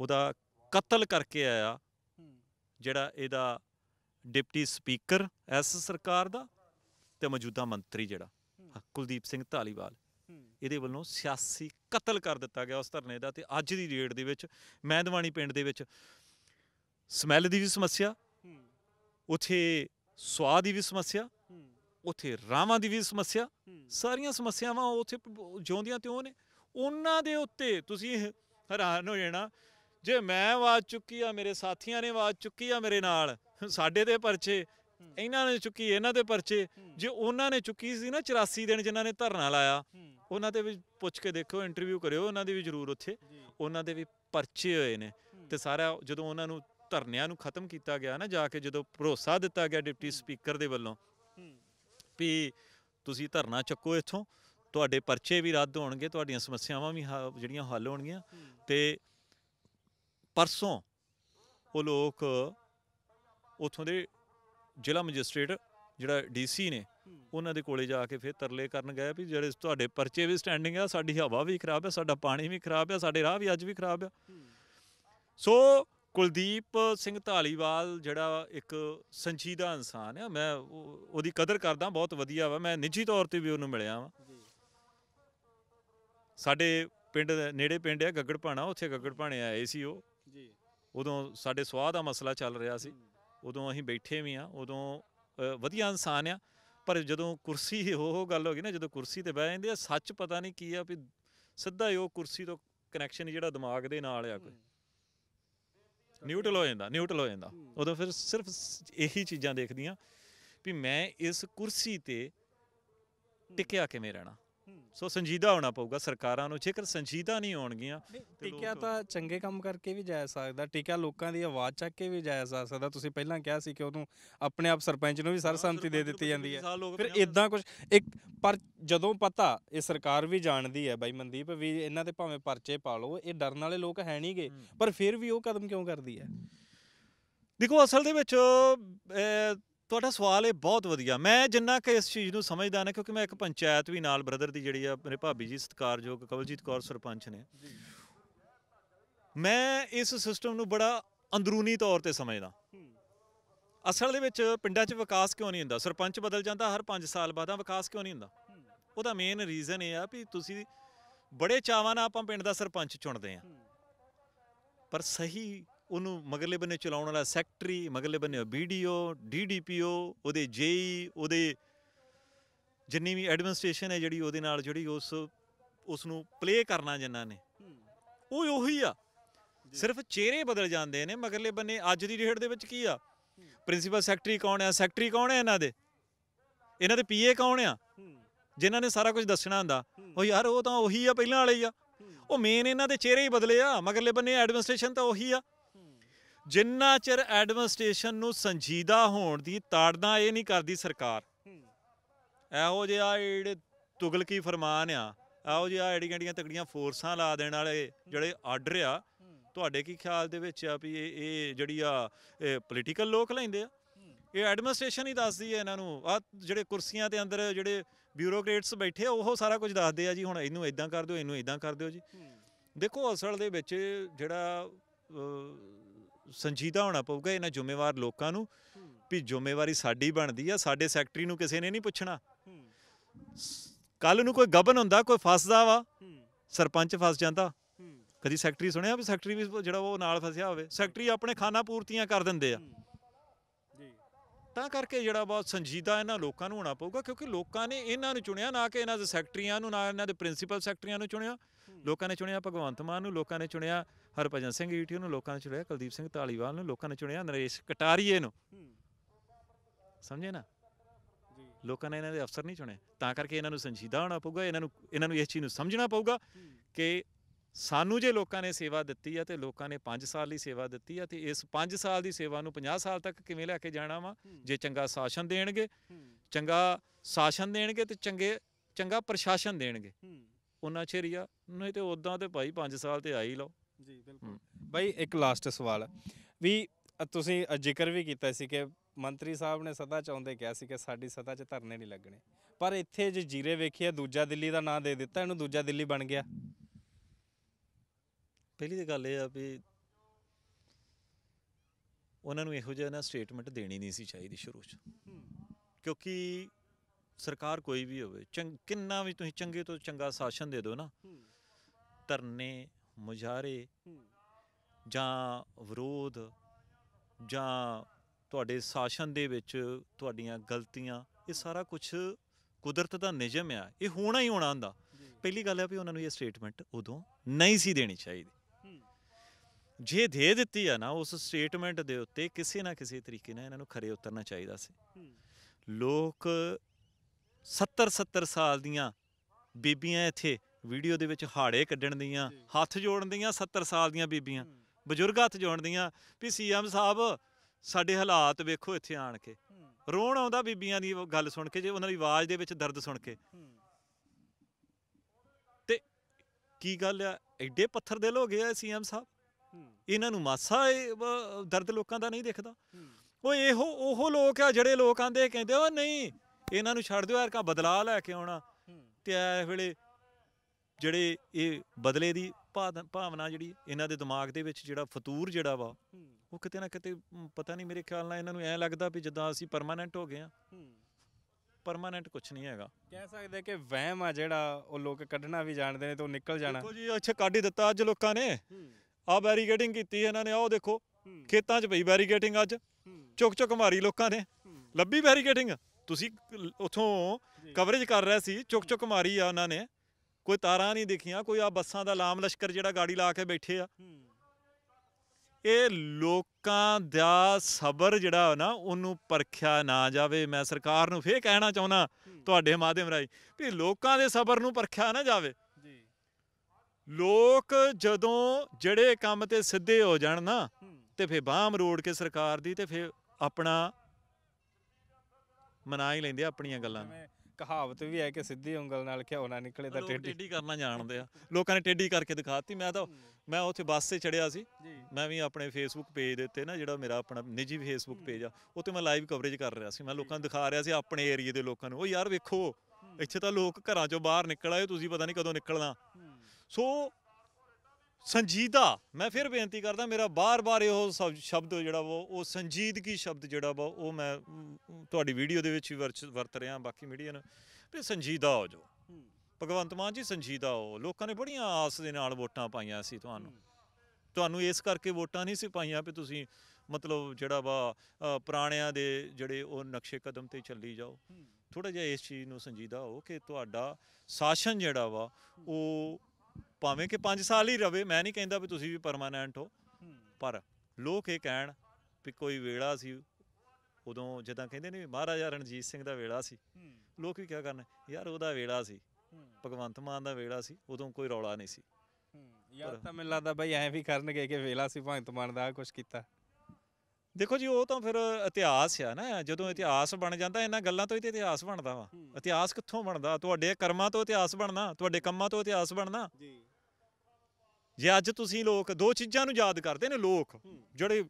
[SPEAKER 1] ਉਹਦਾ ਕਤਲ ਕਰਕੇ ਆਇਆ ਜਿਹੜਾ ਇਹਦਾ ਡਿਪਟੀ ਸਪੀਕਰ ਐਸ ਸਰਕਾਰ ਦਾ ਤੇ ਮੌਜੂਦਾ ਮੰਤਰੀ ਜਿਹੜਾ ਕੁਲਦੀਪ ਸਿੰਘ ਢਾਲੀਵਾਲ ਇਹਦੇ ਵੱਲੋਂ ਸਿਆਸੀ ਕਤਲ ਕਰ ਦਿੱਤਾ ਗਿਆ ਉਸ ਧਰਨੇ ਦਾ ਤੇ ਅੱਜ ਦੀ ਡੇਟ ਦੇ ਵਿੱਚ ਮਹਿਦਵਾਨੀ ਪਿੰਡ ਦੇ ਵਿੱਚ ਸਮੈਲ ਦੀ ਵੀ ਸਮੱਸਿਆ ਉਥੇ ਸਵਾਦ ਦੀ ਵੀ ਸਮੱਸਿਆ ਉਥੇ ਰਾਵਾਂ ਦੀ ਵੀ ਸਮੱਸਿਆ ਸਾਰੀਆਂ ਸਮੱਸਿਆਵਾਂ ਉਥੇ ਜਿਉਂਦੀਆਂ ਤੇ ਉਹ ਨੇ ਉਹਨਾਂ ਦੇ ਉੱਤੇ ਤੁਸੀਂ ਹੈਰਾਨ ਹੋ ਜਾਣਾ ਜੇ ਮੈਂ ਆਵਾਜ਼ ਚੁੱਕੀ ਆ ਮੇਰੇ ਸਾਥੀਆਂ ਨੇ ਆਵਾਜ਼ ਚੁੱਕੀ ਆ ਮੇਰੇ ਨਾਲ ਸਾਡੇ ਦੇ ਪਰਚੇ ਇਹਨਾਂ ਨੇ ਚੁੱਕੀ ਇਹਨਾਂ ਦੇ ਪਰਚੇ ਜੇ ਉਹਨਾਂ ਨੇ ਚੁੱਕੀ ਸੀ ਨਾ 84 ਦਿਨ ਜਿਨ੍ਹਾਂ ਨੇ ਧਰਨਾ ਲਾਇਆ ਉਹਨਾਂ ਤੇ ਵੀ ਪੁੱਛ ਕੇ ਦੇਖੋ ਇੰਟਰਵਿਊ ਕਰਿਓ ਉਹਨਾਂ ਦੀ ਵੀ ਜ਼ਰੂਰ ਉੱਥੇ ਉਹਨਾਂ ਦੇ ਵੀ ਪਰਚੇ ਹੋਏ ਨੇ ਤੇ ਸਾਰਾ ਜਦੋਂ ਉਹਨਾਂ ਨੂੰ ਧਰਨਿਆਂ ਨੂੰ ਖਤਮ ਕੀਤਾ ਗਿਆ ਨਾ ਜਾ ਕੇ ਜਦੋਂ ਭਰੋਸਾ ਦਿੱਤਾ ਗਿਆ ਡਿਪਟੀ ਸਪੀਕਰ ਦੇ ਵੱਲੋਂ ਵੀ ਤੁਸੀਂ ਧਰਨਾ ਚੱਕੋ ਇੱਥੋਂ ਤੁਹਾਡੇ ਪਰਚੇ ਵੀ ਰੱਦ ਹੋਣਗੇ ਤੁਹਾਡੀਆਂ ਸਮੱਸਿਆਵਾਂ ਵੀ ਜਿਹੜੀਆਂ ਹੱਲ ਹੋਣਗੀਆਂ ਤੇ ਪਰਸੋਂ ਉਹ ਲੋਕ ਉਥੋਂ ਦੇ ਜ਼ਿਲ੍ਹਾ ਮੈਜਿਸਟ੍ਰੇਟ ਜਿਹੜਾ ਡੀਸੀ ਨੇ ਉਹਨਾਂ ਦੇ ਕੋਲੇ ਜਾ ਕੇ ਫਿਰ ਤਰਲੇ ਕਰਨ ਗਏ ਵੀ ਜਿਹੜੇ ਤੁਹਾਡੇ ਪਰਚੇ ਵੀ ਸਟੈਂਡਿੰਗ ਆ ਸਾਡੀ ਹਵਾ ਵੀ ਖਰਾਬ ਆ ਸਾਡਾ ਪਾਣੀ ਵੀ ਖਰਾਬ ਆ ਸਾਡੇ ਰਾਹ ਵੀ ਅੱਜ ਵੀ ਖਰਾਬ ਆ ਸੋ ਕੁਲਦੀਪ ਸਿੰਘ ਢਾਲੀਵਾਲ ਜਿਹੜਾ ਇੱਕ ਸੰਜੀਦਾ ਇਨਸਾਨ ਆ ਮੈਂ ਉਹਦੀ ਕਦਰ ਕਰਦਾ ਬਹੁਤ ਵਧੀਆ ਵਾ ਮੈਂ ਨਿੱਜੀ ਤੌਰ ਤੇ ਵੀ ਉਹਨੂੰ ਮਿਲਿਆ ਵਾ ਸਾਡੇ ਪਿੰਡ ਨੇੜੇ ਪਿੰਡ ਆ ਗੱਗੜਪਾਣਾ ਉੱਥੇ ਗੱਗੜਪਾਣੇ ਆਏ ਸੀ ਉਹ ਜੀ ਉਦੋਂ ਸਾਡੇ ਸਵਾਹ ਦਾ ਮਸਲਾ ਚੱਲ ਰਿਹਾ ਸੀ ਉਦੋਂ ਅਸੀਂ ਬੈਠੇ ਵੀ ਆ ਉਦੋਂ ਵਧੀਆ ਇਨਸਾਨ ਆ ਪਰ ਜਦੋਂ ਕੁਰਸੀ ਉਹ ਗੱਲ ਹੋ ਗਈ ਨਾ ਜਦੋਂ ਕੁਰਸੀ ਤੇ ਬਹਿ ਜਾਂਦੇ ਆ ਸੱਚ ਪਤਾ ਨਹੀਂ ਕੀ ਆ ਵੀ ਸਿੱਧਾ ਹੀ ਉਹ ਕੁਰਸੀ ਤੋਂ ਕਨੈਕਸ਼ਨ ਜਿਹੜਾ ਦਿਮਾਗ ਦੇ ਨਾਲ ਆ ਕੋਈ ਨਿਊਟਰਲ ਹੋ ਜਾਂਦਾ ਨਿਊਟਰਲ ਹੋ ਜਾਂਦਾ ਉਦੋਂ ਫਿਰ ਸਿਰਫ ਇਹੀ ਚੀਜ਼ਾਂ ਦੇਖਦੀਆਂ ਵੀ ਮੈਂ ਇਸ ਕੁਰਸੀ ਤੇ ਟਿਕਿਆ ਕਿਵੇਂ ਰਹਿਣਾ
[SPEAKER 3] ਸੋ ਸੰਜੀਦਾ ਹੋਣਾ ਪਊਗਾ ਸਰਕਾਰਾਂ ਨੂੰ ਜੇਕਰ ਸੰਜੀਦਾ ਨਹੀਂ ਹੋਣਗੀਆਂ ਟੀਕਿਆ ਤਾਂ ਚੰਗੇ ਕੰਮ ਕਰਕੇ ਵੀ ਜਾਇਆ ਸਕਦਾ ਟੀਕਾ ਲੋਕਾਂ ਦੀ ਆਵਾਜ਼ ਚੱਕ ਕੇ ਵੀ ਜਾਇਆ ਜਾ ਸਕਦਾ ਤੁਸੀਂ ਪਹਿਲਾਂ ਕਿਹਾ ਸੀ ਕਿ ਉਹਨੂੰ ਆਪਣੇ ਆਪ ਸਰਪੰਚ ਨੂੰ ਵੀ ਸਰਸੰਤੀ ਦੇ ਦਿੱਤੀ ਜਾਂਦੀ ਹੈ ਫਿਰ ਇਦਾਂ ਕੁਝ ਇੱਕ ਪਰ ਜਦੋਂ ਪਤਾ ਇਹ ਸਰਕਾਰ ਵੀ ਜਾਣਦੀ ਹੈ ਬਾਈ ਮਨਦੀਪ ਵੀ ਇਹਨਾਂ ਦੇ ਭਾਵੇਂ ਪਰਚੇ ਪਾ ਲਓ ਇਹ ਡਰਨ ਵਾਲੇ ਲੋਕ ਹੈ ਨਹੀਂਗੇ ਪਰ ਫਿਰ ਵੀ ਉਹ ਕਦਮ ਕਿਉਂ ਕਰਦੀ ਹੈ ਦੇਖੋ ਅਸਲ ਦੇ ਵਿੱਚ
[SPEAKER 1] ਤੁਹਾਡਾ ਸਵਾਲ ਇਹ ਬਹੁਤ ਵਧੀਆ ਮੈਂ ਜਿੰਨਾ ਕਿ ਇਸ ਚੀਜ਼ ਨੂੰ ਸਮਝਦਾ ਨਾ ਕਿਉਂਕਿ ਮੈਂ ਇੱਕ ਪੰਚਾਇਤ ਵੀ ਨਾਲ ਬ੍ਰਦਰ ਦੀ ਜਿਹੜੀ ਆ ਮੇਰੇ ਭਾਬੀ ਜੀ ਸਤਕਾਰਯੋਗ ਕਵਲਜੀਤ ਕੌਰ ਸਰਪੰਚ ਨੇ ਮੈਂ ਇਸ ਸਿਸਟਮ ਨੂੰ ਬੜਾ ਅੰਦਰੂਨੀ ਤੌਰ ਤੇ ਸਮਝਦਾ ਅਸਲ ਦੇ ਵਿੱਚ ਪਿੰਡਾਂ 'ਚ ਵਿਕਾਸ ਕਿਉਂ ਨਹੀਂ ਹੁੰਦਾ ਸਰਪੰਚ ਬਦਲ ਜਾਂਦਾ ਹਰ 5 ਸਾਲ ਬਾਅਦਾਂ ਵਿਕਾਸ ਕਿਉਂ ਨਹੀਂ ਹੁੰਦਾ ਉਹਦਾ ਮੇਨ ਰੀਜ਼ਨ ਇਹ ਆ ਵੀ ਤੁਸੀਂ ਬੜੇ ਚਾਵਾਂ ਨਾਲ ਆਪਾਂ ਪਿੰਡ ਦਾ ਸਰਪੰਚ ਚੁਣਦੇ ਆ ਪਰ ਸਹੀ ਉਹਨੂੰ ਮਗਰਲੇ ਬੰਨੇ ਚਲਾਉਣ ਵਾਲਾ ਸੈਕਟਰੀ ਮਗਰਲੇ ਬੰਨੇ ਬੀਡੀਓ ਡੀਡੀਪੀਓ ਉਹਦੇ ਜੇਈ ਉਹਦੇ ਜਿੰਨੀ ਵੀ ਐਡਮਿਨਿਸਟ੍ਰੇਸ਼ਨ ਹੈ ਜਿਹੜੀ ਉਹਦੇ ਨਾਲ ਜਿਹੜੀ ਉਸ ਉਸ ਨੂੰ ਪਲੇ ਕਰਨਾ ਜਿੰਨਾ ਨੇ ਉਹ ਉਹੀ ਆ ਸਿਰਫ ਚਿਹਰੇ ਬਦਲ ਜਾਂਦੇ ਨੇ ਮਗਰਲੇ ਬੰਨੇ ਅੱਜ ਦੀ ਰੇਟ ਦੇ ਵਿੱਚ ਕੀ ਆ ਪ੍ਰਿੰਸੀਪਲ ਸੈਕਟਰੀ ਕੌਣ ਆ ਸੈਕਟਰੀ ਕੌਣ ਆ ਇਹਨਾਂ ਦੇ ਇਹਨਾਂ ਦੇ ਪੀਏ ਕੌਣ ਆ ਜਿਨ੍ਹਾਂ ਨੇ ਸਾਰਾ ਕੁਝ ਦੱਸਣਾ ਹੁੰਦਾ ਉਹ ਯਾਰ ਉਹ ਤਾਂ ਉਹੀ ਆ ਪਹਿਲਾਂ ਵਾਲੇ ਹੀ ਆ ਉਹ ਮੇਨ ਇਹਨਾਂ ਦੇ ਚਿਹਰੇ ਹੀ ਬਦਲੇ ਆ ਮਗਰਲੇ ਬੰਨੇ ਐਡਮਿਨਿਸਟ੍ਰੇਸ਼ਨ ਤਾਂ ਉਹੀ ਆ ਜਿੰਨਾ ਚਿਰ ਐਡਮਿਨਿਸਟ੍ਰੇਸ਼ਨ ਨੂੰ ਸੰਜੀਦਾ ਹੋਣ ਦੀ ਤਾੜਨਾ ਇਹ ਨਹੀਂ ਕਰਦੀ ਸਰਕਾਰ ਇਹੋ ਜਿਹਾ ਜਿਹੜੇ ਤੁਗਲਕੀ ਫਰਮਾਨ ਆ ਇਹੋ ਜਿਹਾ ਐਡੀਆਂ ਐਡੀਆਂ ਤਕੜੀਆਂ ਫੋਰਸਾਂ ਲਾ ਦੇਣ ਵਾਲੇ ਜਿਹੜੇ ਆਰਡਰ ਆ ਤੁਹਾਡੇ ਕੀ ਖਿਆਲ ਦੇ ਵਿੱਚ ਆ ਵੀ ਇਹ ਇਹ ਜਿਹੜੀ ਆ ਪੋਲੀਟੀਕਲ ਲੋਕ ਲੈਂਦੇ ਆ ਇਹ ਐਡਮਿਨਿਸਟ੍ਰੇਸ਼ਨ ਹੀ ਦੱਸਦੀ ਹੈ ਇਹਨਾਂ ਨੂੰ ਆ ਜਿਹੜੇ ਕੁਰਸੀਆਂ ਦੇ ਅੰਦਰ ਜਿਹੜੇ ਬਿਊਰੋਕਰੇਟਸ ਬੈਠੇ ਉਹ ਸਾਰਾ ਕੁਝ ਦੱਸਦੇ ਆ ਜੀ ਹੁਣ ਇਹਨੂੰ ਇਦਾਂ ਕਰ ਦਿਓ ਇਹਨੂੰ ਇਦਾਂ ਕਰ ਦਿਓ ਜੀ ਦੇਖੋ ਅਸਲ ਦੇ ਵਿੱਚ ਜਿਹੜਾ ਸੰਜੀਦਾ ਹੋਣਾ ਪਊਗਾ ਇਹਨਾਂ ਜ਼ਿੰਮੇਵਾਰ ਲੋਕਾਂ ਨੂੰ ਵੀ ਜ਼ਿੰਮੇਵਾਰੀ ਸਾਡੀ ਬਣਦੀ ਆ ਸਾਡੇ ਸੈਕਟਰੀ ਨੂੰ ਕਿਸੇ ਨੇ ਨਹੀਂ ਪੁੱਛਣਾ ਕੱਲ ਨੂੰ ਕੋਈ ਗਬਨ ਹੁੰਦਾ ਕੋਈ ਫਸਦਾ ਵਾ ਸਰਪੰਚ ਫਸ ਜਾਂਦਾ ਕਦੀ ਸੈਕਟਰੀ ਸੁਣਿਆ ਵੀ ਸੈਕਟਰੀ ਵੀ ਜਿਹੜਾ ਉਹ ਨਾਲ ਫਸਿਆ ਹੋਵੇ ਸੈਕਟਰੀ ਆਪਣੇ ਖਾਣਾ ਪੂਰਤੀਆਂ ਕਰ ਦਿੰਦੇ ਆ ਤਾਂ ਕਰਕੇ ਜਿਹੜਾ ਬਹੁਤ ਸੰਜੀਦਾ ਇਹਨਾਂ ਲੋਕਾਂ ਨੂੰ ਹੋਣਾ ਪਊਗਾ ਕਿਉਂਕਿ ਲੋਕਾਂ ਨੇ ਇਹਨਾਂ ਨੂੰ ਚੁਣਿਆ ਨਾ ਕਿ ਇਹਨਾਂ ਦੇ ਸੈਕਟਰੀਆਂ ਨੂੰ ਨਾ ਇਹਨਾਂ ਦੇ ਪ੍ਰਿੰਸੀਪਲ ਸੈਕਟਰੀਆਂ ਨੂੰ ਚੁਣਿਆ ਲੋਕਾਂ ਨੇ ਚੁਣਿਆ ਭਗਵੰਤ ਮਾਨ ਨੂੰ ਲੋਕਾਂ ਨੇ ਚੁਣਿਆ ਹਰਪਜਨ ਸਿੰਘ ਈਟੀਓ ਨੂੰ ਲੋਕਾਂ ਨੇ ਚੁਣਿਆ ਕੁਲਦੀਪ ਸਿੰਘ ਢਾਲੀਵਾਲ ਨੂੰ ਲੋਕਾਂ ਨੇ ਚੁਣਿਆ ਨਰੇਸ਼ ਕਟਾਰੀਏ ਨੂੰ ਸਮਝੇ ਨਾ ਲੋਕਾਂ ਨੇ ਇਹਨਾਂ ਦੇ ਅਫਸਰ ਨਹੀਂ ਚੁਣੇ ਤਾਂ ਕਰਕੇ ਇਹਨਾਂ ਨੂੰ ਸੰਜੀਦਾ ਹੋਣਾ ਪਊਗਾ ਇਹਨਾਂ ਨੂੰ ਇਹਨਾਂ ਨੂੰ ਇਸ ਚੀਜ਼ ਨੂੰ ਸਮਝਣਾ ਪਊਗਾ ਕਿ ਸਾਨੂੰ ਜੇ ਲੋਕਾਂ ਨੇ ਸੇਵਾ ਦਿੱਤੀ ਆ ਤੇ ਲੋਕਾਂ ਨੇ 5 ਸਾਲ ਲਈ ਸੇਵਾ ਦਿੱਤੀ ਆ ਤੇ ਇਸ 5 ਸਾਲ ਦੀ ਸੇਵਾ ਨੂੰ 50 ਸਾਲ ਤੱਕ ਕਿਵੇਂ ਲੈ ਕੇ ਜਾਣਾ ਵਾ ਜੇ ਚੰਗਾ ਸ਼ਾਸਨ ਦੇਣਗੇ ਚੰਗਾ ਸ਼ਾਸਨ ਦੇਣਗੇ ਤੇ ਚੰਗੇ ਚੰਗਾ ਪ੍ਰਸ਼ਾਸਨ ਦੇਣਗੇ ਉਨਾ ਚਿਰ ਹੀ ਆ ਨਹੀਂ ਤੇ ਉਦਾਂ ਤੇ ਭਾਈ 5 ਸਾਲ ਤੇ ਆ ਹੀ ਲਓ ਜੀ
[SPEAKER 3] ਬਿਲਕੁਲ ਭਾਈ ਇੱਕ ਲਾਸਟ ਸਵਾਲ ਵੀ ਤੁਸੀਂ ਜ਼ਿਕਰ ਵੀ ਕੀਤਾ ਸੀ ਕਿ ਮੰਤਰੀ ਸਾਹਿਬ ਨੇ ਸਦਾ ਚਾਹੁੰਦੇ ਕਿਹਾ ਸੀ ਕਿ ਸਾਡੀ ਸਦਾ 'ਚ ਧਰਨੇ ਨਹੀਂ ਲੱਗਣੇ ਪਰ ਇੱਥੇ ਜੇ ਜੀਰੇ ਵੇਖਿਆ ਦੂਜਾ ਦਿੱਲੀ ਦਾ ਨਾਂ ਦੇ ਦਿੱਤਾ ਇਹਨੂੰ ਦੂਜਾ ਦਿੱਲੀ ਬਣ ਗਿਆ ਪਹਿਲੀ ਤੇ ਗੱਲ ਇਹ ਆ ਵੀ
[SPEAKER 1] ਉਹਨਾਂ ਨੂੰ ਇਹੋ ਜਿਹਾ ਨਾ ਸਟੇਟਮੈਂਟ ਦੇਣੀ ਨਹੀਂ ਸੀ ਚਾਹੀਦੀ ਸ਼ੁਰੂ 'ਚ ਕਿਉਂਕਿ ਸਰਕਾਰ ਕੋਈ ਵੀ ਹੋਵੇ ਕਿੰਨਾ ਵੀ ਤੁਸੀਂ ਚੰਗੇ ਤੋਂ ਚੰਗਾ ਸ਼ਾਸਨ ਦੇ ਦਿਓ ਨਾ ਧਰਨੇ ਮੁਜਾਰੇ ਜਾਂ ਵਿਰੋਧ ਜਾਂ ਤੁਹਾਡੇ ਸ਼ਾਸਨ ਦੇ ਵਿੱਚ ਤੁਹਾਡੀਆਂ ਗਲਤੀਆਂ ਇਹ ਸਾਰਾ ਕੁਝ ਕੁਦਰਤ ਦਾ ਨਿਯਮ ਆ ਇਹ ਹੋਣਾ ਹੀ ਹੋਣਾ ਹੁੰਦਾ ਪਹਿਲੀ ਗੱਲ ਹੈ ਵੀ ਉਹਨਾਂ ਨੂੰ ਇਹ ਸਟੇਟਮੈਂਟ ਉਦੋਂ ਨਹੀਂ ਸੀ ਦੇਣੀ ਚਾਹੀਦੀ ਜੇ ਦੇ ਦਿੱਤੀ ਆ ਨਾ ਉਸ ਸਟੇਟਮੈਂਟ ਦੇ ਉੱਤੇ ਕਿਸੇ ਨਾ ਕਿਸੇ ਤਰੀਕੇ ਨਾਲ ਇਹਨਾਂ ਨੂੰ ਖਰੇ ਉਤਰਨਾ ਚਾਹੀਦਾ ਸੀ ਲੋਕ 70 70 ਸਾਲ ਦੀਆਂ ਬੀਬੀਆਂ ਇੱਥੇ ਵੀਡੀਓ ਦੇ ਵਿੱਚ ਹਾੜੇ ਕੱਢਣ ਦੀਆਂ ਹੱਥ ਜੋੜਨ ਦੀਆਂ 70 ਸਾਲ ਦੀਆਂ ਬੀਬੀਆਂ ਬਜ਼ੁਰਗ ਹੱਥ ਜੋੜਨ ਦੀਆਂ ਵੀ ਸੀਐਮ ਸਾਹਿਬ ਸਾਡੇ ਹਾਲਾਤ ਵੇਖੋ ਇੱਥੇ ਆਣ ਕੇ ਰੋਣ ਆਉਂਦਾ ਬੀਬੀਆਂ ਦੀ ਗੱਲ ਸੁਣ ਕੇ ਜੇ ਉਹਨਾਂ ਦੀ ਆਵਾਜ਼ ਦੇ ਵਿੱਚ ਦਰਦ ਸੁਣ ਕੇ ਤੇ ਕੀ ਗੱਲ ਆ ਐਡੇ ਪੱਥਰ ਦਿਲ ਹੋ ਗਏ ਆ ਸੀਐਮ ਸਾਹਿਬ ਇਹਨਾਂ ਨੂੰ ਮਾਸਾ ਦਰਦ ਲੋਕਾਂ ਦਾ ਨਹੀਂ ਦੇਖਦਾ ਉਹ ਇਹੋ ਉਹ ਲੋਕ ਆ ਜਿਹੜੇ ਲੋਕ ਆਂਦੇ ਕਹਿੰਦੇ ਉਹ ਨਹੀਂ ਇਹਨਾਂ ਨੂੰ ਛੱਡ ਦਿਓ ਕਾ ਬਦਲਾ ਲੈ ਕੇ ਆਉਣਾ ਤੇ ਐ ਵੇਲੇ ਜਿਹੜੇ ਇਹ ਬਦਲੇ ਦੀ ਭਾਵਨਾ ਜਿਹੜੀ ਇਹਨਾਂ ਦੇ ਦਿਮਾਗ ਦੇ ਵਿੱਚ ਜਿਹੜਾ ਫਤੂਰ ਜਿਹੜਾ ਵਾ ਉਹ ਕਿਤੇ ਨਾ ਕਿਤੇ ਪਤਾ ਨਹੀਂ ਮੇਰੇ ਖਿਆਲ ਨਾਲ ਇਹਨਾਂ ਨੂੰ ਐ ਲੱਗਦਾ ਵੀ
[SPEAKER 3] ਜਦੋਂ ਅਸੀਂ ਪਰਮਾਨੈਂਟ ਹੋ ਗਏ ਆ ਪਰਮਾਨੈਂਟ ਕੁਝ ਨਹੀਂ ਹੈਗਾ ਕਹਿ ਸਕਦੇ ਕਿ ਵਹਿਮ ਆ ਜਿਹੜਾ ਉਹ ਲੋਕ ਕੱਢਣਾ ਵੀ ਜਾਣਦੇ ਨੇ ਤੇ ਉਹ ਨਿਕਲ ਜਾਣਾ ਦੇਖੋ ਜੀ
[SPEAKER 1] ਅੱਛਾ ਕੱਢ ਹੀ ਦਿੱਤਾ ਅੱਜ ਲੋਕਾਂ ਨੇ ਆ ਬੈਰੀਕੇਡਿੰਗ ਕੀਤੀ ਇਹਨਾਂ ਨੇ ਆਹ ਦੇਖੋ ਖੇਤਾਂ 'ਚ ਪਈ ਬੈਰੀਕੇਡਿੰਗ ਅੱਜ ਚੁੱਕ ਚੁੱਕ ਮਾਰੀ ਲੋਕਾਂ ਨੇ ਲੱਭੀ ਬੈਰੀਕੇਡਿੰਗ ਤੁਸੀਂ ਉਥੋਂ ਕਵਰੇਜ ਕਰ ਰਿਹਾ ਸੀ ਚੁੱਕ ਚੁੱਕ ਮਾਰੀ ਆ ਉਹਨਾਂ ਨੇ ਕੋਈ ਤਾਰਾਂ ਨਹੀਂ ਦੇਖੀਆਂ ਕੋਈ ਆ ਬੱਸਾਂ ਦਾ ਲਾਮ ਲਸ਼ਕਰ ਜਿਹੜਾ ਗਾੜੀ ਲਾ ਕੇ ਬੈਠੇ ਆ ਇਹ ਲੋਕਾਂ ਦਾ ਸਬਰ ਜਿਹੜਾ ਨਾ ਉਹਨੂੰ ਪਰਖਿਆ ਨਾ ਜਾਵੇ ਮੈਂ ਸਰਕਾਰ ਨੂੰ ਫੇਰ ਕਹਿਣਾ ਚਾਹੁੰਦਾ ਤੁਹਾਡੇ ਮਾਧਿਅਮ ਰਾਹੀਂ ਵੀ ਲੋਕਾਂ ਦੇ ਸਬਰ ਨੂੰ ਪਰਖਿਆ ਨਾ ਜਾਵੇ ਜੀ ਲੋਕ ਜਦੋਂ ਜਿਹੜੇ ਕੰਮ ਤੇ ਸਿੱਧੇ ਹੋ ਜਾਣ ਨਾ ਤੇ ਫੇਰ ਬਾਹਮ ਰੋੜ ਕੇ ਸਰਕਾਰ ਦੀ ਤੇ ਫੇਰ ਆਪਣਾ ਮਨਾ ਹੀ ਲੈਂਦੇ ਆ ਆਪਣੀਆਂ ਗੱਲਾਂ
[SPEAKER 3] ਕਹਾਵਤ ਵੀ ਹੈ ਕਿ ਸਿੱਧੀ ਉਂਗਲ
[SPEAKER 1] ਨਾਲ ਘਿਓ ਨਾ ਨਿਕਲੇ ਤਾਂ ਟੇਡੀ ਟੇਢੀ ਕਰਨਾ ਜਾਣਦੇ ਆ ਲੋਕਾਂ ਨੇ ਟੇਢੀ ਕਰਕੇ ਦਿਖਾਤੀ ਮੈਂ ਤਾਂ ਮੈਂ ਉੱਥੇ ਬੱਸ 'ਤੇ ਚੜਿਆ ਸੀ ਮੈਂ ਵੀ ਆਪਣੇ ਫੇਸਬੁੱਕ ਪੇਜ ਦੇ ਉੱਤੇ ਨਾ ਜਿਹੜਾ ਮੇਰਾ ਆਪਣਾ ਨਿੱਜੀ ਫੇਸਬੁੱਕ ਪੇਜ ਆ ਉੱਤੇ ਮੈਂ ਲਾਈਵ ਕਵਰੇਜ ਕਰ ਰਿਹਾ ਸੀ ਮੈਂ ਲੋਕਾਂ ਨੂੰ ਦਿਖਾ ਰਿਹਾ ਸੀ ਆਪਣੇ ਏਰੀਆ ਦੇ ਲੋਕਾਂ ਨੂੰ ਉਹ ਯਾਰ ਵੇਖੋ ਇੱਥੇ ਤਾਂ ਲੋਕ ਘਰਾਂ 'ਚੋਂ ਬਾਹਰ ਨਿਕਲ ਆਏ ਤੁਸੀਂ ਪਤਾ ਨਹੀਂ ਕਦੋਂ ਨਿਕਲਣਾ ਸੋ ਸੰਜੀਦਾ ਮੈਂ ਫਿਰ ਬੇਨਤੀ ਕਰਦਾ ਮੇਰਾ ਬਾਰ-ਬਾਰ ਇਹੋ ਸ਼ਬਦ ਜਿਹੜਾ ਉਹ ਉਹ ਸੰਜੀਦਗੀ ਸ਼ਬਦ ਜਿਹੜਾ ਵਾ ਉਹ ਮੈਂ ਤੁਹਾਡੀ ਵੀਡੀਓ ਦੇ ਵਿੱਚ ਵੀ ਵਰਤ ਰਿਹਾ ਬਾਕੀ ਮੀਡੀਆ ਨੂੰ ਵੀ ਸੰਜੀਦਾ ਹੋ ਜਾਓ ਭਗਵੰਤ ਮਾਨ ਜੀ ਸੰਜੀਦਾ ਹੋ ਲੋਕਾਂ ਨੇ ਬੜੀਆਂ ਆਸ ਦੇ ਨਾਲ ਵੋਟਾਂ ਪਾਈਆਂ ਸੀ ਤੁਹਾਨੂੰ ਤੁਹਾਨੂੰ ਇਸ ਕਰਕੇ ਵੋਟਾਂ ਨਹੀਂ ਸੀ ਪਾਈਆਂ ਵੀ ਤੁਸੀਂ ਮਤਲਬ ਜਿਹੜਾ ਵਾ ਪੁਰਾਣਿਆਂ ਦੇ ਜਿਹੜੇ ਉਹ ਨਕਸ਼ੇ ਕਦਮ ਤੇ ਚੱਲੀ ਜਾਓ ਥੋੜਾ ਜਿਹਾ ਇਸ ਚੀਜ਼ ਨੂੰ ਸੰਜੀਦਾ ਹੋ ਕਿ ਤੁਹਾਡਾ ਸ਼ਾਸਨ ਜਿਹੜਾ ਵਾ ਉਹ ਭਾਵੇਂ ਕਿ 5 ਸਾਲ ਹੀ ਰਵੇ ਮੈਂ ਨਹੀਂ ਕਹਿੰਦਾ ਵੀ ਤੁਸੀਂ ਵੀ ਪਰਮਾਨੈਂਟ ਹੋ ਪਰ ਲੋਕ ਇਹ ਕਹਿਣ ਵੀ ਕੋਈ ਵੇਲਾ ਸੀ ਉਦੋਂ ਜਦਾਂ ਕਹਿੰਦੇ ਨੇ ਮਹਾਰਾਜਾ ਰਣਜੀਤ ਸਿੰਘ ਦਾ ਵੇਲਾ ਸੀ ਲੋਕ ਵੀ ਕਿਹਾ ਕਰਨ ਯਾਰ ਉਹਦਾ ਵੇਲਾ ਸੀ ਭਗਵੰਤ ਮਾਨ ਦਾ ਵੇਲਾ ਸੀ ਉਦੋਂ ਕੋਈ ਰੌਲਾ ਨਹੀਂ ਸੀ
[SPEAKER 3] ਯਾਰ ਤਾਂ ਮੈਨੂੰ ਲੱਗਦਾ ਬਈ ਐਂ ਵੀ
[SPEAKER 1] ਕਰਨਗੇ ਕਿ ਵੇਲਾ ਸੀ ਭਗਵੰਤ ਮਾਨ ਦਾ ਕੁਝ ਕੀਤਾ ਦੇਖੋ ਜੀ ਉਹ ਤਾਂ ਫਿਰ ਇਤਿਹਾਸ ਆ ਨਾ ਜਦੋਂ ਇਤਿਹਾਸ ਬਣ ਜਾਂਦਾ ਇਹਨਾਂ ਗੱਲਾਂ ਤੋਂ ਹੀ ਤੇ ਇਤਿਹਾਸ ਬਣਦਾ ਵਾ ਇਤਿਹਾਸ ਕਿੱਥੋਂ ਬਣਦਾ ਤੁਹਾਡੇ ਕਰਮਾਂ ਤੋਂ ਇਤਿਹਾਸ ਬਣਨਾ ਤੁਹਾਡੇ ਕੰਮਾਂ ਤੋਂ ਇਤਿਹਾਸ ਬਣਨਾ ਜੀ ਜੇ ਅੱਜ ਤੁਸੀਂ ਲੋਕ ਦੋ ਚੀਜ਼ਾਂ ਨੂੰ ਯਾਦ ਕਰਦੇ ਨੇ ਲੋਕ ਜਿਹੜੇ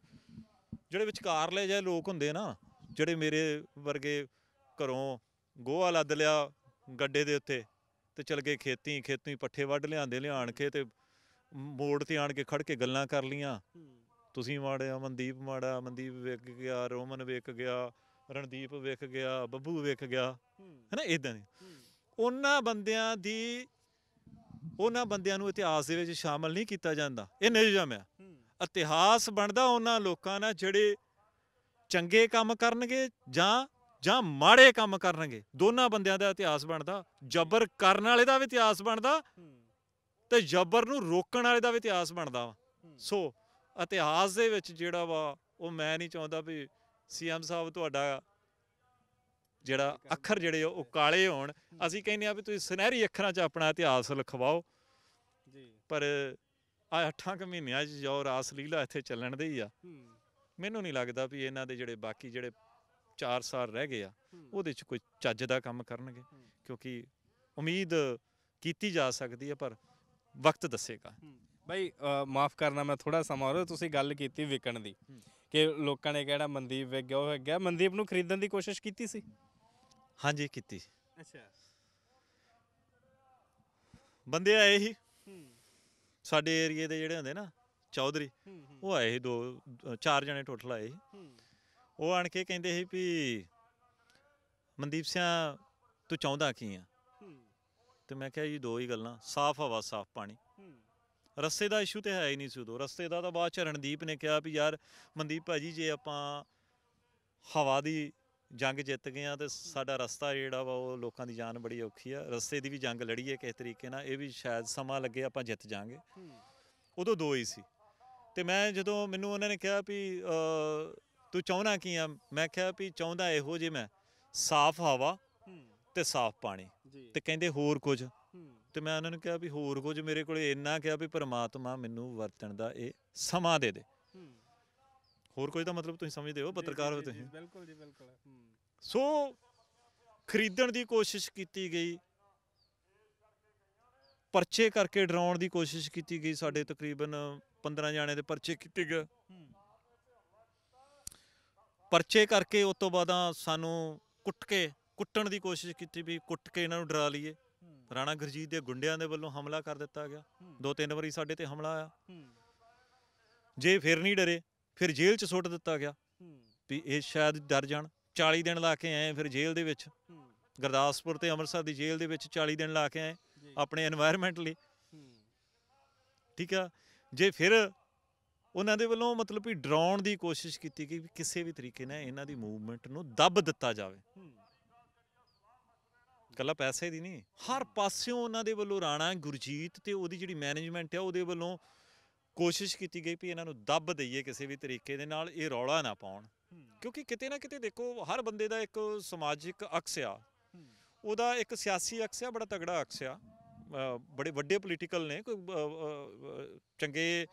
[SPEAKER 1] ਜਿਹੜੇ ਲੈ ਜਾਏ ਲੋਕ ਹੁੰਦੇ ਨਾ ਜਿਹੜੇ ਮੇਰੇ ਵਰਗੇ ਘਰੋਂ ਗੋਹਾ ਲੱਦ ਲਿਆ ਗੱਡੇ ਦੇ ਉੱਤੇ ਤੇ ਚਲ ਗਏ ਖੇਤੀ ਖੇਤੀ ਪੱਠੇ ਵੱਢ ਲਿਆਂਦੇ ਲਿਆਣ ਕੇ ਤੇ ਮੋੜ ਤੇ ਆਣ ਕੇ ਖੜ ਕੇ ਗੱਲਾਂ ਕਰ ਲੀਆਂ ਤੁਸੀਂ ਮਾੜੇ ਆ ਮਨਦੀਪ ਮਾੜਾ ਮਨਦੀਪ ਵਿਕ ਗਿਆ ਰੋਮਨ ਵਿਕ ਗਿਆ ਰਣਦੀਪ ਵਿਕ ਗਿਆ ਬੱਬੂ ਵਿਕ ਗਿਆ ਹੈਨਾ ਇਦਾਂ ਦੀ ਉਹਨਾਂ ਬੰਦਿਆਂ ਦੀ ਉਹਨਾਂ ਬੰਦਿਆਂ ਨੂੰ ਇਤਿਹਾਸ ਦੇ ਵਿੱਚ ਸ਼ਾਮਲ ਨਹੀਂ ਕੀਤਾ ਜਾਂਦਾ ਇਹ ਨਿਯਮ ਆ ਇਤਿਹਾਸ ਬਣਦਾ ਉਹਨਾਂ ਲੋਕਾਂ ਦਾ ਜਿਹੜੇ ਚੰਗੇ ਕੰਮ ਕਰਨਗੇ ਜਾਂ ਜਾਂ ਮਾੜੇ ਕੰਮ ਕਰਨਗੇ ਦੋਨਾਂ ਬੰਦਿਆਂ ਦਾ ਇਤਿਹਾਸ ਬਣਦਾ ਜਬਰ ਕਰਨ ਵਾਲੇ ਦਾ ਵੀ ਇਤਿਹਾਸ ਬਣਦਾ ਤੇ ਜਬਰ ਨੂੰ ਰੋਕਣ ਵਾਲੇ ਦਾ ਵੀ ਇਤਿਹਾਸ ਬਣਦਾ ਸੋ ਇਤਿਹਾਸ ਦੇ ਵਿੱਚ ਜਿਹੜਾ ਵਾ ਉਹ ਮੈਂ ਨਹੀਂ ਚਾਹੁੰਦਾ ਵੀ ਸੀਐਮ ਸਾਹਿਬ ਤੁਹਾਡਾ ਜਿਹੜਾ ਅੱਖਰ ਜਿਹੜੇ ਉਹ ਕਾਲੇ ਹੋਣ ਅਸੀਂ ਕਹਿੰਦੇ ਆ ਵੀ ਤੁਸੀਂ ਸੁਨਹਿਰੀ ਅੱਖਰਾਂ 'ਚ ਆਪਣਾ ਇਤਿਹਾਸ ਲਿਖਵਾਓ ਜੀ ਪਰ ਆ 8 ਕੁ ਮਹੀਨਿਆਂ 'ਚ ਜੋ ਰਾਸ ਲੀਲਾ ਇੱਥੇ ਚੱਲਣ ਦੇ ਹੀ ਆ ਮੈਨੂੰ ਨਹੀਂ ਲੱਗਦਾ ਵੀ ਇਹਨਾਂ ਦੇ ਜਿਹੜੇ ਬਾਕੀ ਜਿਹੜੇ 4 ਸਾਲ ਰਹਿ ਗਏ ਆ ਉਹਦੇ 'ਚ ਕੋਈ ਚੱਜ ਦਾ ਕੰਮ ਕਰਨਗੇ ਕਿਉਂਕਿ ਉਮੀਦ
[SPEAKER 3] ਕੀਤੀ ਜਾ ਸਕਦੀ ਹੈ ਪਰ ਵਕਤ ਦੱਸੇਗਾ ਬਈ ਮਾਫ ਕਰਨਾ ਮੈਂ ਥੋੜਾ ਸਮਾਂ ਹੋਰ ਤੁਸੀਂ ਗੱਲ ਕੀਤੀ ਵਿਕਣ ਦੀ ਕਿ ਲੋਕਾਂ ਨੇ ਕਿਹੜਾ ਮਨਦੀਪ ਵਿਕ ਗਿਆ ਉਹ ਵਿਕ ਗਿਆ ਮਨਦੀਪ ਨੂੰ ਖਰੀਦਣ ਦੀ ਕੋਸ਼ਿਸ਼ ਕੀਤੀ ਸੀ ਹਾਂਜੀ ਕੀਤੀ ਅੱਛਾ
[SPEAKER 1] ਬੰਦੇ ਆਏ ਸੀ ਸਾਡੇ ਏਰੀਏ ਦੇ ਜਿਹੜੇ ਹੁੰਦੇ ਨਾ ਚੌਧਰੀ ਉਹ ਆਏ ਸੀ ਦੋ ਚਾਰ ਜਣੇ ਟੋਟਲ ਆਏ ਸੀ ਉਹ ਆਣ ਕੇ ਕਹਿੰਦੇ ਸੀ ਵੀ ਮਨਦੀਪ ਸਿੰਘ ਤੂੰ ਚਾਹੁੰਦਾ ਕੀ ਆ ਤੇ ਮੈਂ ਕਿਹਾ ਜੀ ਦੋ ਹੀ ਗੱਲਾਂ ਸਾਫ਼ ਹਵਾ ਸਾਫ਼ ਪਾਣੀ ਰਸਤੇ ਦਾ ਇਸ਼ੂ ਤੇ ਹੈ ਹੀ ਨਹੀਂ ਸੀ ਉਦੋਂ ਰਸਤੇ ਦਾ ਤਾਂ ਬਾਅਦ ਚ ਰਣਦੀਪ ਨੇ ਕਿਹਾ ਵੀ ਯਾਰ ਮਨਦੀਪ ਭਾਜੀ ਜੇ ਆਪਾਂ ਹਵਾ ਦੀ ਜੰਗ ਜਿੱਤ ਗਏ ਆ ਤੇ ਸਾਡਾ ਰਸਤਾ ਜਿਹੜਾ ਵਾ ਉਹ ਲੋਕਾਂ ਦੀ ਜਾਨ ਬੜੀ ਔਖੀ ਆ ਰਸਤੇ ਦੀ ਵੀ ਜੰਗ ਲੜੀਏ ਕਿਸ ਤਰੀਕੇ ਨਾਲ ਇਹ ਵੀ ਸ਼ਾਇਦ ਸਮਾਂ ਲੱਗੇ ਆਪਾਂ ਜਿੱਤ ਜਾਾਂਗੇ ਉਦੋਂ ਦੋ ਹੀ ਸੀ ਤੇ ਮੈਂ ਜਦੋਂ ਮੈਨੂੰ ਉਹਨਾਂ ਨੇ ਕਿਹਾ ਵੀ ਤੂੰ ਚਾਹਣਾ ਕੀ ਆ ਮੈਂ ਕਿਹਾ ਵੀ ਚਾਹੁੰਦਾ ਇਹੋ ਜੇ ਮੈਂ ਸਾਫ਼ ਹਵਾ ਤੇ ਸਾਫ਼ ਪਾਣੀ ਤੇ ਕਹਿੰਦੇ ਹੋਰ ਕੁਝ ਤੇ ਮੈਂ ਉਹਨਾਂ ਨੂੰ ਕਿਹਾ ਵੀ ਹੋਰ ਕੁਝ ਮੇਰੇ ਕੋਲੇ ਇੰਨਾ ਕਿਹਾ ਵੀ ਪ੍ਰਮਾਤਮਾ ਮੈਨੂੰ ਵਰਤਣ ਦਾ ਇਹ ਸਮਾਂ ਦੇ ਦੇ ਹੋਰ ਕੁਝ ਦਾ ਮਤਲਬ ਤੁਸੀਂ ਸਮਝਦੇ ਹੋ ਪੱਤਰਕਾਰ ਹੋ ਤੁਸੀਂ
[SPEAKER 3] ਬਿਲਕੁਲ ਜੀ ਬਿਲਕੁਲ
[SPEAKER 1] ਸੋ ਖਰੀਦਣ ਦੀ ਕੋਸ਼ਿਸ਼ ਕੀਤੀ ਗਈ ਪਰਚੇ ਕਰਕੇ ਡਰਾਉਣ ਦੀ ਕੋਸ਼ਿਸ਼ ਕੀਤੀ ਗਈ ਸਾਡੇ ਤਕਰੀਬਨ 15 ਜਾਣੇ ਦੇ ਪਰਚੇ ਕੀਤੇ ਗਏ ਪਰਚੇ ਕਰਕੇ ਉਸ ਤੋਂ ਬਾਅਦ ਸਾਨੂੰ ਕੁੱਟ ਕੇ ਕੁੱਟਣ ਦੀ ਕੋਸ਼ਿਸ਼ ਕੀਤੀ ਵੀ ਕੁੱਟ ਕੇ ਇਹਨਾਂ ਨੂੰ ਡਰਾ ਲਈਏ ਰਾਣਾ ਗੁਰਜੀਤ ਦੇ ਗੁੰਡਿਆਂ ਦੇ ਵੱਲੋਂ ਹਮਲਾ ਕਰ ਦਿੱਤਾ ਗਿਆ ਦੋ ਤਿੰਨ ਵਾਰੀ ਸਾਡੇ ਤੇ ਹਮਲਾ ਆਇਆ ਜੇ ਫਿਰ ਨਹੀਂ ਡਰੇ ਫਿਰ ਜੇਲ੍ਹ 'ਚ ਸੁੱਟ ਦਿੱਤਾ ਗਿਆ ਵੀ ਇਹ ਸ਼ਾਇਦ ਡਰ ਜਾਣ 40 ਦਿਨ ਲਾ ਕੇ ਆਏ ਫਿਰ ਜੇਲ੍ਹ ਦੇ ਵਿੱਚ ਗਰਦਾਸਪੁਰ ਤੇ ਅੰਮ੍ਰਿਤਸਰ ਦੀ ਜੇਲ੍ਹ ਦੇ ਵਿੱਚ 40 ਦਿਨ ਲਾ ਕੇ ਆਏ ਆਪਣੇ এনवायरमेंट ਲਈ ਠੀਕ ਆ ਜੇ ਫਿਰ ਉਹਨਾਂ ਦੇ ਵੱਲੋਂ ਮਤਲਬ ਵੀ ਡਰਾਉਣ ਦੀ ਕੋਸ਼ਿਸ਼ ਕੀਤੀ ਕਿ ਕਿਸੇ ਵੀ ਤਰੀਕੇ ਨਾਲ ਇਹਨਾਂ ਦੀ ਮੂਵਮੈਂਟ ਨੂੰ ਦੱਬ ਦਿੱਤਾ ਜਾਵੇ ਕੱਲਾ ਪੈਸੇ ਦੀ ਨਹੀਂ ਹਰ ਪਾਸਿਓਂ ਉਹਨਾਂ ਦੇ ਵੱਲੋਂ ਰਾਣਾ ਗੁਰਜੀਤ ਤੇ ਉਹਦੀ ਜਿਹੜੀ ਮੈਨੇਜਮੈਂਟ ਹੈ ਉਹਦੇ ਵੱਲੋਂ ਕੋਸ਼ਿਸ਼ ਕੀਤੀ ਗਈ ਵੀ ਇਹਨਾਂ ਨੂੰ ਦੱਬ ਦਈਏ ਕਿਸੇ ਵੀ ਤਰੀਕੇ ਦੇ ਨਾਲ ਇਹ ਰੌਲਾ ਨਾ ਪਾਉਣ ਕਿਉਂਕਿ ਕਿਤੇ ਨਾ ਕਿਤੇ ਦੇਖੋ ਹਰ ਬੰਦੇ ਦਾ ਇੱਕ ਸਮਾਜਿਕ ਅਕਸ ਆ ਉਹਦਾ ਇੱਕ ਸਿਆਸੀ ਅਕਸ ਆ ਬੜਾ ਤਗੜਾ ਅਕਸ ਆ ਬੜੇ ਵੱਡੇ ਪੋਲੀਟੀਕਲ ਨੇ ਕੋਈ ਚੰਗੇ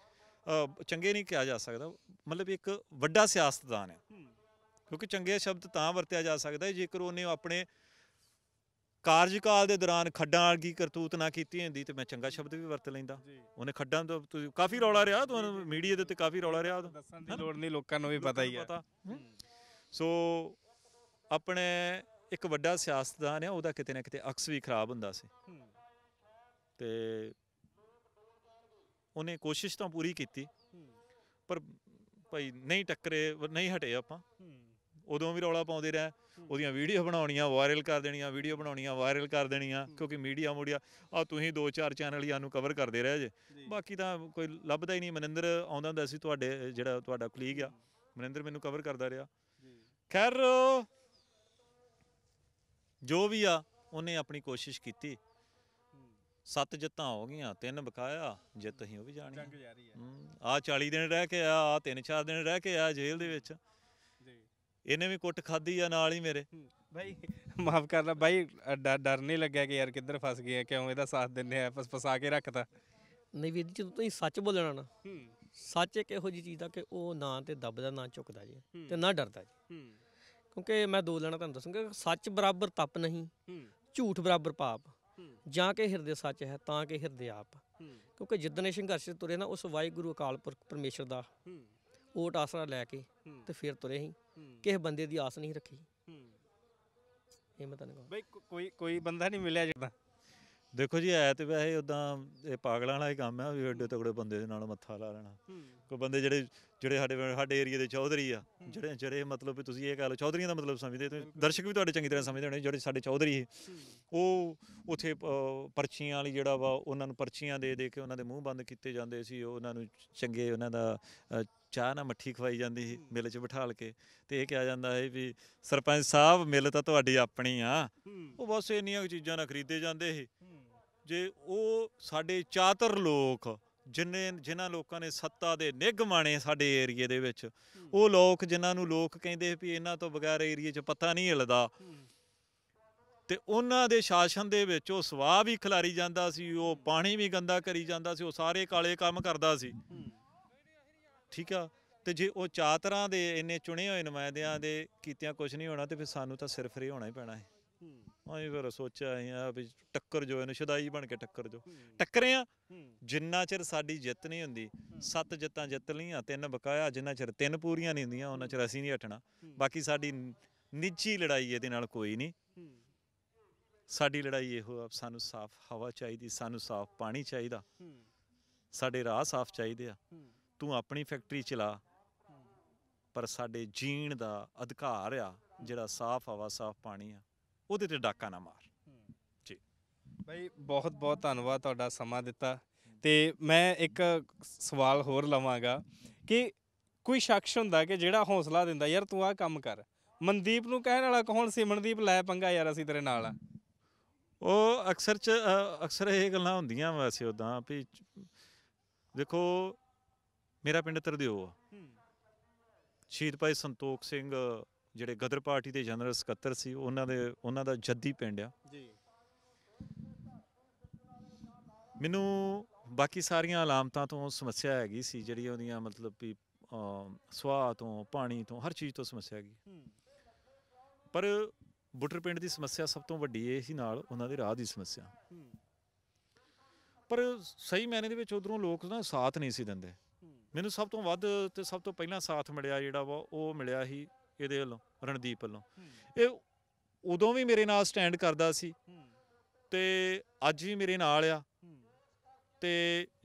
[SPEAKER 1] ਚੰਗੇ ਨਹੀਂ ਕਿਹਾ ਜਾ ਸਕਦਾ ਮਤਲਬ ਇੱਕ ਵੱਡਾ ਸਿਆਸਤਦਾਨ ਹੈ ਕਿਉਂਕਿ ਚੰਗੇ ਸ਼ਬਦ ਤਾਂ ਵਰਤਿਆ ਜਾ ਸਕਦਾ ਜੇਕਰ ਉਹਨੇ ਆਪਣੇ ਕਾਰਜਕਾਲ ਦੇ ਦੌਰਾਨ ਖੱਡਾਂ ਵਾਲੀ ਕੀ ਕਰਤੂਤ ਨਾ ਕੀਤੀ ਹੁੰਦੀ ਤੇ ਮੈਂ ਚੰਗਾ ਸ਼ਬਦ ਵੀ ਵਰਤ ਲੈਂਦਾ ਉਹਨੇ ਖੱਡਾਂ ਤੋਂ ਤੁਸੀਂ ਕਾਫੀ ਰੌਲਾ ਰਿਹਾ ਤੁਹਾਨੂੰ ਮੀਡੀਆ ਦੇ ਉੱਤੇ ਕਾਫੀ ਰੌਲਾ ਰਿਹਾ ਦੱਸਣ ਦੀ ਲੋੜ ਨਹੀਂ ਲੋਕਾਂ ਨੂੰ ਵੀ ਪਤਾ ਹੀ ਹੈ ਸੋ ਆਪਣੇ ਇੱਕ ਵੱਡਾ ਸਿਆਸਤਦਾਨ ਹੈ ਉਹਦਾ ਕਿਤੇ ਨਾ ਕਿਤੇ ਅਕਸ ਵੀ ਖਰਾਬ ਹੁੰਦਾ ਸੀ ਤੇ ਉਹਨੇ ਕੋਸ਼ਿਸ਼ ਤਾਂ ਪੂਰੀ ਕੀਤੀ ਪਰ ਭਾਈ ਨਹੀਂ ਟੱਕਰੇ ਨਹੀਂ ਹਟੇ ਆਪਾਂ ਉਦੋਂ ਵੀ ਰੌਲਾ ਪਾਉਂਦੇ ਰਹੇ ਉਹਦੀਆਂ ਵੀਡੀਓ ਬਣਾਉਣੀਆਂ ਵਾਇਰਲ ਕਰ ਦੇਣੀਆਂ ਵੀਡੀਓ ਬਣਾਉਣੀਆਂ ਵਾਇਰਲ ਕਰ ਦੇਣੀਆਂ ਕਿਉਂਕਿ ਮੀਡੀਆ ਮੋੜਿਆ ਆ ਤੁਸੀਂ ਦੋ ਚਾਰ ਚੈਨਲ ਨੂੰ ਕਵਰ ਕਰਦੇ ਰਹੇ ਜੇ ਬਾਕੀ ਤਾਂ ਕੋਈ ਲੱਭਦਾ ਹੀ ਨਹੀਂ ਮਨਿੰਦਰ ਆਉਂਦਾ ਹੁੰਦਾ ਸੀ ਤੁਹਾਡੇ ਜਿਹੜਾ ਤੁਹਾਡਾ ਕਲੀਗ ਆ ਮਨਿੰਦਰ ਮੈਨੂੰ ਕਵਰ ਕਰਦਾ ਰਿਹਾ ਖੈਰ ਜੋ ਵੀ ਆ ਉਹਨੇ ਆਪਣੀ ਕੋਸ਼ਿਸ਼ ਕੀਤੀ ਸੱਤ ਜਿੱਤਾਂ ਹੋ ਗਈਆਂ ਤਿੰਨ ਬਕਾਇਆ ਜਿੱਤ ਅਸੀਂ ਉਹ ਵੀ ਜਾਣੀ ਆ 40 ਦਿਨ ਰਹਿ ਕੇ ਆ ਤਿੰਨ ਚਾਰ ਦਿਨ ਰਹਿ ਕੇ ਆ ਜੇਲ੍ਹ ਦੇ ਵਿੱਚ ਇਹਨੇ ਵੀ ਕੁੱਟ
[SPEAKER 3] ਖਾਧੀ ਆ ਨਾਲ ਹੀ ਮੇਰੇ ਬਾਈ ਮਾਫ ਕਰਨਾ ਬਾਈ ਡਰ- ਨਹੀਂ ਲੱਗਿਆ ਕਿ ਯਾਰ ਕਿੱਧਰ ਫਸ ਗਏ ਆ ਕਿਉਂ ਇਹਦਾ ਸਾਥ ਦਿੰਨੇ ਆ ਫਸ ਫਸਾ ਕੇ ਰੱਖਤਾ ਨਹੀਂ ਵੀਰ ਜੀ ਜਦੋਂ ਤੁਸੀਂ ਸੱਚ ਬੋਲਣਾ ਨਾ ਸੱਚ ਇੱਕ ਇਹੋ ਜੀ ਚੀਜ਼ ਦਾ ਕਿ ਉਹ ਨਾਂ ਤੇ ਦੱਬਦਾ ਨਾ ਝੁਕਦਾ ਜੀ ਤੇ ਨਾ ਡਰਦਾ ਜੀ ਕਿਉਂਕਿ ਮੈਂ ਦੋ ਲੈਣਾ ਤੁਹਾਨੂੰ ਦੱਸਾਂਗਾ ਸੱਚ ਬਰਾਬਰ ਤਪ ਨਹੀਂ ਝੂਠ ਬਰਾਬਰ ਪਾਪ ਜਾਂ ਕਿ ਹਿਰਦੇ ਸੱਚ ਹੈ ਤਾਂ ਕਿ ਹਿਰਦੇ ਆਪ ਕਿਉਂਕਿ ਜਿੱਦਨੇ ਸੰਘਰਸ਼ ਤੁਰੇ ਨਾ ਉਸ ਵਾਹਿਗੁਰੂ ਅਕਾਲ ਪੁਰਖ ਪਰਮੇਸ਼ਰ ਦਾ ਓਟ ਆਸਰਾ ਲੈ ਕੇ ਤੇ ਫਿਰ ਤੁਰੇ ਹੀ ਕਿਸੇ ਬੰਦੇ ਦੀ ਆਸ ਨਹੀਂ ਰੱਖੀ ਇਹ ਮੈਂ ਤੁਹਾਨੂੰ ਬਈ ਕੋਈ ਕੋਈ ਬੰਦਾ ਨਹੀਂ ਮਿਲਿਆ ਜਿਹੜਾ
[SPEAKER 1] ਦੇਖੋ ਜੀ ਆਇਆ ਤੇ ਵੈਸੇ ਉਦਾਂ ਇਹ ਪਾਗਲਾਂ ਵਾਲਾ ਹੀ ਕੰਮ ਹੈ ਵੀ ਐਡੇ ਤਕੜੇ ਬੰਦੇ ਦੇ ਨਾਲ ਮੱਥਾ ਲਾ ਲੈਣਾ ਕੋਈ ਬੰਦੇ ਜਿਹੜੇ ਜਿਹੜੇ ਸਾਡੇ ਸਾਡੇ ਏਰੀਆ ਦੇ ਚੌਧਰੀ ਆ ਜਿਹੜੇ ਜਿਹੜੇ ਮਤਲਬ ਵੀ ਤੁਸੀਂ ਇਹ ਕਹ ਲਓ ਚੌਧਰੀਆਂ ਦਾ ਮਤਲਬ ਸਮਝਦੇ ਤੇ ਦਰਸ਼ਕ ਵੀ ਤੁਹਾਡੇ ਚੰਗੀ ਤਰ੍ਹਾਂ ਸਮਝਦੇ ਹੋਣੇ ਜਿਹੜੇ ਸਾਡੇ ਚੌਧਰੀ ਹੈ ਉਹ ਉਥੇ ਪਰਚੀਆਂ ਵਾਲੀ ਜਿਹੜਾ ਵਾ ਉਹਨਾਂ ਨੂੰ ਪਰਚੀਆਂ ਦੇ ਦੇ ਕੇ ਉਹਨਾਂ ਦੇ ਮੂੰਹ ਬੰਦ ਕੀਤੇ ਜਾਂਦੇ ਸੀ ਉਹਨਾਂ ਨੂੰ ਚੰਗੇ ਉਹਨਾਂ ਦਾ ਚਾਹ ਨਾਲ ਮੱਠੀ ਖਵਾਈ ਜਾਂਦੀ ਸੀ ਮਿਲ 'ਚ ਬਿਠਾਲ ਕੇ ਤੇ ਇਹ ਕਿਹਾ ਜਾਂਦਾ ਹੈ ਵੀ ਸਰਪੰਚ ਸਾਹਿਬ ਮਿਲ ਤਾਂ ਤੁਹਾਡੀ ਆਪਣੀ ਆ ਉਹ ਬਸ ਇੰਨੀਆਂ ਚੀਜ਼ਾਂ ਨਾਲ ਖਰੀਦੇ ਜਾਂਦੇ ਸੀ ਜੇ ਉਹ ਸਾਡੇ ਚਾਤਰ ਲੋਕ ਜਿਨੇ ਜਿਨ੍ਹਾਂ ਲੋਕਾਂ ਨੇ ਸੱਤਾ ਦੇ ਨਿੱਘ ਮਾਣੇ ਸਾਡੇ ਏਰੀਏ ਦੇ ਵਿੱਚ ਉਹ ਲੋਕ ਜਿਨ੍ਹਾਂ ਨੂੰ ਲੋਕ ਕਹਿੰਦੇ ਵੀ ਇਹਨਾਂ ਤੋਂ ਬਗੈਰ ਏਰੀਏ 'ਚ ਪਤਾ ਨਹੀਂ ਹਿਲਦਾ ਤੇ ਉਹਨਾਂ ਦੇ ਸ਼ਾਸਨ ਦੇ ਵਿੱਚ ਉਹ ਸਵਾਹ ਵੀ ਖਿਲਾਰੀ ਜਾਂਦਾ ਸੀ ਉਹ ਪਾਣੀ ਵੀ ਗੰਦਾ ਕਰੀ ਜਾਂਦਾ ਸੀ ਉਹ ਸਾਰੇ ਕਾਲੇ ਕੰਮ ਕਰਦਾ ਸੀ ਠੀਕ ਆ ਤੇ ਜੇ ਉਹ ਚਾਤਰਾਂ ਤਰ੍ਹਾਂ ਦੇ ਇੰਨੇ ਚੁਣੇ ਹੋਏ ਨਮਾਇਦਿਆਂ ਦੇ ਕੀਤਿਆਂ ਕੁਝ ਨਹੀਂ ਹੋਣਾ ਤੇ ਫਿਰ ਸਾਨੂੰ ਤਾਂ ਸਿਰਫ ਰੇ ਹੋਣਾ ਹੀ ਪੈਣਾ ਹੈ ਹਾਂ ਅਸੀਂ ਫਿਰ ਸੋਚਿਆ ਆ ਵੀ ਟੱਕਰ ਜੋ ਇਹਨੂੰ ਸ਼ਦਾਈ ਬਣ ਕੇ ਟੱਕਰ ਜੋ ਟੱਕਰੇ ਆ ਜਿੰਨਾ ਚਿਰ ਸਾਡੀ ਜਿੱਤ ਨਹੀਂ ਹੁੰਦੀ ਸੱਤ ਜਿੱਤਾਂ ਜਿੱਤ ਲਈਆਂ ਤਿੰਨ ਬਕਾਇਆ ਜਿੰਨਾ ਚਿਰ ਤਿੰਨ ਪੂਰੀਆਂ ਨਹੀਂ ਹੁੰਦੀਆਂ ਉਹਨਾਂ ਚਿਰ ਅਸੀਂ ਨਹੀਂ ਹਟਣਾ ਬਾਕੀ ਸਾਡੀ ਨਿੱਜੀ ਲੜਾਈ ਇਹਦੇ ਨਾਲ ਕੋਈ ਨਹੀਂ ਸਾਡੀ ਲੜਾਈ ਇਹੋ ਆ ਸਾਨੂੰ ਸਾਫ਼ ਹਵਾ ਚਾਹੀਦੀ ਸਾਨੂੰ ਸਾਫ਼ ਪਾਣੀ ਚਾਹੀਦਾ ਸਾਡੇ ਰਾਹ ਸਾਫ਼ ਚਾਹੀਦੇ ਆ ਤੂੰ ਆਪਣੀ ਫੈਕਟਰੀ ਚਲਾ ਪਰ ਸਾਡੇ ਜੀਣ ਦਾ ਅਧਿਕਾਰ ਆ
[SPEAKER 3] ਜਿਹੜਾ ਸਾਫ਼ ਹਵਾ ਸਾਫ਼ ਪਾਣੀ ਆ ਉਹਦੇ ਤੇ ਡਾਕਾ ਨਾ ਮਾਰ ਜੀ ਬਈ ਬਹੁਤ ਬਹੁਤ ਧੰਨਵਾਦ ਤੁਹਾਡਾ ਸਮਾਂ ਦਿੱਤਾ ਤੇ ਮੈਂ ਇੱਕ ਸਵਾਲ ਹੋਰ ਲਵਾਂਗਾ ਕਿ ਕੋਈ ਸ਼ਖਸ ਹੁੰਦਾ ਕਿ ਜਿਹੜਾ ਹੌਸਲਾ ਦਿੰਦਾ ਯਾਰ ਤੂੰ ਆਹ ਕੰਮ ਕਰ ਮਨਦੀਪ ਨੂੰ ਕਹਿਣ ਵਾਲਾ ਕੌਣ ਸਿਮਨਦੀਪ ਲੈ ਪੰਗਾ ਯਾਰ ਅਸੀਂ ਤੇਰੇ ਨਾਲ ਆ ਉਹ ਅਕਸਰ ਚ
[SPEAKER 1] ਅਕਸਰ ਇਹ ਗੱਲਾਂ ਹੁੰਦੀਆਂ ਵੈਸੇ ਉਦਾਂ ਵੀ ਦੇਖੋ ਮੇਰਾ ਪਿੰਡ ਤਰਦਿਓ ਆ ਸ਼ਹੀਦ ਭਾਈ ਸੰਤੋਖ ਸਿੰਘ ਜਿਹੜੇ ਗਦਰ ਪਾਰਟੀ ਦੇ ਜਨਰਲ ਸਕੱਤਰ ਸੀ ਉਹਨਾਂ ਦੇ ਉਹਨਾਂ ਦਾ ਜੱਦੀ ਪਿੰਡ ਆ ਜੀ ਮੈਨੂੰ ਬਾਕੀ ਸਾਰੀਆਂ ਅਲਾਮਤਾਂ ਤੋਂ ਸਮੱਸਿਆ ਹੈਗੀ ਸੀ ਜਿਹੜੀ ਉਹਦੀਆਂ ਮਤਲਬ ਵੀ ਸਵਾਹ ਤੋਂ ਪਾਣੀ ਤੋਂ ਹਰ ਚੀਜ਼ ਤੋਂ ਸਮੱਸਿਆ ਹੈਗੀ ਪਰ ਬੁੱਟਰ ਪਿੰਡ ਦੀ ਸਮੱਸਿਆ ਸਭ ਤੋਂ ਵੱਡੀ ਇਹ ਸੀ ਨਾਲ ਉਹਨਾਂ ਦੇ ਰਾਹ ਦੀ ਸਮੱਸਿਆ ਪਰ ਸਹੀ ਮੈਨੇ ਦੇ ਵਿੱਚ ਉਧਰੋਂ ਲੋਕ ਨਾ ਸਾਥ ਨਹੀਂ ਸੀ ਦਿੰਦੇ ਮੈਨੂੰ ਸਭ ਤੋਂ ਵੱਧ ਤੇ ਸਭ ਤੋਂ ਪਹਿਲਾਂ ਸਾਥ ਮਿਲਿਆ ਜਿਹੜਾ ਵਾ ਉਹ ਮਿਲਿਆ ਸੀ ਇਹਦੇ ਵੱਲੋਂ ਰਣਦੀਪ ਵੱਲੋਂ ਇਹ ਉਦੋਂ ਵੀ ਮੇਰੇ ਨਾਲ ਸਟੈਂਡ ਕਰਦਾ ਸੀ ਤੇ ਅੱਜ ਵੀ ਮੇਰੇ ਨਾਲ ਆ ਤੇ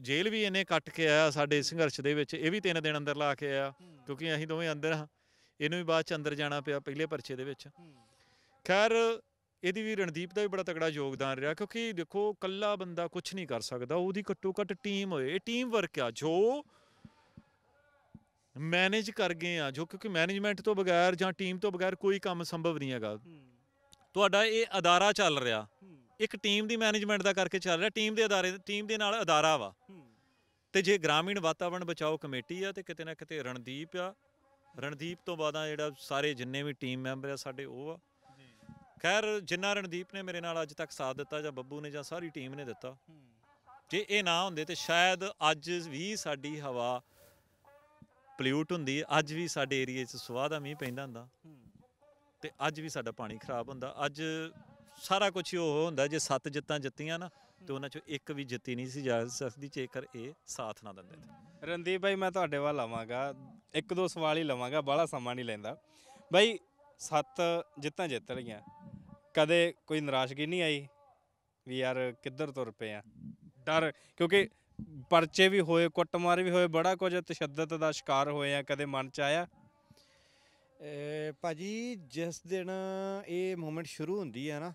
[SPEAKER 1] ਜੇਲ੍ਹ ਵੀ ਇਹਨੇ ਕੱਟ ਕੇ ਆਇਆ ਸਾਡੇ ਸੰਘਰਸ਼ ਦੇ ਵਿੱਚ ਇਹ ਵੀ ਤਿੰਨ ਦਿਨ ਅੰਦਰ ਲਾ ਕੇ ਆਇਆ ਕਿਉਂਕਿ ਅਸੀਂ ਦੋਵੇਂ ਅੰਦਰ ਹਾਂ ਇਹਨੂੰ ਵੀ ਬਾਅਦ ਚ ਅੰਦਰ ਜਾਣਾ ਪਿਆ ਪਹਿਲੇ ਪਰਚੇ ਦੇ ਵਿੱਚ ਖੈਰ ਇਹਦੀ ਵੀ ਰਣਦੀਪ ਦਾ ਵੀ ਬੜਾ ਤਕੜਾ ਯੋਗਦਾਨ ਰਿਹਾ ਕਿਉਂਕਿ ਦੇਖੋ ਕੱਲਾ ਬੰਦਾ ਕੁਝ ਨਹੀਂ ਕਰ ਸਕਦਾ ਉਹਦੀ ਘੱਟੋ ਘੱਟ ਟੀਮ ਹੋਏ ਇਹ ਟੀਮ ਵਰਕ ਆ ਜੋ ਮੈਨੇਜ ਕਰ ਗਏ ਆ ਜੋ ਕਿਉਂਕਿ ਮੈਨੇਜਮੈਂਟ ਤੋਂ ਬਗੈਰ ਜਾਂ ਟੀਮ ਤੋਂ ਬਗੈਰ ਕੋਈ ਕੰਮ ਸੰਭਵ ਨਹੀਂ ਹੈਗਾ ਤੁਹਾਡਾ ਇਹ ਅਦਾਰਾ ਚੱਲ ਰਿਹਾ ਇੱਕ ਟੀਮ ਦੀ ਮੈਨੇਜਮੈਂਟ ਦਾ ਕਰਕੇ ਚੱਲ ਰਿਹਾ ਟੀਮ ਦੇ ਅਦਾਰੇ ਟੀਮ ਦੇ ਨਾਲ ਅਦਾਰਾ ਵਾ ਤੇ ਜੇ ਗ੍ਰਾਮੀਣ ਵਾਤਾਵਰਣ ਬਚਾਓ ਕਮੇਟੀ ਆ ਤੇ ਕਿਤੇ ਨਾ ਕਿਤੇ ਰਣਦੀਪ ਆ ਰਣਦੀਪ ਤੋਂ ਬਾਅਦ ਆ ਜਿਹੜਾ ਸਾਰੇ ਜਿੰਨੇ ਵੀ ਟੀਮ ਮੈਂਬਰ ਆ ਸਾਡੇ ਉਹ ਆ ਖੈਰ ਜਿੰਨਾ ਰਣਦੀਪ ਨੇ ਮੇਰੇ ਨਾਲ ਅੱਜ ਤੱਕ ਸਾਥ ਦਿੱਤਾ ਜਾਂ ਬੱਬੂ ਨੇ ਜਾਂ ਸਾਰੀ ਟੀਮ ਨੇ ਦਿੱਤਾ ਜੇ ਇਹ ਨਾ ਹੁੰਦੇ ਤੇ ਸ਼ਾਇਦ ਅੱਜ ਵੀ ਸਾਡੀ ਹਵਾ ਪਲਿਊਟ ਹੁੰਦੀ ਅੱਜ ਵੀ ਸਾਡੇ ਏਰੀਆ 'ਚ ਸਵਾਹ ਦਾ ਮੀਂਹ ਪੈਂਦਾ ਹੁੰਦਾ ਤੇ ਅੱਜ ਵੀ ਸਾਡਾ ਪਾਣੀ ਖਰਾਬ ਹੁੰਦਾ ਅੱਜ ਸਾਰਾ ਕੁਝ ਉਹ ਹੁੰਦਾ ਜੇ ਸੱਤ ਜਿੱਤਾਂ ਜਿੱਤੀਆਂ ਨਾ ਤੇ ਉਹਨਾਂ ਚੋਂ ਇੱਕ ਵੀ ਜਿੱਤੀ ਨਹੀਂ ਸੀ ਜਾ ਸਕਦੀ ਜੇਕਰ ਇਹ ਸਾਥ ਨਾ ਦਿੰਦੇ ਤੇ
[SPEAKER 3] ਰਣਦੀਪ ਭਾਈ ਮੈਂ ਤੁਹਾਡੇ ਵੱਲ ਆਵਾਂਗਾ ਇੱਕ ਦੋ ਸਵਾਲ ਹੀ ਲਵਾਂਗਾ ਬਾਲਾ ਸਮਾਂ ਨਹੀਂ ਲੈਂਦਾ ਭਾਈ ਸੱਤ ਜਿੱਤਾਂ ਜਿੱਤ ਲਈਆਂ ਕਦੇ ਕੋਈ ਨਿਰਾਸ਼ਗੀ ਨਹੀਂ ਆਈ ਵੀ ਯਾਰ ਕਿੱਧਰ ਤੁਰ ਪਏ ਆ ਡਰ ਕਿਉਂਕਿ ਪਰਚੇ ਵੀ ਹੋਏ ਕੁੱਟਮਾਰ ਵੀ ਹੋਏ ਬੜਾ ਕੁਝ ਤਸ਼ੱਦਦ ਦਾ ਸ਼ਿਕਾਰ ਹੋਏ ਆ ਕਦੇ ਮਨ ਚ ਆਇਆ ਅਹ ਭਾਜੀ ਜਿਸ
[SPEAKER 4] ਦਿਨ ਇਹ ਮੂਮੈਂਟ ਸ਼ੁਰੂ ਹੁੰਦੀ ਹੈ ਨਾ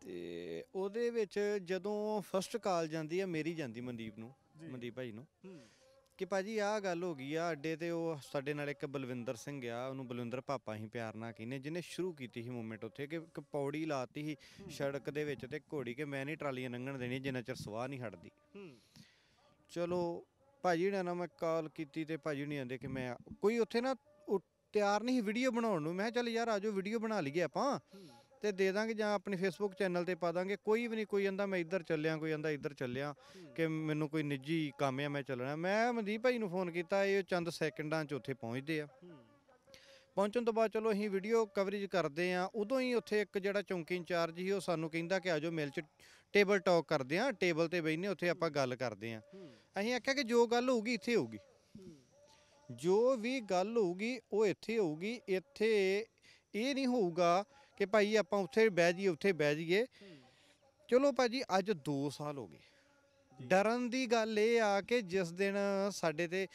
[SPEAKER 4] ਤੇ ਉਹਦੇ ਵਿੱਚ ਜਦੋਂ ਫਸਟ ਕਾਲ ਜਾਂਦੀ ਹੈ ਮੇਰੀ ਜਾਂਦੀ ਮਨਦੀਪ ਨੂੰ ਮਨਦੀਪ ਭਾਈ ਨੂੰ ਕਿ ਭਾਜੀ ਆਹ ਗੱਲ ਹੋ ਗਈ ਆ ਅੱਡੇ ਤੇ ਉਹ ਸਾਡੇ ਨਾਲ ਇੱਕ ਬਲਵਿੰਦਰ ਸਿੰਘ ਆ ਉਹਨੂੰ ਬਲਵਿੰਦਰ ਪਾਪਾ ਹੀ ਪਿਆਰ ਨਾਲ ਕਹਿੰਦੇ ਜਿਹਨੇ ਸ਼ੁਰੂ ਕੀਤੀ ਸੀ ਮੂਵਮੈਂਟ ਉੱਥੇ ਕਿ ਇੱਕ ਪੌੜੀ ਲਾਤੀ ਸੀ ਸੜਕ ਦੇ ਵਿੱਚ ਤੇ ਘੋੜੀ ਕਿ ਮੈਂ ਨਹੀਂ ਟਰਾਲੀਆਂ ਲੰਘਣ ਦੇਣੀ ਜਿੰਨਾ ਚਿਰ ਸਵਾਹ ਨਹੀਂ ਹਟਦੀ ਚਲੋ ਭਾਜੀ ਨੇ ਨਾ ਮੈਂ ਕਾਲ ਕੀਤੀ ਤੇ ਭਾਜੀ ਨਹੀਂ ਆਂਦੇ ਕਿ ਮੈਂ ਕੋਈ ਉੱਥੇ ਨਾ ਤਿਆਰ ਨਹੀਂ ਵੀਡੀਓ ਬਣਾਉਣ ਨੂੰ ਮੈਂ ਚੱਲ ਯਾਰ ਆਜੋ ਵੀਡੀਓ ਬਣਾ ਲਈਏ ਆਪਾਂ ਤੇ ਦੇ ਦਾਂਗੇ ਜਾਂ ਆਪਣੇ ਫੇਸਬੁੱਕ ਚੈਨਲ ਤੇ ਪਾ ਦਾਂਗੇ ਕੋਈ ਵੀ ਨਹੀਂ ਕੋਈ ਅੰਦਾ ਮੈਂ ਇੱਧਰ ਚੱਲਿਆ ਕੋਈ ਅੰਦਾ ਇੱਧਰ ਚੱਲਿਆ ਕਿ ਮੈਨੂੰ ਕੋਈ ਨਿੱਜੀ ਕੰਮ ਆ ਮੈਂ ਚੱਲਣਾ ਮੈਂ ਮਨਦੀਪ ਭਾਈ ਨੂੰ ਫੋਨ ਕੀਤਾ ਇਹ ਚੰਦ ਸੈਕਿੰਡਾਂ 'ਚ ਉੱਥੇ ਪਹੁੰਚਦੇ ਆ ਪਹੁੰਚਣ ਤੋਂ ਬਾਅਦ ਚਲੋ ਅਸੀਂ ਵੀਡੀਓ ਕਵਰੇਜ ਕਰਦੇ ਆ ਉਦੋਂ ਹੀ ਉੱਥੇ ਇੱਕ ਜਿਹੜਾ ਚੌਂਕੀ ਇੰਚਾਰਜ ਸੀ ਉਹ ਸਾਨੂੰ ਕਹਿੰਦਾ ਕਿ ਆਜੋ ਮਿਲ ਚ ਟੇਬਲ ਟਾਕ ਕਰਦੇ ਆ ਟੇਬਲ ਤੇ ਬੈਠਨੇ ਉੱਥੇ ਆਪਾਂ ਗੱਲ ਕਰਦੇ ਆ ਅਸੀਂ ਆਖਿਆ ਕਿ ਜੋ ਗੱਲ ਹੋਊਗੀ ਇੱਥੇ ਹੋਊਗੀ ਜੋ ਵੀ ਗੱਲ ਹੋਊਗੀ ਉਹ ਇੱਥੇ ਹੋਊਗੀ ਇੱਥੇ ਇਹ ਨਹੀਂ ਹੋਊਗਾ ਕਿ ਭਾਈ ਆਪਾਂ ਉੱਥੇ ਬਹਿ ਜਾਈਏ ਉੱਥੇ ਬਹਿ ਜਾਈਏ ਚਲੋ ਭਾਜੀ ਅੱਜ 2 ਸਾਲ ਹੋ ਗਏ ਡਰਨ ਦੀ ਗੱਲ ਇਹ ਆ ਕਿ ਜਿਸ ਦਿਨ ਸਾਡੇ ਤੇ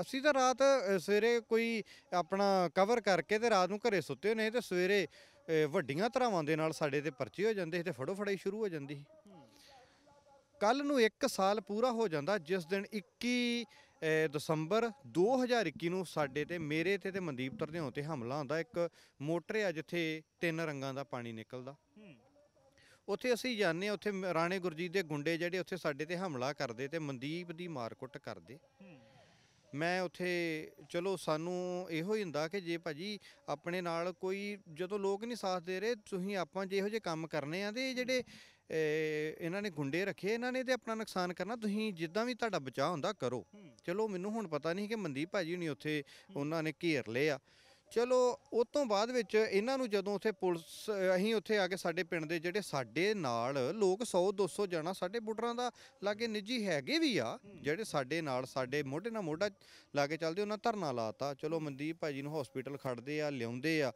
[SPEAKER 4] ਅਸੀਂ ਤਾਂ ਰਾਤ ਸਵੇਰੇ ਕੋਈ ਆਪਣਾ ਕਵਰ ਕਰਕੇ ਤੇ ਰਾਤ ਨੂੰ ਘਰੇ ਸੁੱਤੇ ਨੇ ਤੇ ਸਵੇਰੇ ਵੱਡੀਆਂ ਤਰਾਵਾਂ ਦੇ ਨਾਲ ਸਾਡੇ ਤੇ ਪਰਚੇ ਹੋ ਜਾਂਦੇ ਤੇ ਫੜੋ ਫੜਾਈ ਸ਼ੁਰੂ ਹੋ ਜਾਂਦੀ ਕੱਲ ਨੂੰ 1 ਸਾਲ ਪੂਰਾ ਹੋ ਜਾਂਦਾ ਜਿਸ ਦਿਨ 21 ਦਸੰਬਰ 2021 ਨੂੰ ਸਾਡੇ ਤੇ ਮੇਰੇ ਤੇ ਤੇ ਮਨਦੀਪ ਤਰਦਿਓ ਤੇ ਹਮਲਾ ਹੁੰਦਾ ਇੱਕ ਮੋਟਰ ਆ ਜਿੱਥੇ ਤਿੰਨ ਰੰਗਾਂ ਦਾ ਪਾਣੀ ਨਿਕਲਦਾ ਉੱਥੇ ਅਸੀਂ ਜਾਣੇ ਉੱਥੇ ਰਾਣੇ ਗੁਰਜੀਤ ਦੇ ਗੁੰਡੇ ਜਿਹੜੇ ਉੱਥੇ ਸਾਡੇ ਤੇ ਹਮਲਾ ਕਰਦੇ ਤੇ ਮਨਦੀਪ ਦੀ ਮਾਰਕੁੱਟ ਕਰਦੇ ਮੈਂ ਉੱਥੇ ਚਲੋ ਸਾਨੂੰ ਇਹੋ ਹੀ ਹੁੰਦਾ ਕਿ ਜੇ ਭਾਜੀ ਆਪਣੇ ਨਾਲ ਕੋਈ ਜਦੋਂ ਲੋਕ ਨਹੀਂ ਸਾਥ ਦੇ ਰਹੇ ਤੁਸੀਂ ਆਪਾਂ ਜੇ ਇਹੋ ਜਿਹੇ ਕੰਮ ਕਰਨੇ ਆ ਤੇ ਜਿਹੜੇ ਇਹਨਾਂ ਨੇ ਗੁੰਡੇ ਰੱਖੇ ਇਹਨਾਂ ਨੇ ਤੇ ਆਪਣਾ ਨੁਕਸਾਨ ਕਰਨਾ ਤੁਸੀਂ ਜਿੱਦਾਂ ਵੀ ਤੁਹਾਡਾ ਬਚਾਅ ਹੁੰਦਾ ਕਰੋ ਚਲੋ ਮੈਨੂੰ ਹੁਣ ਪਤਾ ਨਹੀਂ ਕਿ ਮਨਦੀਪ ਭਾਜੀ ਨਹੀਂ ਉੱਥੇ ਉਹਨਾਂ ਨੇ ਘੇਰ ਲਏ ਆ ਚਲੋ ਉਸ ਤੋਂ ਬਾਅਦ ਵਿੱਚ ਇਹਨਾਂ ਨੂੰ ਜਦੋਂ ਉੱਥੇ ਪੁਲਿਸ ਅਸੀਂ ਉੱਥੇ ਆ ਕੇ ਸਾਡੇ ਪਿੰਡ ਦੇ ਜਿਹੜੇ ਸਾਡੇ ਨਾਲ ਲੋਕ 100 200 ਜਾਣਾ ਸਾਡੇ ਬੁੱਟਰਾਂ ਦਾ ਲਾਗੇ ਨਿੱਜੀ ਹੈਗੇ ਵੀ ਆ ਜਿਹੜੇ ਸਾਡੇ ਨਾਲ ਸਾਡੇ ਮੋਢੇ ਨਾਲ ਮੋਢਾ ਲਾ ਕੇ ਚੱਲਦੇ ਉਹਨਾਂ ਧਰਨਾ ਲਾਤਾ ਚਲੋ ਮਨਦੀਪ ਭਾਜੀ ਨੂੰ ਹਸਪੀਟਲ ਖੜਦੇ ਆ ਲਿਆਉਂਦੇ ਆ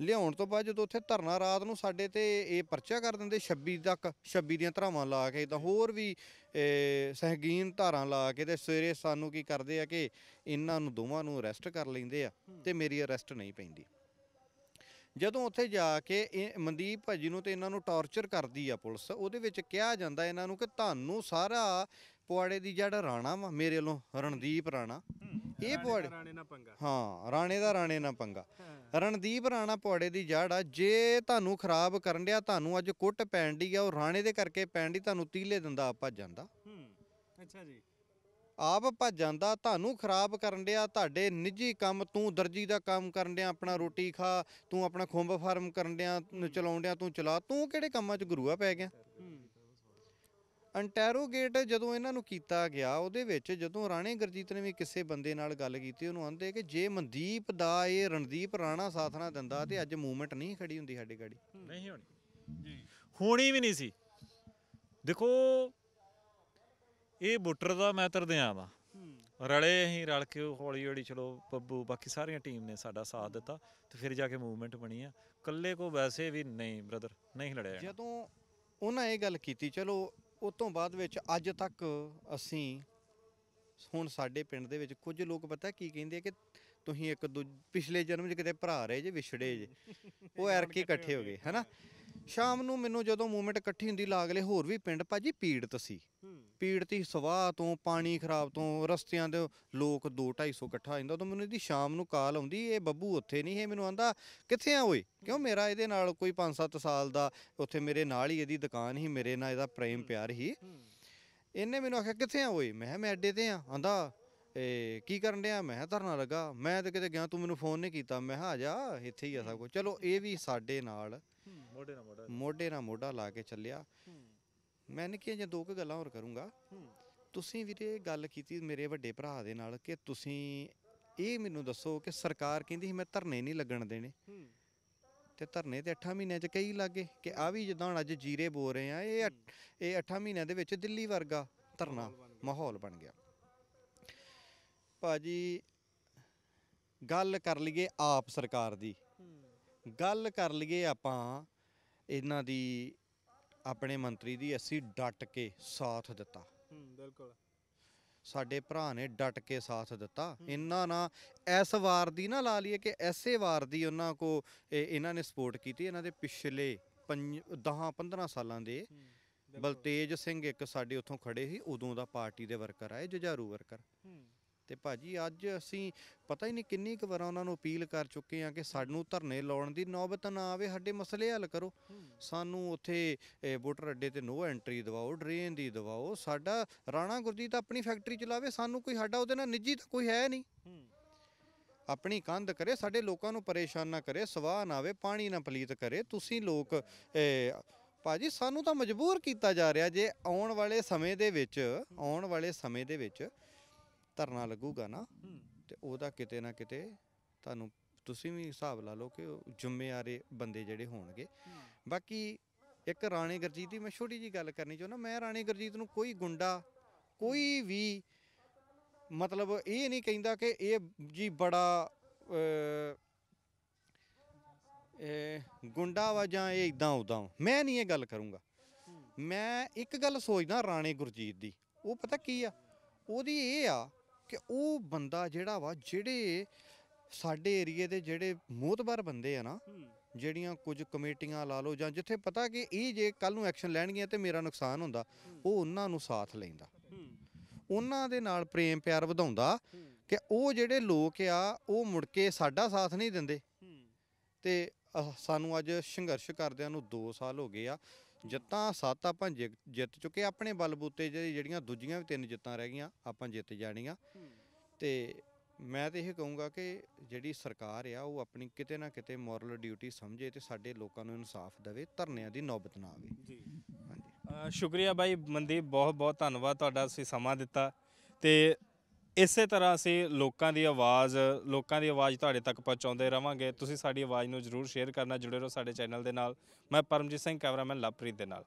[SPEAKER 4] ਲਿਆਉਣ ਤੋਂ ਬਾਅਦ ਜਦੋਂ ਉੱਥੇ ਧਰਨਾ ਰਾਤ ਨੂੰ ਸਾਡੇ ਤੇ ਇਹ ਪਰਚਾ ਕਰ ਦਿੰਦੇ 26 ਤੱਕ 26 ਦੀਆਂ ਧਰਾਵਾਂ ਲਾ ਕੇ ਤਾਂ ਹੋਰ ਵੀ ਸਹਿਗੀਨ ਧਾਰਾਂ ਲਾ ਕੇ ਤੇ ਸਵੇਰੇ ਸਾਨੂੰ ਕੀ ਕਰਦੇ ਆ ਕਿ ਇਹਨਾਂ ਨੂੰ ਦੋਵਾਂ ਨੂੰ ਅਰੈਸਟ ਕਰ ਲੈਂਦੇ ਆ ਤੇ ਮੇਰੀ ਅਰੈਸਟ ਨਹੀਂ ਪੈਂਦੀ ਜਦੋਂ ਉੱਥੇ ਜਾ ਕੇ ਇਹ ਮਨਦੀਪ ਭੱਜੀ ਨੂੰ ਤੇ ਇਹਨਾਂ ਨੂੰ ਟੌਰਚਰ ਕਰਦੀ ਆ ਪੁਲਿਸ ਉਹਦੇ ਵਿੱਚ ਕਿਹਾ ਜਾਂਦਾ ਇਹਨਾਂ ਨੂੰ ਕਿ ਤੁਹਾਨੂੰ ਸਾਰਾ ਪੁਆੜੇ ਦੀ ਜੜ ਰਾਣਾ ਵਾ ਮੇਰੇ ਵੱਲੋਂ ਰਣਦੀਪ ਰਾਣਾ ਇਹ ਪੁਆੜੇ ਰਾਣੇ ਨਾਲ ਪੰਗਾ ਹਾਂ ਰਾਣੇ ਦਾ ਰਾਣੇ ਨਾਲ ਪੰਗਾ ਰਣਦੀਪ ਰਾਣਾ ਪੁਆੜੇ ਦੀ ਜੜ ਆ ਜੇ ਤੁਹਾਨੂੰ ਖਰਾਬ ਕਰਨ ਡਿਆ ਤੁਹਾਨੂੰ ਅੱਜ ਕੁੱਟ ਪੈਣ ਦੀ ਆ ਉਹ ਰਾਣੇ ਦੇ ਕਰਕੇ ਪੈਣ ਦੀ ਤੁਹਾਨੂੰ ਤੀਲੇ ਦਿੰਦਾ ਭੱਜ ਜਾਂਦਾ ਅੱਛਾ ਜੀ ਆਪ ਭੱਜ ਜਾਂਦਾ ਤੁਹਾਨੂੰ ਖਰਾਬ ਕਰਨ ਡਿਆ ਤੁਹਾਡੇ ਨਿੱਜੀ ਕੰਮ ਤੂੰ ਦਰਜੀ ਦਾ ਕੰਮ ਕਰਨ ਡਿਆ ਆਪਣਾ ਰੋਟੀ ਖਾ ਤੂੰ ਆਪਣਾ ਖੁੰਬ ਫਾਰਮ ਕਰਨ ਡਿਆ ਚਲਾਉਣ ਡਿਆ ਤੂੰ ਚਲਾ ਤੂੰ ਕਿਹੜੇ ਕੰਮਾਂ 'ਚ ਗੁਰੂਆ ਪੈ ਗਿਆ ਅੰਟੈਰੋਗੇਟ ਜਦੋਂ ਇਹਨਾਂ ਨੂੰ ਕੀਤਾ ਗਿਆ ਉਹਦੇ ਵਿੱਚ ਜਦੋਂ ਰਾਣੇ ਗਰਜੀਤ ਨੇ ਵੀ ਕਿਸੇ ਬੰਦੇ ਨਾਲ ਗੱਲ ਕੀਤੀ ਉਹਨੂੰ ਆਂਦੇ ਕਿ ਜੇ ਮਨਦੀਪ ਦਾ ਇਹ ਰਣਦੀਪ ਰਾਣਾ ਸਾਥ ਨਾ ਦਿੰਦਾ ਤੇ ਅੱਜ ਮੂਵਮੈਂਟ ਨਹੀਂ ਖੜੀ ਹੁੰਦੀ ਸਾਡੀ ਗਾੜੀ ਨਹੀਂ ਹੋਣੀ ਜੀ ਹੋਣੀ ਵੀ ਨਹੀਂ ਸੀ
[SPEAKER 1] ਦੇਖੋ ਇਹ ਬੁੱਟਰ ਦਾ ਮੈਂ ਤਰਦਿਆਂ ਵਾ ਰਲੇ ਅਸੀਂ ਰਲ ਕੇ ਹੌਲੀ ਹੌਲੀ ਚਲੋ ਪੱਬੂ ਬਾਕੀ ਸਾਰੀਆਂ ਟੀਮ ਨੇ ਸਾਡਾ ਸਾਥ ਦਿੱਤਾ ਤੇ ਫਿਰ
[SPEAKER 4] ਜਾ ਕੇ ਮੂਵਮੈਂਟ ਬਣੀ ਆ ਕੱਲੇ ਕੋ ਵੈਸੇ ਵੀ ਨਹੀਂ ਬ੍ਰਦਰ ਨਹੀਂ ਲੜਿਆ ਜਦੋਂ ਉਹਨਾਂ ਇਹ ਗੱਲ ਕੀਤੀ ਚਲੋ ਉਸ ਤੋਂ ਬਾਅਦ ਵਿੱਚ ਅੱਜ ਤੱਕ ਅਸੀਂ ਹੁਣ ਸਾਡੇ ਪਿੰਡ ਦੇ ਵਿੱਚ ਕੁਝ ਲੋਕ ਪਤਾ ਕੀ ਕਹਿੰਦੇ ਆ ਕਿ ਤੁਸੀਂ ਇੱਕ ਦੂਜੇ ਪਿਛਲੇ ਜਨਮ 'ਚ ਕਿਤੇ ਭਰਾ ਰਹੇ ਜੇ ਵਿਛੜੇ ਜੇ ਉਹ ਐਰਕੇ ਇਕੱਠੇ ਹੋ ਗਏ ਹੈਨਾ ਸ਼ਾਮ ਨੂੰ ਮੈਨੂੰ ਜਦੋਂ ਮੂਵਮੈਂਟ ਇਕੱਠੀ ਹੁੰਦੀ ਲਾਗਲੇ ਹੋਰ ਵੀ ਪਿੰਡ ਭਾਜੀ ਪੀੜਤ ਸੀ ਪੀੜਤ ਹੀ ਸਵਾਹ ਤੋਂ ਪਾਣੀ ਖਰਾਬ ਤੋਂ ਰਸਤਿਆਂ ਦੇ ਲੋਕ 2 250 ਇਕੱਠਾ ਆ ਤਾਂ ਮੈਨੂੰ ਇਹਦੀ ਸ਼ਾਮ ਨੂੰ ਕਾਲ ਆਉਂਦੀ ਇਹ ਬੱਬੂ ਉੱਥੇ ਨਹੀਂ ਹੈ ਮੈਨੂੰ ਆਂਦਾ ਕਿੱਥੇ ਆ ਓਏ ਕਿਉਂ ਮੇਰਾ ਇਹਦੇ ਨਾਲ ਕੋਈ 5-7 ਸਾਲ ਦਾ ਉੱਥੇ ਮੇਰੇ ਨਾਲ ਹੀ ਇਹਦੀ ਦੁਕਾਨ ਹੀ ਮੇਰੇ ਨਾਲ ਇਹਦਾ ਪ੍ਰੇਮ ਪਿਆਰ ਹੀ ਇਹਨੇ ਮੈਨੂੰ ਆਖਿਆ ਕਿੱਥੇ ਆ ਓਏ ਮੈਂ ਮੈਂ ਅੱਡੇ ਤੇ ਆਂ ਆਂਦਾ ਏ ਕੀ ਕਰਨ ਡਿਆ ਮੈਂ ਧਰਨਾ ਲੱਗਾ ਮੈਂ ਤਾਂ ਕਿਤੇ ਗਿਆ ਤੂੰ ਮੈਨੂੰ ਫੋਨ ਨਹੀਂ ਕੀਤਾ ਮੈਂ ਹਾਂ ਆ ਜਾ ਇੱਥੇ ਹੀ ਆ ਸਭ ਕੁਝ ਚਲੋ ਇਹ ਵੀ ਸਾਡੇ ਨਾਲ
[SPEAKER 1] ਮੋਢੇ ਨਾਲ ਮੋਢਾ ਮੋਢੇ
[SPEAKER 4] ਨਾਲ ਮੋਢਾ ਲਾ ਕੇ ਚੱਲਿਆ ਮੈਂ ਕਿ ਜੇ ਦੋ ਕੁ ਗੱਲਾਂ ਹੋਰ ਕਰੂੰਗਾ ਤੁਸੀਂ ਵੀਰੇ ਗੱਲ ਕੀਤੀ ਮੇਰੇ ਵੱਡੇ ਭਰਾ ਦੇ ਨਾਲ ਕਿ ਤੁਸੀਂ ਇਹ ਮੈਨੂੰ ਦੱਸੋ ਕਿ ਸਰਕਾਰ ਕਹਿੰਦੀ ਸੀ ਮੈਂ ਧਰਨੇ ਨਹੀਂ ਲੱਗਣ ਦੇਣੇ ਤੇ ਧਰਨੇ ਤੇ 8 ਮਹੀਨਿਆਂ 'ਚ ਕਈ ਲੱਗੇ ਕਿ ਆ ਵੀ ਜਿੱਦਾਂ ਹੁਣ ਅੱਜ ਜੀਰੇ ਬੋ ਰਹੇ ਆ ਇਹ ਇਹ 8 ਮਹੀਨਿਆਂ ਦੇ ਵਿੱਚ ਦਿੱਲੀ ਵਰਗਾ ਧਰਨਾ ਮਾਹੌਲ ਬਣ ਗਿਆ ਭਾਜੀ ਗੱਲ ਕਰ ਲਈਏ ਆਪ ਸਰਕਾਰ ਦੀ ਗੱਲ ਕਰ ਲਈਏ ਆਪਾਂ ਇਹਨਾਂ ਦੀ ਆਪਣੇ ਮੰਤਰੀ ਦੀ ਅਸੀਂ ਡਟ ਕੇ ਸਾਥ ਦਿੱਤਾ ਬਿਲਕੁਲ ਸਾਡੇ ਭਰਾ ਨੇ ਡਟ ਕੇ ਸਾਥ ਦਿੱਤਾ ਇਹਨਾਂ ਨਾ ਐਸ ਵਾਰ ਦੀ ਨਾ ਲਾ ਲਈਏ ਕਿ ਐਸੇ ਵਾਰ ਦੀ ਉਹਨਾਂ ਕੋ ਇਹਨਾਂ ਨੇ ਸਪੋਰਟ ਕੀਤੀ ਇਹਨਾਂ ਦੇ ਪਿਛਲੇ 10 15 ਸਾਲਾਂ ਦੇ ਬਲਤੇਜ ਸਿੰਘ ਇੱਕ ਸਾਡੇ ਉੱਥੋਂ ਖੜੇ ਸੀ ਉਦੋਂ ਦਾ ਪਾਰਟੀ ਦੇ ਵਰਕਰ ਆਏ ਜੁਝਾਰੂ ਵਰਕਰ ਤੇ ਭਾਜੀ ਅੱਜ ਅਸੀਂ ਪਤਾ ਹੀ ਨਹੀਂ ਕਿੰਨੀ ਕੁ ਵਾਰਾਂ ਉਹਨਾਂ ਨੂੰ ਅਪੀਲ ਕਰ ਚੁੱਕੇ ਆ ਕਿ ਸਾਨੂੰ ਧਰਨੇ ਲਾਉਣ ਦੀ ਨੌਬਤ ਨਾ ਆਵੇ ਸਾਡੇ ਮਸਲੇ ਹੱਲ ਕਰੋ ਸਾਨੂੰ ਉੱਥੇ ਵੋਟਰ ਅੱਡੇ ਤੇ ਨੋ ਐਂਟਰੀ ਦਿਵਾਓ ਡਰੇਨ ਦੀ ਦਿਵਾਓ ਸਾਡਾ ਰਾਣਾ ਗੁਰਜੀਤ ਆਪਣੀ ਫੈਕਟਰੀ ਚਲਾਵੇ ਸਾਨੂੰ ਕੋਈ ਸਾਡਾ ਉਹਦੇ ਨਾਲ ਨਿੱਜੀ ਤਾਂ ਕੋਈ ਹੈ ਨਹੀਂ ਆਪਣੀ ਕੰਧ ਕਰੇ ਸਾਡੇ ਲੋਕਾਂ ਨੂੰ ਪਰੇਸ਼ਾਨ ਨਾ ਕਰੇ ਸਵਾਹ ਨਾ ਆਵੇ ਪਾਣੀ ਨਾ ਪਲੀਤ ਕਰੇ ਤੁਸੀਂ ਲੋਕ ਭਾਜੀ ਸਾਨੂੰ ਤਾਂ ਮਜਬੂਰ ਕੀਤਾ ਜਾ ਰਿਹਾ ਜੇ ਆਉਣ ਵਾਲੇ ਸਮੇਂ ਦੇ ਵਿੱਚ ਆਉਣ ਵਾਲੇ ਸਮੇਂ ਦੇ ਵਿੱਚ ਧਰਨਾ ਲੱਗੂਗਾ ਨਾ ਤੇ ਉਹਦਾ ਕਿਤੇ ਨਾ ਕਿਤੇ ਤੁਹਾਨੂੰ ਤੁਸੀਂ ਵੀ ਹਿਸਾਬ ਲਾ ਲਓ ਕਿ ਉਹ ਜ਼ਿੰਮੇਵਾਰੇ ਬੰਦੇ ਜਿਹੜੇ ਹੋਣਗੇ ਬਾਕੀ ਇੱਕ ਰਾਣੀ ਗੁਰਜੀਤ ਦੀ ਮੈਂ ਛੋਟੀ ਜੀ ਗੱਲ ਕਰਨੀ ਚਾਹੁੰਦਾ ਮੈਂ ਰਾਣੀ ਗੁਰਜੀਤ ਨੂੰ ਕੋਈ ਗੁੰਡਾ ਕੋਈ ਵੀ ਮਤਲਬ ਇਹ ਨਹੀਂ ਕਹਿੰਦਾ ਕਿ ਇਹ ਜੀ ਬੜਾ ਇਹ ਗੁੰਡਾ ਵਾ ਜਾਂ ਇਹ ਇਦਾਂ ਉਦਾਂ ਮੈਂ ਨਹੀਂ ਇਹ ਗੱਲ ਕਰੂੰਗਾ ਮੈਂ ਇੱਕ ਗੱਲ ਸੋਚਦਾ ਰਾਣੀ ਗੁਰਜੀਤ ਦੀ ਉਹ ਪਤਾ ਕੀ ਆ ਉਹਦੀ ਇਹ ਆ ਕਿ ਉਹ ਬੰਦਾ ਜਿਹੜਾ ਵਾ ਜਿਹੜੇ ਸਾਡੇ ਏਰੀਏ ਦੇ ਜਿਹੜੇ ਮੋਤਬਰ ਬੰਦੇ ਆ ਨਾ ਜਿਹੜੀਆਂ ਕੁਝ ਕਮੇਟੀਆਂ ਲਾ ਲਓ ਜਾਂ ਜਿੱਥੇ ਪਤਾ ਕਿ ਇਹ ਜੇ ਕੱਲ ਨੂੰ ਐਕਸ਼ਨ ਲੈਣਗੀਆਂ ਤੇ ਮੇਰਾ ਨੁਕਸਾਨ ਹੁੰਦਾ ਉਹ ਉਹਨਾਂ ਨੂੰ ਸਾਥ ਲੈਂਦਾ ਉਹਨਾਂ ਦੇ ਨਾਲ ਪ੍ਰੇਮ ਪਿਆਰ ਵਧਾਉਂਦਾ ਕਿ ਉਹ ਜਿਹੜੇ ਲੋਕ ਆ ਉਹ ਮੁੜ ਕੇ ਸਾਡਾ ਸਾਥ ਨਹੀਂ ਦਿੰਦੇ ਤੇ ਸਾਨੂੰ ਅੱਜ ਸੰਘਰਸ਼ ਕਰਦਿਆਂ ਨੂੰ 2 ਸਾਲ ਹੋ ਗਏ ਆ ਜਿੱਤਾਂ ਸੱਤ ਆਪਾਂ ਜਿੱਤ ਚੁੱਕੇ ਆਪਣੇ ਬਲਬੂਤੇ ਜਿਹੜੀ- ਜਿਹੜੀਆਂ ਦੂਜੀਆਂ ਵੀ ਤਿੰਨ ਜਿੱਤਾਂ ਰਹਿ ਗਈਆਂ ਆਪਾਂ ਜਿੱਤ ਜਾਣੀਆਂ ਤੇ ਮੈਂ ਤੇ ਇਹ ਕਹੂੰਗਾ ਕਿ ਜਿਹੜੀ ਸਰਕਾਰ ਆ ਉਹ ਆਪਣੀ ਕਿਤੇ ਨਾ ਕਿਤੇ ਮੋਰਲ ਡਿਊਟੀ ਸਮਝੇ ਤੇ ਸਾਡੇ ਲੋਕਾਂ ਨੂੰ ਇਨਸਾਫ ਦੇਵੇ ਧਰਨਿਆਂ ਦੀ ਨੌਬਤ ਨਾ ਆਵੇ ਜੀ
[SPEAKER 3] ਹਾਂਜੀ ਸ਼ੁਕਰੀਆ ਬਾਈ ਮਨਦੀਪ ਬਹੁਤ ਬਹੁਤ ਧੰਨਵਾਦ ਤੁਹਾਡਾ ਤੁਸੀਂ ਸਮਾਂ ਦਿੱਤਾ ਤੇ ਇਸੇ ਤਰ੍ਹਾਂ ਅਸੀਂ ਲੋਕਾਂ ਦੀ ਆਵਾਜ਼ ਲੋਕਾਂ ਦੀ ਆਵਾਜ਼ ਤੁਹਾਡੇ ਤੱਕ ਪਹੁੰਚਾਉਂਦੇ ਰਵਾਂਗੇ ਤੁਸੀਂ ਸਾਡੀ ਆਵਾਜ਼ ਨੂੰ ਜ਼ਰੂਰ ਸ਼ੇਅਰ ਕਰਨਾ ਜੁੜੇ ਰਹੋ ਸਾਡੇ ਚੈਨਲ ਦੇ ਨਾਲ ਮੈਂ ਪਰਮਜੀਤ ਸਿੰਘ ਕੈਮਰਾਮੈਨ ਲਵਪ੍ਰੀਤ ਦੇ ਨਾਲ